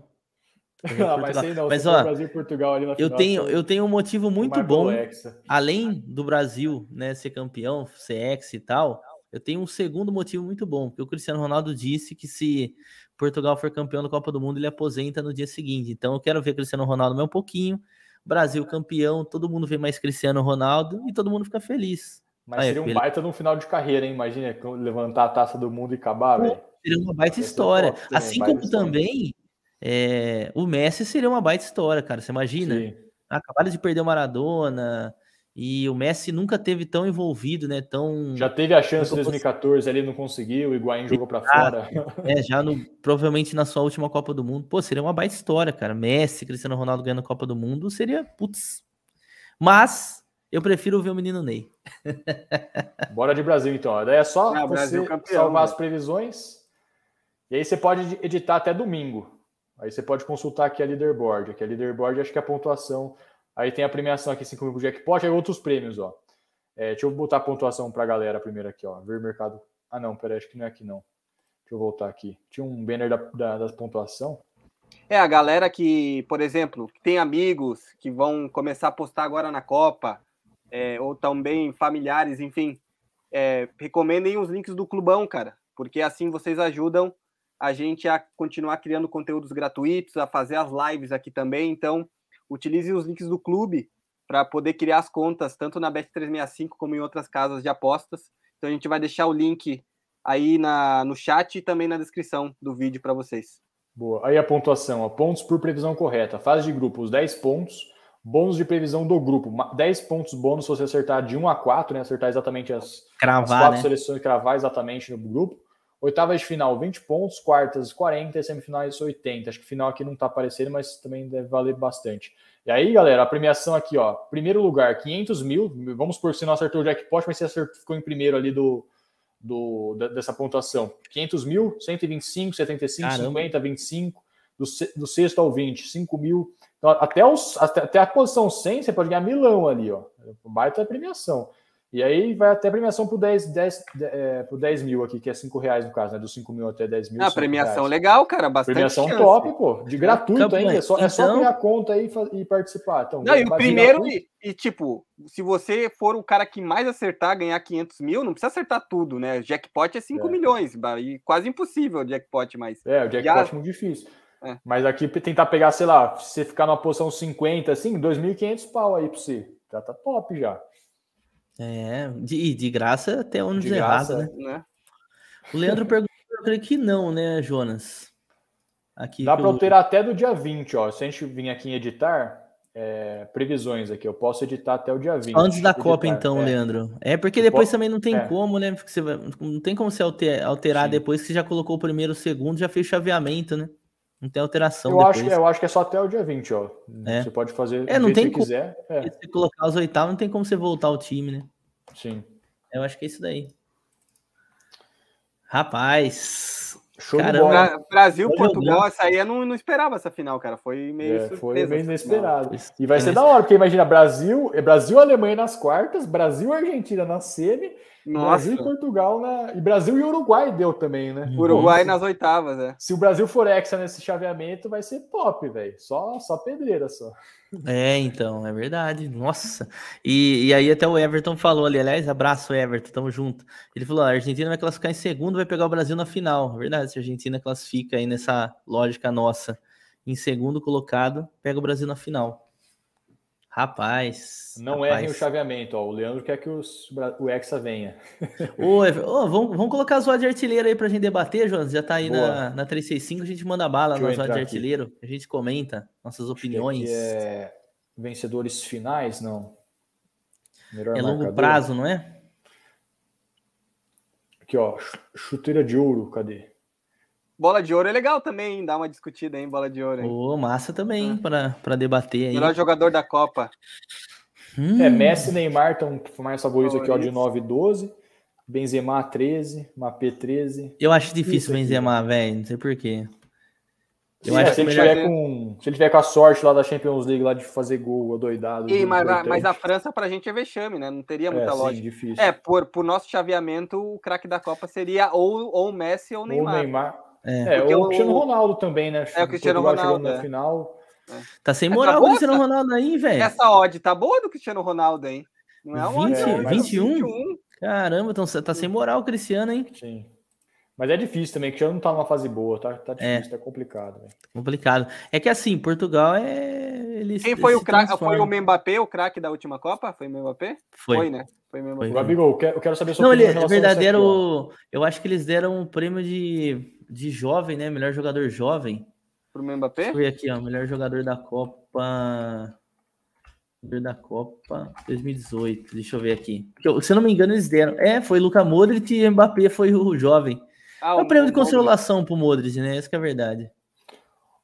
Speaker 1: Ah, mas, ó, Portugal, eu tenho eu tenho um motivo muito bom, é além do Brasil, né, ser campeão, CX e tal. Eu tenho um segundo motivo muito bom, porque o Cristiano Ronaldo disse que se Portugal for campeão da Copa do Mundo, ele aposenta no dia seguinte. Então eu quero ver Cristiano Ronaldo mais um pouquinho. Brasil campeão, todo mundo vê mais Cristiano Ronaldo e todo mundo fica feliz. Mas Aí, seria um baita no final de carreira, hein? Imagina levantar a taça do mundo e acabar, velho. Seria uma baita é história. assim como história. também é, o Messi seria uma baita história, cara. Você imagina? Ah, Acabaram de perder o Maradona, e o Messi nunca teve tão envolvido, né? Tão já teve a chance em
Speaker 2: 2014 ali, não conseguiu, o Higuaín jogou para fora. É,
Speaker 1: (laughs) já no, provavelmente na sua última Copa do Mundo. Pô, seria uma baita história, cara. Messi, Cristiano Ronaldo ganhando a Copa do Mundo seria putz. Mas eu prefiro ver o menino Ney.
Speaker 2: (laughs) Bora de Brasil então. Daí é só ah, você campeão, salvar né? as previsões. E aí você pode editar até domingo. Aí você pode consultar aqui a leaderboard. Aqui a leaderboard acho que é a pontuação Aí tem a premiação aqui, 5 mil pro jackpot, aí outros prêmios, ó. É, deixa eu botar a pontuação pra galera primeiro aqui, ó. Ver mercado. Ah, não, peraí, acho que não é aqui, não. Deixa eu voltar aqui. Tinha um banner da, da, da pontuação.
Speaker 3: É, a galera que, por exemplo, tem amigos que vão começar a postar agora na Copa, é, ou também familiares, enfim, é, recomendem os links do Clubão, cara, porque assim vocês ajudam a gente a continuar criando conteúdos gratuitos, a fazer as lives aqui também. Então, utilize os links do clube para poder criar as contas, tanto na Bet365 como em outras casas de apostas. Então a gente vai deixar o link aí na, no chat e também na descrição do vídeo para vocês.
Speaker 2: Boa. Aí a pontuação, ó. pontos por previsão correta. Fase de grupos, 10 pontos. Bônus de previsão do grupo, 10 pontos bônus se você acertar de 1 a 4, né? Acertar exatamente as, cravar, as quatro né? seleções, cravar exatamente no grupo. Oitavas de final, 20 pontos, quartas, 40, semifinais, 80. Acho que final aqui não tá aparecendo, mas também deve valer bastante. E aí, galera, a premiação aqui, ó. Primeiro lugar, 500 mil. Vamos por se não acertou o jackpot, mas você acertou, ficou em primeiro ali do, do, da, dessa pontuação. 500 mil, 125, 75, Caramba. 50, 25. Do, do sexto ao 20, 5 mil. Então, até, os, até, até, a posição 100, você pode ganhar milão ali, ó. Baita premiação. E aí vai até a premiação por 10, 10, 10 é, 10 mil aqui, que é 5 reais no caso, né? Dos 5 mil até 10 mil. Ah, premiação
Speaker 3: reais. legal, cara, bastante. Premiação chance. top, pô. De é, gratuito ainda. É só, então... é só então- criar
Speaker 2: conta aí e, participar. Então, não, e o primeiro,
Speaker 3: e, e, tipo, se você for o cara que mais acertar, ganhar 500 mil, não precisa acertar tudo, né? Jackpot é 5 é. milhões, e quase impossível o jackpot, mas. É, o jackpot é
Speaker 2: muito difícil. É. Mas aqui tentar pegar, sei lá, se você ficar numa posição 50, assim, 2.500 pau aí pra você. Já tá top já.
Speaker 1: É, e de, de graça até onde de é graça, errado, né? né? O Leandro perguntou, eu creio que não, né, Jonas? Aqui Dá para eu ter
Speaker 2: até do dia 20, ó. Se a gente vir aqui em editar, é, previsões aqui. Eu posso editar até o dia 20. Antes da Copa, editar. então, é. Leandro.
Speaker 1: É porque eu depois posso... também não tem é. como, né? Você vai... Não tem como você alterar Sim. depois que você já colocou o primeiro, o segundo, já fez chaveamento, né? Não tem alteração. Eu, depois. Acho, que, eu
Speaker 2: acho que é só até o dia 20, ó. É. Você pode
Speaker 1: fazer é, quiser. Se é. você colocar os oitavos, não tem como você voltar o time, né? Sim. Eu acho que é isso daí. Rapaz. Show Caramba. Brasil, foi Portugal, essa aí
Speaker 3: eu não, não esperava essa final, cara. Foi meio é, Foi meio inesperado.
Speaker 2: E vai é ser da hora, porque imagina Brasil, é Brasil Alemanha nas quartas, Brasil Argentina na semi nossa. Brasil e
Speaker 3: Portugal na...
Speaker 2: e Brasil e Uruguai deu também, né? Uhum. Uruguai nas oitavas, é. Se o Brasil for exa nesse chaveamento, vai ser top, velho. Só, só pedreira só.
Speaker 1: É, então, é verdade. Nossa. E, e aí até o Everton falou ali, aliás, abraço Everton, tamo junto. Ele falou, a Argentina vai classificar em segundo, vai pegar o Brasil na final. É verdade, se a Argentina classifica aí nessa lógica nossa, em segundo colocado, pega o Brasil na final. Rapaz. Não errem o
Speaker 2: chaveamento, ó. O Leandro quer que os, o Hexa
Speaker 1: venha. Ô, ô, vamos, vamos colocar as zoada de artilheiro aí pra gente debater, João. Já tá aí na, na 365, a gente manda bala nas na zoada de artilheiro. Aqui. A gente comenta nossas opiniões. É
Speaker 2: vencedores finais, não. Melhor é longo marcador. prazo, não é? Aqui, ó. Chuteira de ouro, cadê?
Speaker 3: Bola de ouro é legal também, dá uma discutida em bola de ouro.
Speaker 1: Ô, oh, massa também, hum. Ah. para debater aí. Melhor jogador da Copa. Hum. É, Messi e
Speaker 3: Neymar estão mais favoritos aqui, ó, de
Speaker 1: 9 e
Speaker 2: 12. Benzema 13, Mapê 13. Eu
Speaker 1: acho difícil Benzema, velho, não sei porquê. Eu é, acho se, ele tiver com,
Speaker 2: se ele tiver com a sorte lá da Champions League lá de fazer gol adoidado. E, mas, a, mas a
Speaker 3: França pra gente é vexame, né? Não teria é, muita é, lógica. difícil. É, por, por nosso chaveamento, o craque da Copa seria ou, ou Messi ou Neymar. Ou Neymar. É, é o, Cristiano Ronaldo
Speaker 1: também, né? É, o Cristiano Portugal Ronaldo. Na é. final. É. Tá sem tá moral tá o Cristiano
Speaker 3: Ronaldo aí, velho. Essa odd tá boa do Cristiano Ronaldo, hein? Não é uma 20, odd, 21? É 21.
Speaker 2: Caramba, então, tá sem moral o Cristiano, hein? Sim. Mas é difícil também, que já não tá numa fase boa,
Speaker 3: tá, tá é. difícil, é. tá complicado.
Speaker 1: Complicado. É que assim, Portugal é. Ele,
Speaker 3: Quem foi o craque? Foi o Mbappé, o craque da última Copa? Foi o Mbappé? Foi, foi né? Foi o Mbappé. Gabigol,
Speaker 1: eu
Speaker 2: quero saber sua Não, ele é verdadeiro.
Speaker 1: Eu acho que eles deram um prêmio de, de jovem, né? Melhor jogador jovem. Pro Mbappé? Deixa eu ver aqui, ó. Melhor jogador da Copa. Jogador da Copa 2018. Deixa eu ver aqui. se eu não me engano, eles deram. É, foi Luca Modric e Mbappé foi o jovem. Ah, é um prêmio de consolação pro Modric, né? Essa é a verdade.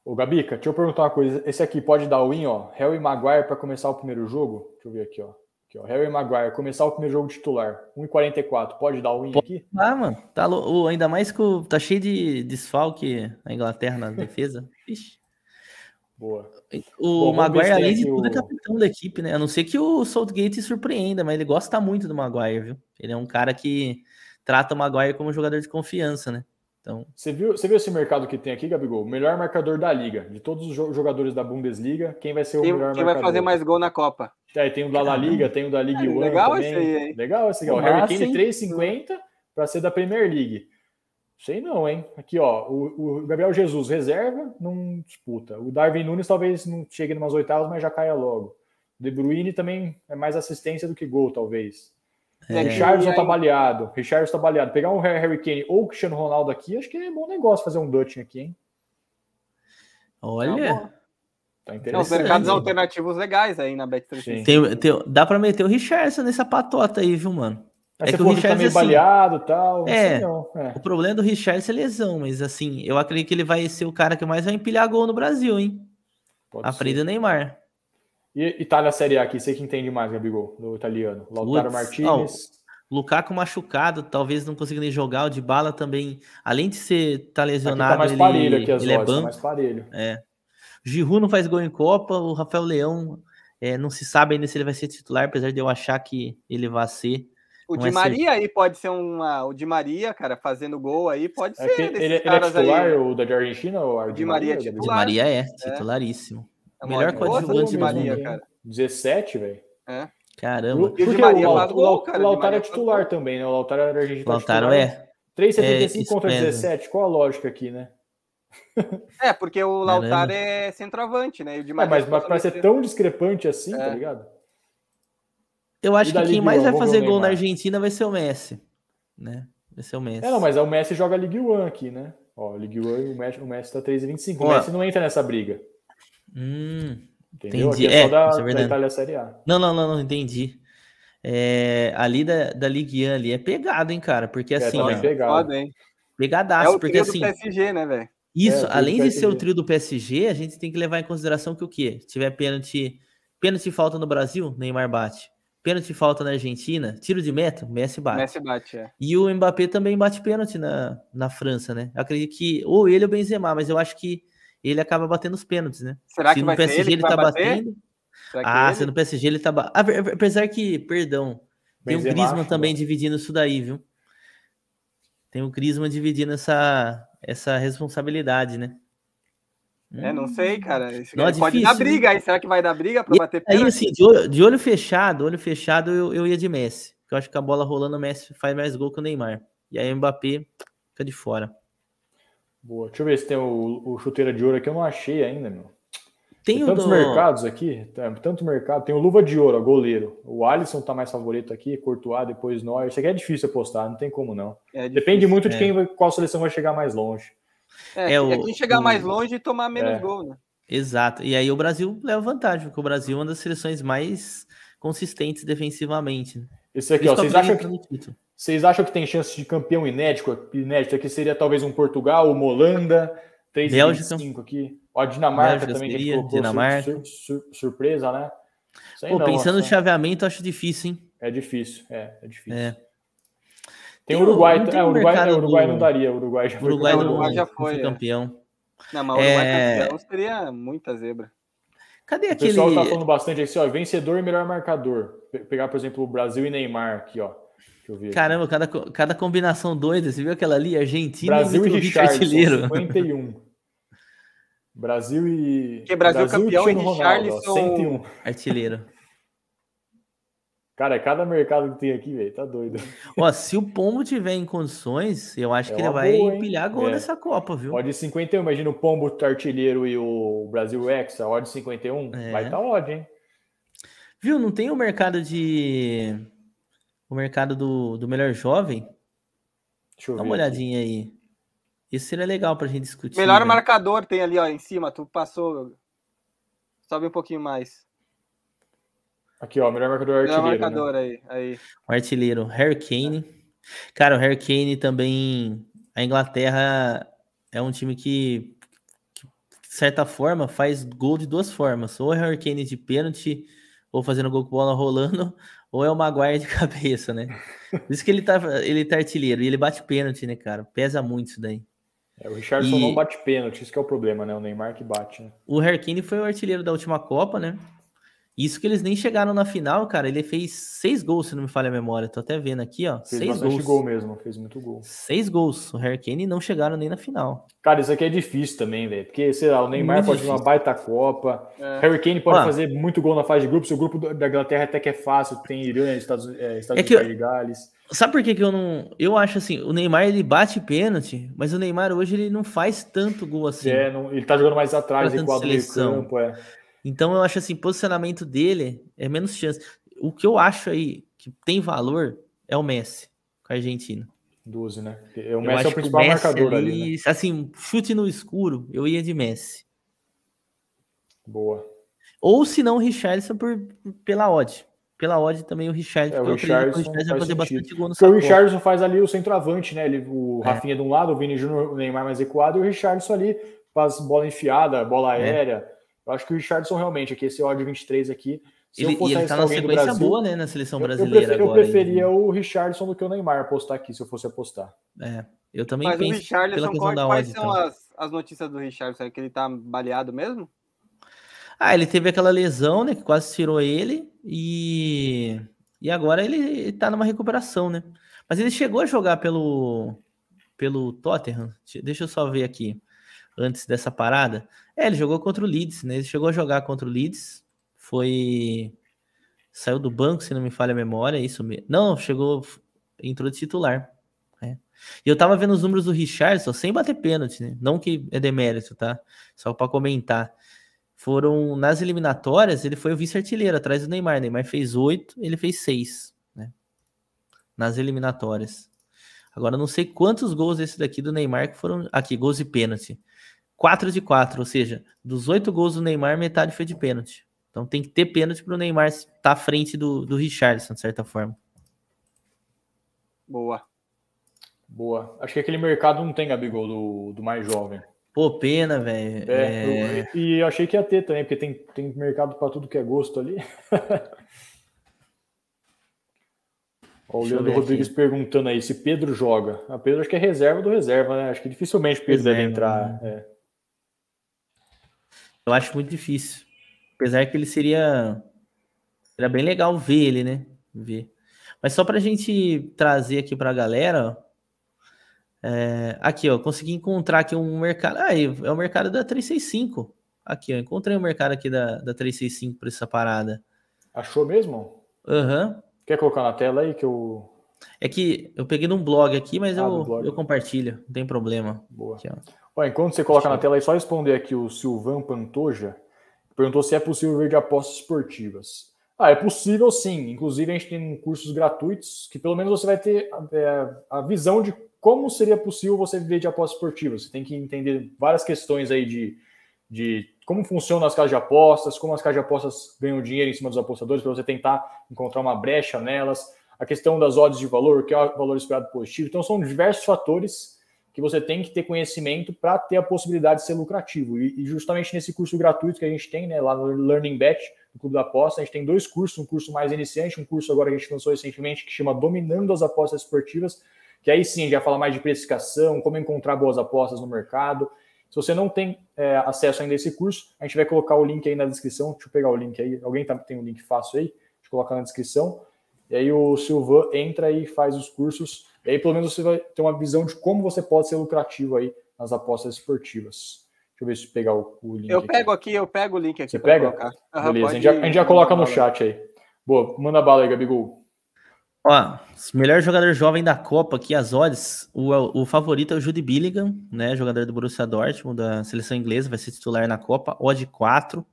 Speaker 1: Ô, Gabica, deixa eu perguntar uma coisa. Esse aqui pode dar win, ó. Harry
Speaker 2: Maguire para começar o primeiro jogo? Deixa eu ver aqui, ó. Aqui, ó. Harry Maguire, começar o primeiro jogo titular. 1,44. Pode dar win
Speaker 1: pode aqui? Ah, mano. Tá, o, ainda mais que o, tá cheio de desfalque na Inglaterra na defesa. (laughs) Ixi. Boa. O Bom, Maguire, além de tudo, é o... é capitão da equipe, né? A não ser que o Southgate surpreenda, mas ele gosta muito do Maguire, viu? Ele é um cara que trata o Maguire como um jogador de confiança, né? Então... Você, viu, você viu esse mercado
Speaker 2: que tem aqui, Gabigol? O melhor marcador da liga. De todos os jogadores da Bundesliga, quem vai ser o melhor quem marcador? Quem vai fazer
Speaker 3: mais gol na Copa?
Speaker 2: É, tem o da La Liga, tem o da Liga é, One ah, Legal também. esse aí, hein? Legal esse aí. O Harry Kane 3,50 para ser da Premier League. Sei não, hein? Aqui, ó, o, o, Gabriel Jesus reserva, não disputa. O Darwin Nunes talvez não chegue em umas oitavas, mas já caia logo. De Bruyne também é mais assistência do que gol, talvez. É. Né, Richardson tá baleado. Richardson tá baleado. Pegar um Harry Kane ou o Cristiano Ronaldo aqui, acho que é bom negócio fazer um Dutch
Speaker 3: aqui, hein?
Speaker 1: Olha. Tá,
Speaker 3: tá interessante. mercados alternativos legais aí na Bet365. Tem,
Speaker 1: tem, dá pra meter o Richardson nessa patota aí, viu, mano? Mas é que o Richardson tá meio é assim, baleado
Speaker 3: tal. É, não, é,
Speaker 1: O problema do Richardson é lesão, mas assim, eu acredito que ele vai ser o cara que mais vai empilhar gol no Brasil, hein? Pode a Frente do Neymar.
Speaker 2: E Itália Série A aqui, você que entende mais, Gabigol, do italiano. Lautaro Uts, Martinez.
Speaker 1: Lukaku machucado, talvez não consiga nem jogar. O Bala também, além de ser tá, tá lesionado, tá mais ele, parelho aqui as ele é tá mais parelho. É. Giroud não faz gol em Copa, o Rafael Leão é, não se sabe ainda se ele vai ser titular, apesar de eu achar que ele vai ser. O Di é Maria
Speaker 3: ser... aí pode ser uma. O Di Maria, cara, fazendo gol aí, pode é ser. Ele, ele, é titular, aí. o
Speaker 2: da Argentina? Ou o Di Maria, Maria é titular. Di Maria é, é,
Speaker 1: titularíssimo. É o melhor coadjuvante de
Speaker 2: Maria, cara. 17, velho. É. Caramba. Porque Maria o, faz
Speaker 1: gol, cara. O Lautaro é titular
Speaker 2: também, né? O Lautaro era argentino. Lautaro é. 3,75 é, contra 17. Qual a lógica aqui, né?
Speaker 3: (laughs) É, porque o Lautaro é centroavante, né? É, mas, mas para ser tão
Speaker 2: discrepante assim, tá é. tá
Speaker 3: ligado?
Speaker 1: Eu acho que quem mais vai fazer gol na Argentina vai ser o
Speaker 2: Messi, né?
Speaker 1: Vai ser o Messi. É, não,
Speaker 2: mas é o Messi joga Ligue 1 aqui, né?
Speaker 1: Ó, Ligue 1 e
Speaker 2: o Messi, o Messi tá 3,25. O Messi não entra nessa briga.
Speaker 1: Hum, Entendi. Aqui é, é da, é da Itália Série A. Não, não, não, não entendi. É, ali da, da Ligue 1 ali é pegado, hein, cara? Porque é, tá assim. É ó, pegado. Hein? Pegadaço, é o porque assim. Do PSG, né, velho? Isso, é, além de ser o trio do PSG, a gente tem que levar em consideração que o quê? Se tiver pênalti, pênalti falta no Brasil, Neymar bate. Pênalti falta na Argentina, tiro de meta, Messi bate. Messi bate, é. E o Mbappé também bate pênalti na, na França, né? Eu acredito que ou ele ou Benzema, mas eu acho que ele acaba batendo os pênaltis, né? Será se que no PSG ele, ele tá batendo. Ah, é se no PSG ele tá batendo. Ah, apesar que, perdão, Benzema, tem o é Griezmann também né? dividindo isso daí, viu? Tem o Griezmann dividindo essa, essa responsabilidade, né? É, não hum. sei, cara. Esse não, é difícil, pode dar briga
Speaker 3: aí. Será que vai dar briga para bater pênalti? Aí, assim,
Speaker 1: de olho, de olho, fechado, olho fechado, eu, eu ia de Messi. Porque eu acho que a bola rolando, o Messi faz mais gol que o Neymar. E aí o Mbappé fica de fora. Boa. Deixa eu ver
Speaker 2: se tem o, o chuteira de ouro aqui, eu não achei ainda, meu.
Speaker 1: Tem, tem tantos do... mercados aqui,
Speaker 2: tá, tanto mercado. Tem o Luva de Ouro, goleiro. O Alisson tá mais favorito aqui, Courtois, depois nós Isso aqui é difícil apostar, não tem como não. É difícil, Depende muito é. de quem qual seleção vai chegar mais longe.
Speaker 3: É, é, o, é quem chegar mais longe e tomar menos é. gol, né?
Speaker 1: Exato. E aí o Brasil leva vantagem, porque o Brasil é uma das seleções mais consistentes defensivamente. Né? Esse aqui, Isso ó, vocês acham que...
Speaker 2: Vocês acham que tem chance de campeão inédito? Inédito aqui seria talvez um Portugal,
Speaker 1: uma Holanda, cinco aqui. Ó, a Dinamarca Bélgica também seria, Dinamarca.
Speaker 2: Sur, sur, sur, surpresa, né?
Speaker 1: Pô, não, pensando assim. no chaveamento, acho difícil, hein? É difícil, é, é difícil. É. Tem o Uruguai, não, não é, Uruguai, é, Uruguai do... não daria, Uruguai já foi, Uruguai não, Uruguai já foi, é. campeão.
Speaker 3: Não,
Speaker 2: mas Uruguai é... campeão
Speaker 3: seria muita zebra.
Speaker 1: Cadê o aquele... O pessoal tá
Speaker 2: falando bastante aqui, assim, ó, vencedor e melhor marcador. Pegar, por exemplo, o Brasil e Neymar aqui, ó.
Speaker 1: Caramba, cada, cada combinação doida. Você viu aquela ali? Argentina Brasil e Richard, artilheiro. 51.
Speaker 2: Brasil e. Porque Brasil, Brasil campeão e Richarlison. 101. Artilheiro. Cara, é cada mercado que tem aqui, velho, tá doido.
Speaker 1: Ó, se o Pombo tiver em condições, eu acho é que ele vai boa, empilhar gol é. nessa
Speaker 2: Copa, viu? Odd 51, imagina o Pombo artilheiro e o Brasil Hexa, odd 51, é. vai estar tá odd, hein?
Speaker 1: Viu, não tem o um mercado de o mercado do, do melhor jovem. Deixa Dá uma olhadinha aqui. aí. Isso seria legal pra gente discutir. Melhor né?
Speaker 3: marcador tem ali, ó, em cima. Tu passou. Sobe um pouquinho mais.
Speaker 1: Aqui, ó, melhor marcador é artilheiro. Melhor né? marcador
Speaker 3: né? aí, aí.
Speaker 1: O artilheiro, Harry Kane. Cara, o Harry Kane também. A Inglaterra é um time que, que de certa forma, faz gol de duas formas. Ou o é Harry Kane de pênalti, ou fazendo gol com bola rolando, (laughs) ou é o Maguire de (laughs) cabeça, né? Por isso que ele tá, ele tá artilheiro e ele bate pênalti, né, cara? Pesa muito isso daí. É, o Richardson e... não bate
Speaker 2: pênalti, isso que é o problema, né? O Neymar que bate, né?
Speaker 1: O Herkine foi o artilheiro da última Copa, né? Isso que eles nem chegaram na final, cara. Ele fez seis gols, se não me falha a memória. Tô até vendo aqui, ó. Fez seis gols. gol
Speaker 2: mesmo, fez muito gol.
Speaker 1: Seis gols. O Harry Kane não chegaram nem na final. Cara, isso aqui é
Speaker 2: difícil também, velho. Porque, sei lá, o Neymar muito pode difícil. ter uma baita Copa. É. Kane pode fazer muito gol na fase de grupos. O grupo da Inglaterra até que é fácil. Tem Irã, né, Estados, é, Estados é que Unidos, Gales.
Speaker 1: Sabe por que, que eu não. Eu acho assim, o Neymar ele bate pênalti, mas o Neymar hoje ele não faz tanto gol assim. É, não... ele tá jogando mais atrás, é Equador e campo, é. Então eu acho assim, posicionamento dele é menos chance. O que eu acho aí que tem valor é o Messi com a Argentina.
Speaker 2: 12, né? É o Messi é o principal marcador ali, ali né?
Speaker 1: assim, chute no escuro, eu ia de Messi. Boa. Ou se não, Richardson por, pela odd. Pela odd também o Richard, é, o Richardson, Richardson vai fazer bastante gol no Porque o Richardson
Speaker 2: faz ali o centroavante, né? Ele, o é. Rafinha de um lado, o Vini Júnior, o Neymar mais equado, e o Richardson ali faz bola enfiada, bola é. aérea eu acho que o Richardson realmente, aqui, esse odd 23
Speaker 1: aqui. Se ele, eu fosse ele tá na sequência Brasil, boa, né, na seleção brasileira eu, eu, prefer, eu preferia o Richardson do que o
Speaker 2: Neymar apostar aqui, se eu fosse apostar. É,
Speaker 1: eu também Mas penso pela questão é da odd. Quais são então. as, as
Speaker 3: notícias do Richardson? É que ele tá baleado mesmo?
Speaker 1: Ah, ele teve aquela lesão, né, que quase tirou ele e e agora ele tá numa recuperação, né? Mas ele chegou a jogar pelo pelo Tottenham. Deixa eu só ver aqui antes dessa parada? É, ele jogou contra o Leeds, né? Ele chegou a jogar contra o Leeds, foi. Saiu do banco, se não me falha a memória, é isso mesmo. Não, chegou. Entrou de titular. Né? E eu tava vendo os números do Richardson sem bater pênalti, né? Não que é demérito, tá? Só para comentar. Foram nas eliminatórias, ele foi o vice-artilheiro atrás do Neymar. Neymar fez oito, ele fez seis, né? Nas eliminatórias. Agora não sei quantos gols esse daqui do Neymar que foram aqui gols e pênalti. 4 de 4, ou seja, dos 8 gols do Neymar, metade foi de pênalti. Então tem que ter pênalti para o Neymar estar tá à frente do, do Richardson, de certa forma.
Speaker 2: Boa. Boa. Acho que aquele mercado não tem, Gabigol, do, do mais jovem.
Speaker 1: Pô, pena, velho. É, é...
Speaker 2: E achei que ia ter também, porque tem, tem mercado para tudo que é gosto ali. (laughs)
Speaker 1: Ó, o Leandro Rodrigues aqui.
Speaker 2: perguntando aí se Pedro joga. A ah, Pedro acho que é reserva do reserva, né? Acho que dificilmente Pedro reserva, deve entrar.
Speaker 1: Né? É. Eu acho muito difícil. Apesar que ele seria. Seria bem legal ver ele, né? Ver. Mas só para a gente trazer aqui para a galera. É, aqui, ó. Consegui encontrar aqui um mercado. Ah, é o mercado da 365. Aqui, ó. Encontrei o um mercado aqui da, da 365 para essa parada. Achou mesmo? Aham. Uhum. Quer colocar na tela aí que eu. É que eu peguei num blog aqui, mas ah, eu, eu compartilho, não tem problema. Boa. Aqui,
Speaker 2: Ó, enquanto você coloca na tela é só responder aqui o Silvan Pantoja, perguntou se é possível ver de apostas esportivas. Ah, é possível sim. Inclusive, a gente tem cursos gratuitos que pelo menos você vai ter é, a visão de como seria possível você viver de apostas esportivas. Você tem que entender várias questões aí de, de como funcionam as casas de apostas, como as casas de apostas ganham dinheiro em cima dos apostadores, para você tentar encontrar uma brecha nelas. A questão das odds de valor, que é o valor esperado positivo. Então, são diversos fatores que você tem que ter conhecimento para ter a possibilidade de ser lucrativo. E, e, justamente nesse curso gratuito que a gente tem, né, lá no Learning Bet, no Clube da Aposta, a gente tem dois cursos, um curso mais iniciante, um curso agora que a gente lançou recentemente que chama Dominando as Apostas Esportivas, que aí sim já fala mais de precificação, como encontrar boas apostas no mercado. Se você não tem é, acesso ainda a esse curso, a gente vai colocar o link aí na descrição. Deixa eu pegar o link aí. Alguém tá, tem um link fácil aí? Deixa eu colocar na descrição. E aí o Silvan entra e faz os cursos. E aí, pelo menos, você vai ter uma visão de como você pode ser lucrativo aí nas apostas esportivas. Deixa eu ver se pegar o, o link. Eu aqui. pego
Speaker 3: aqui, eu pego o link aqui. Você pega? Uhum, Beleza, a gente, já, a gente, já,
Speaker 2: coloca no chat aí. Boa, manda bala aí, Gabigol.
Speaker 1: Ó, melhor jogador jovem da Copa aqui, as odds, o, o favorito é o Jude Billigan, né, jogador do Borussia Dortmund, da seleção inglesa, vai ser titular na Copa, odd 4,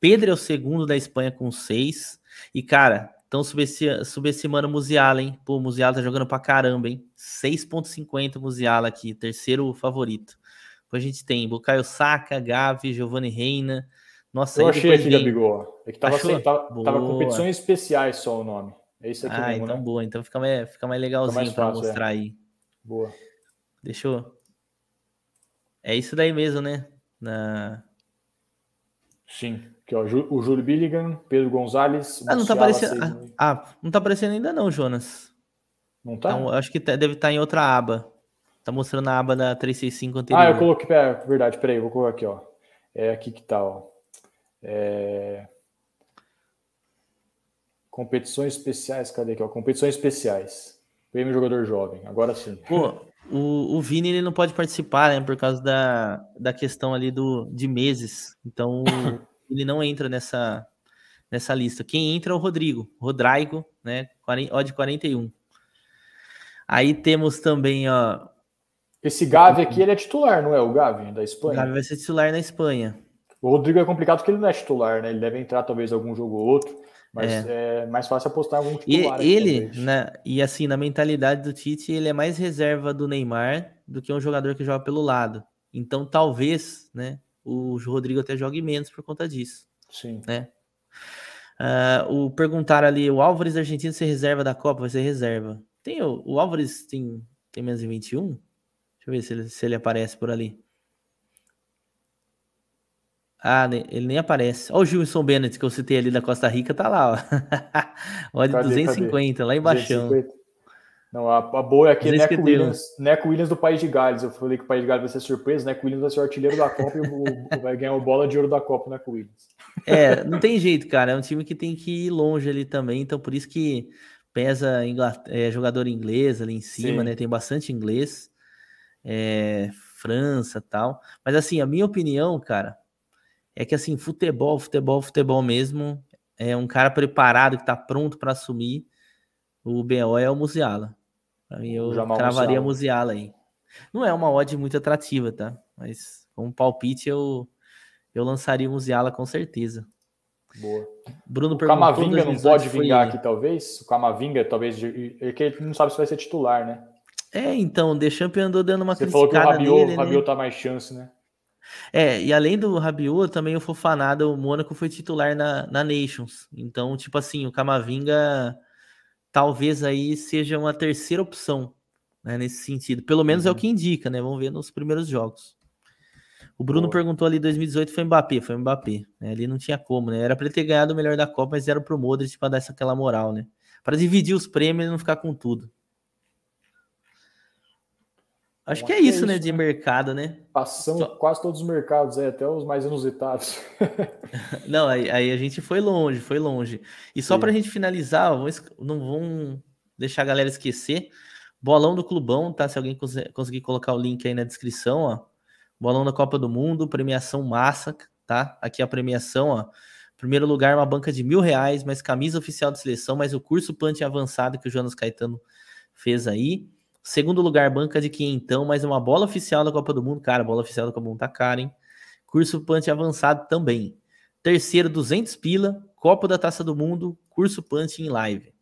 Speaker 1: Pedro é o segundo da Espanha com 6, e cara, Estão subestimando o Muziala, hein? Pô, o Muziala tá jogando pra caramba, hein? 6.50 Muziala aqui, terceiro favorito. Depois a gente tem Bukayo Saka, Gavi, Giovanni Reina. Nossa, Eu achei aqui, vem... Gabigol. É que tava, assim, tava, tava, competições
Speaker 2: especiais só o nome. É isso aqui ah, mesmo, então né?
Speaker 1: boa. Então fica mais, fica mais legalzinho fica mais fácil, pra é. mostrar é. aí. Boa. Deixou? É isso daí mesmo, né? Na... Sim. Aqui, ó, é o Júlio Billigan, Pedro
Speaker 2: Gonzalez. Ah, não está aparecendo. Seis... Ah,
Speaker 1: ah, não tá aparecendo ainda, não, Jonas. Não tá? Então, acho que tá, deve estar tá em outra aba. Tá mostrando a aba da 365 anterior. Ah, eu
Speaker 2: coloquei. Pera, é, verdade, peraí, vou colocar aqui, ó. É aqui que tá, ó. É... Competições especiais, cadê aqui? Ó? Competições especiais. Prêmio Jogador Jovem, agora sim. Pô,
Speaker 1: (laughs) o, o Vini ele não pode participar, né? Por causa da, da questão ali do, de meses. Então, (laughs) ele não entra nessa, nessa lista. Quem entra é o Rodrigo, Rodrigo, né? Ó de 41. Aí temos também, ó. Esse Gavi aqui, ele
Speaker 2: é titular, não é? O Gavi da Espanha. O Gavi vai ser titular na Espanha. O Rodrigo é complicado porque ele não é titular, né? Ele deve entrar talvez algum jogo ou outro, mas é, é mais fácil apostar algum titular. E, ele,
Speaker 1: né? e assim, na mentalidade do Tite, ele é mais reserva do Neymar do que um jogador que joga pelo lado. Então, talvez, né? o Rodrigo até jogue menos por conta disso. Sim. Né? Uh, o perguntar ali, o Álvares argentino ser reserva da Copa, vai ser reserva. Tem o, o Álvares tem, tem menos de 21? Deixa eu ver se ele, se ele aparece por ali. Ah, ele nem aparece. Olha o Gilson Bennett que eu citei ali da Costa Rica, tá lá, ó. (laughs) Olha, cadê, 250, cadê? lá embaixo. 250. Não, a, a boa é aquele é Neco Williams,
Speaker 2: Neco Williams do País de Gales. Eu falei que o País de Gales vai ser surpresa, Neco Williams vai ser o artilheiro da Copa e vai ganhar o bola de ouro da Copa, Neco Williams.
Speaker 1: É, não tem jeito, cara. É um time que tem que ir longe ali também, então por isso que pesa é, jogador inglês ali em cima, Sim. né? Tem bastante inglês, é, França tal. Mas assim, a minha opinião, cara, é que assim, futebol, futebol, futebol mesmo, é um cara preparado que tá pronto para assumir. O BO é o Musiala. Pra mim, eu Jamal cravaria Muziala aí. Não é uma odd muito atrativa, tá? Mas como palpite, eu, eu lançaria Muziala com certeza. Boa. Bruno o Camavinga não pode vingar aqui,
Speaker 2: talvez? O Camavinga, talvez, ele é não sabe se vai ser titular, né?
Speaker 1: É, então, o Deschamps andou dando uma Você falou que o Rabiot, né? Rabiot né? tá
Speaker 2: mais chance, né?
Speaker 1: É, e além do Rabiot, também o Fofanada, o Mônaco foi titular na, na Nations. Então, tipo assim, o Camavinga talvez aí seja uma terceira opção né, nesse sentido. Pelo menos uhum. é o uhum. que indica, né? Vamos ver nos primeiros jogos. O Bruno Boa. perguntou ali 2018 foi Mbappé, foi Mbappé. Né? Ali não tinha como, né? Era para ele ter ganhado o melhor da Copa, mas era pro Modric para dar essa aquela moral, né? Para dividir os prêmios e não ficar com tudo. Acho que é, que é isso, né, de né? mercado, né? Passamos Só... quase
Speaker 2: todos os mercados, é, até os mais inusitados.
Speaker 1: (laughs) não, aí, aí, a gente foi longe, foi longe. E só para a gente finalizar, vamos, não vamos deixar a galera esquecer. Bolão do Clubão, tá? Se alguém cons conseguir colocar o link aí na descrição, ó. Bolão da Copa do Mundo, premiação massa, tá? Aqui a premiação, ó. Primeiro lugar, uma banca de mil reais, mais camisa oficial de seleção, mais o curso Plante avançado que o Jonas Caetano fez aí. Segundo lugar, banca de quinhentão, mas é uma bola oficial da Copa do Mundo. Cara, bola oficial da Copa do Mundo tá cara, hein? Curso Punch avançado também. Terceiro, 200 pila. Copa da Taça do Mundo, curso Punch em live.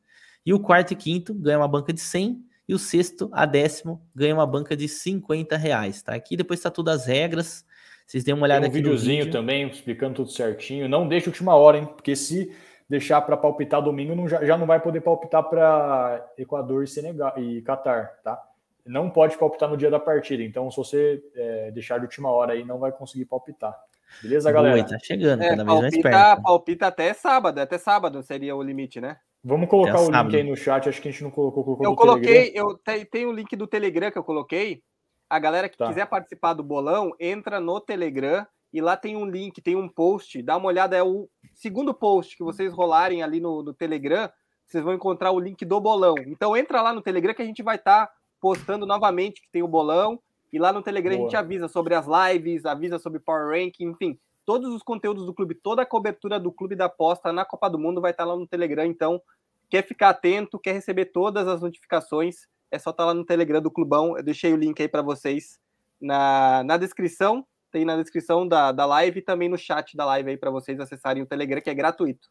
Speaker 1: E o quarto e quinto ganha uma banca de 100. E o sexto a décimo ganha uma banca de 50 reais, tá? Aqui depois tá todas as regras. Vocês dêem uma olhada Tem um aqui. Um videozinho vídeo.
Speaker 2: também explicando tudo certinho. Não deixa a última hora, hein? Porque se deixar para palpitar domingo, não, já, já não vai poder palpitar para Equador e Senegal e Catar, tá? Não pode palpitar no dia da partida. Então, se você é, deixar de última hora aí, não vai
Speaker 3: conseguir palpitar. Beleza,
Speaker 1: galera? Oi, tá chegando, é, cada palpita, vez mais perto.
Speaker 2: Né?
Speaker 3: Palpita até sábado, até sábado seria o limite, né?
Speaker 2: Vamos colocar o sábado. link aí no chat, acho que a gente não colocou. colocou eu coloquei,
Speaker 3: eu tenho o link do Telegram que eu coloquei. A galera que tá. quiser participar do bolão, entra no Telegram e lá tem um link, tem um post, dá uma olhada, é o segundo post que vocês rolarem ali no, no Telegram, vocês vão encontrar o link do bolão. Então entra lá no Telegram que a gente vai estar tá postando novamente que tem o bolão, e lá no Telegram Boa. a gente avisa sobre as lives, avisa sobre Power Ranking, enfim, todos os conteúdos do clube, toda a cobertura do clube da aposta na Copa do Mundo vai estar tá lá no Telegram, então quer ficar atento, quer receber todas as notificações, é só estar tá lá no Telegram do Clubão, eu deixei o link aí para vocês na, na descrição, tem na descrição da, da live e também no chat da live aí para vocês acessarem o Telegram, que é gratuito.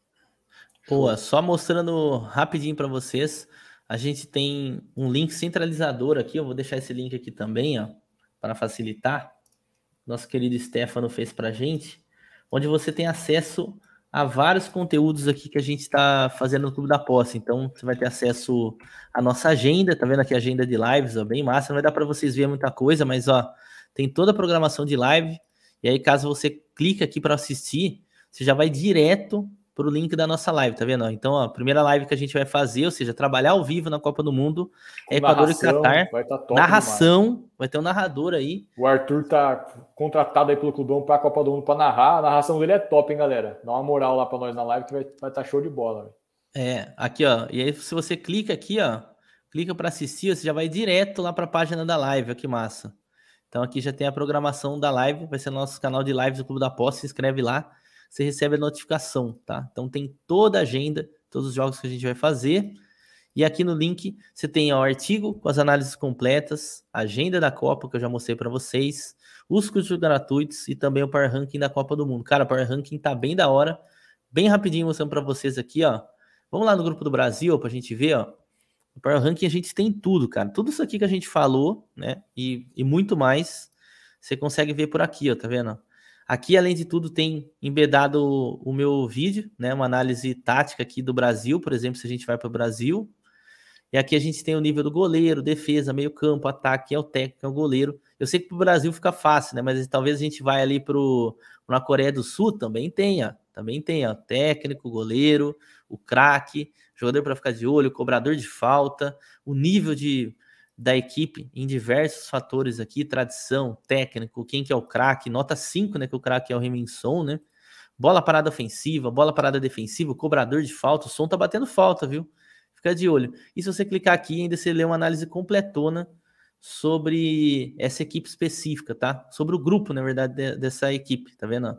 Speaker 1: Boa, só mostrando rapidinho para vocês, a gente tem um link centralizador aqui, eu vou deixar esse link aqui também, ó, para facilitar. Nosso querido Stefano fez para gente, onde você tem acesso a vários conteúdos aqui que a gente está fazendo no Clube da Posse. Então, você vai ter acesso à nossa agenda, tá vendo aqui a agenda de lives, ó, bem massa. Não vai dar para vocês ver muita coisa, mas ó, tem toda a programação de live. E aí, caso você clica aqui para assistir, você já vai direto para o link da nossa live, tá vendo? Então, a primeira live que a gente vai fazer, ou seja, trabalhar ao vivo na Copa do Mundo, é Equador e Catar. Vai tá narração, demais. vai ter um narrador aí. O Arthur tá contratado aí
Speaker 2: pelo Clubão para a Copa do Mundo para narrar. A narração dele é top, hein, galera? Dá uma moral lá para nós na live que vai estar tá show de bola.
Speaker 1: É, aqui, ó. E aí, se você clica aqui, ó, clica para assistir, você já vai direto lá para a página da live, ó, que massa. Então aqui já tem a programação da live, vai ser nosso canal de lives do Clube da Posse, se inscreve lá, você recebe a notificação, tá? Então tem toda a agenda, todos os jogos que a gente vai fazer. E aqui no link você tem o artigo com as análises completas, a agenda da Copa que eu já mostrei para vocês, os cursos gratuitos e também o Power Ranking da Copa do Mundo. Cara, o Power Ranking tá bem da hora, bem rapidinho mostrando para vocês aqui, ó. Vamos lá no grupo do Brasil para a gente ver, ó. No Power Ranking a gente tem tudo, cara. Tudo isso aqui que a gente falou, né? E, e muito mais, você consegue ver por aqui, ó, tá vendo? Aqui, além de tudo, tem embedado o, o meu vídeo, né? Uma análise tática aqui do Brasil, por exemplo, se a gente vai para o Brasil. E aqui a gente tem o nível do goleiro, defesa, meio campo, ataque, é o técnico, é o goleiro. Eu sei que para o Brasil fica fácil, né? Mas talvez a gente vá ali para na Coreia do Sul também tenha, também tenha técnico, goleiro, o craque, jogador para ficar de olho, cobrador de falta, o nível de, da equipe em diversos fatores aqui, tradição, técnico, quem que é o craque, nota 5, né, que o craque é o Reminson, né? Bola parada ofensiva, bola parada defensiva, cobrador de falta, o som tá batendo falta, viu? Fica de olho. E se você clicar aqui, ainda você lê uma análise completona sobre essa equipe específica, tá? Sobre o grupo, na verdade, de, dessa equipe, tá vendo?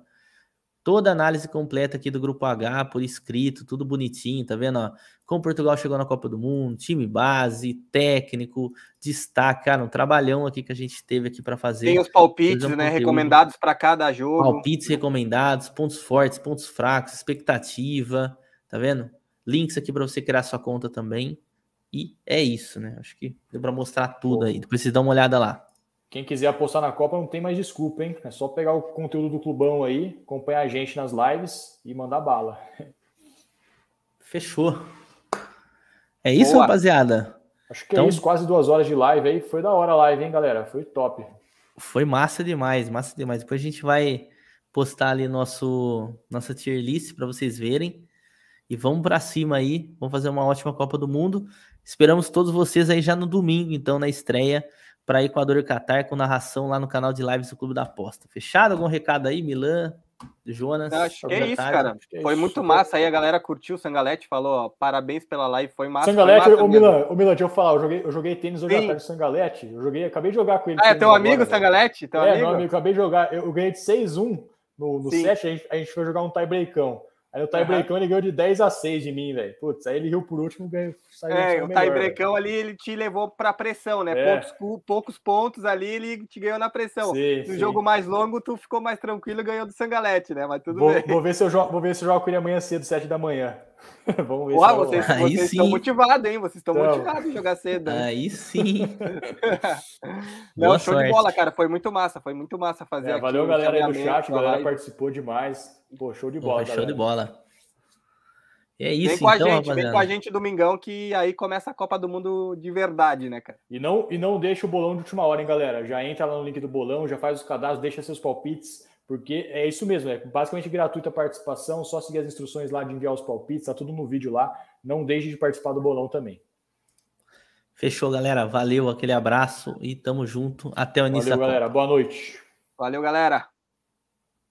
Speaker 1: Toda a análise completa aqui do Grupo H por escrito, tudo bonitinho, tá vendo? Ó, como Portugal chegou na Copa do Mundo, time base, técnico, destaque, cara, um trabalhão aqui que a gente teve aqui para fazer. Tem os palpites, um né? Recomendados
Speaker 3: para cada jogo. Palpites
Speaker 1: recomendados, pontos fortes, pontos fracos, expectativa, tá vendo? Links aqui para você criar sua conta também. E é isso, né? Acho que deu para mostrar tudo aí. Depois vocês dão uma olhada lá.
Speaker 2: Quem quiser apostar na Copa não tem mais desculpa, hein? É só pegar o conteúdo do Clubão aí, acompanhar a gente nas lives e mandar bala.
Speaker 1: Fechou. É isso, Boa. rapaziada?
Speaker 2: Acho que é então... é isso, quase duas horas de live aí. Foi da hora a live, hein, galera? Foi top.
Speaker 1: Foi massa demais, massa demais. Depois a gente vai postar ali nosso nossa tier list para vocês verem. E vamos para cima aí. Vamos fazer uma ótima Copa do Mundo. Esperamos todos vocês aí já no domingo, então, na estreia para Equador e Catar com narração lá no canal de lives do Clube da Aposta. Fechado? Algum recado aí, Milan? Jonas? acho que é isso, cara.
Speaker 3: Foi muito é massa aí, a galera curtiu. O Sangalete falou, ó, parabéns pela live, foi massa. Sangalete, ô Milan,
Speaker 2: o Milan, deixa eu falar, eu joguei, eu joguei tênis hoje Sim. à tarde Sangalete. Eu joguei, acabei de jogar com ele. Ah, é teu amigo, agora,
Speaker 3: Sangalete? Teu é, amigo? Meu amigo,
Speaker 2: acabei de jogar. Eu, eu ganhei de 6-1 no, no set, a gente, a gente foi jogar um tie-breakão. Aí o tiebreakão uhum. ele ganhou de 10 a 6 de mim, velho. Putz, aí ele riu por último ganhou. Saiu é, o tiebreakão
Speaker 3: ali ele te levou pra pressão, né? É. Poucos, poucos, pontos ali ele te ganhou na pressão. Sim, no sim. jogo mais longo, tu ficou mais tranquilo e ganhou do Sangalete, né? Mas tudo vou, bem. Vou
Speaker 2: ver se eu jogo, vou ver se eu jogo com ele amanhã cedo, 7 da manhã. (laughs) Vamos ver. Uau, é vocês, vocês estão
Speaker 3: motivados, hein? Vocês estão então, motivados em jogar cedo. Aí sim. (laughs) Não, Boa show sorte. de bola, cara. Foi muito massa, foi muito massa fazer. É, aqui, valeu, galera aí do chat, a galera live. participou demais.
Speaker 2: Pô, show de bola. Pô, show galera. de bola. E é isso, vem com então, a gente, rapaziada. Vem com a
Speaker 3: gente domingão, que aí começa a Copa do Mundo de verdade, né, cara? E
Speaker 2: não, e não deixa o bolão de última hora, hein, galera? Já entra lá no link do bolão, já faz os cadastros, deixa seus palpites. Porque é isso mesmo, é basicamente gratuita a participação, só seguir as instruções lá de enviar os palpites, tá tudo no vídeo lá. Não deixe de participar do bolão também.
Speaker 1: Fechou, galera. Valeu, aquele abraço e tamo junto. Até o início. Valeu, galera.
Speaker 2: Boa noite. Valeu, galera.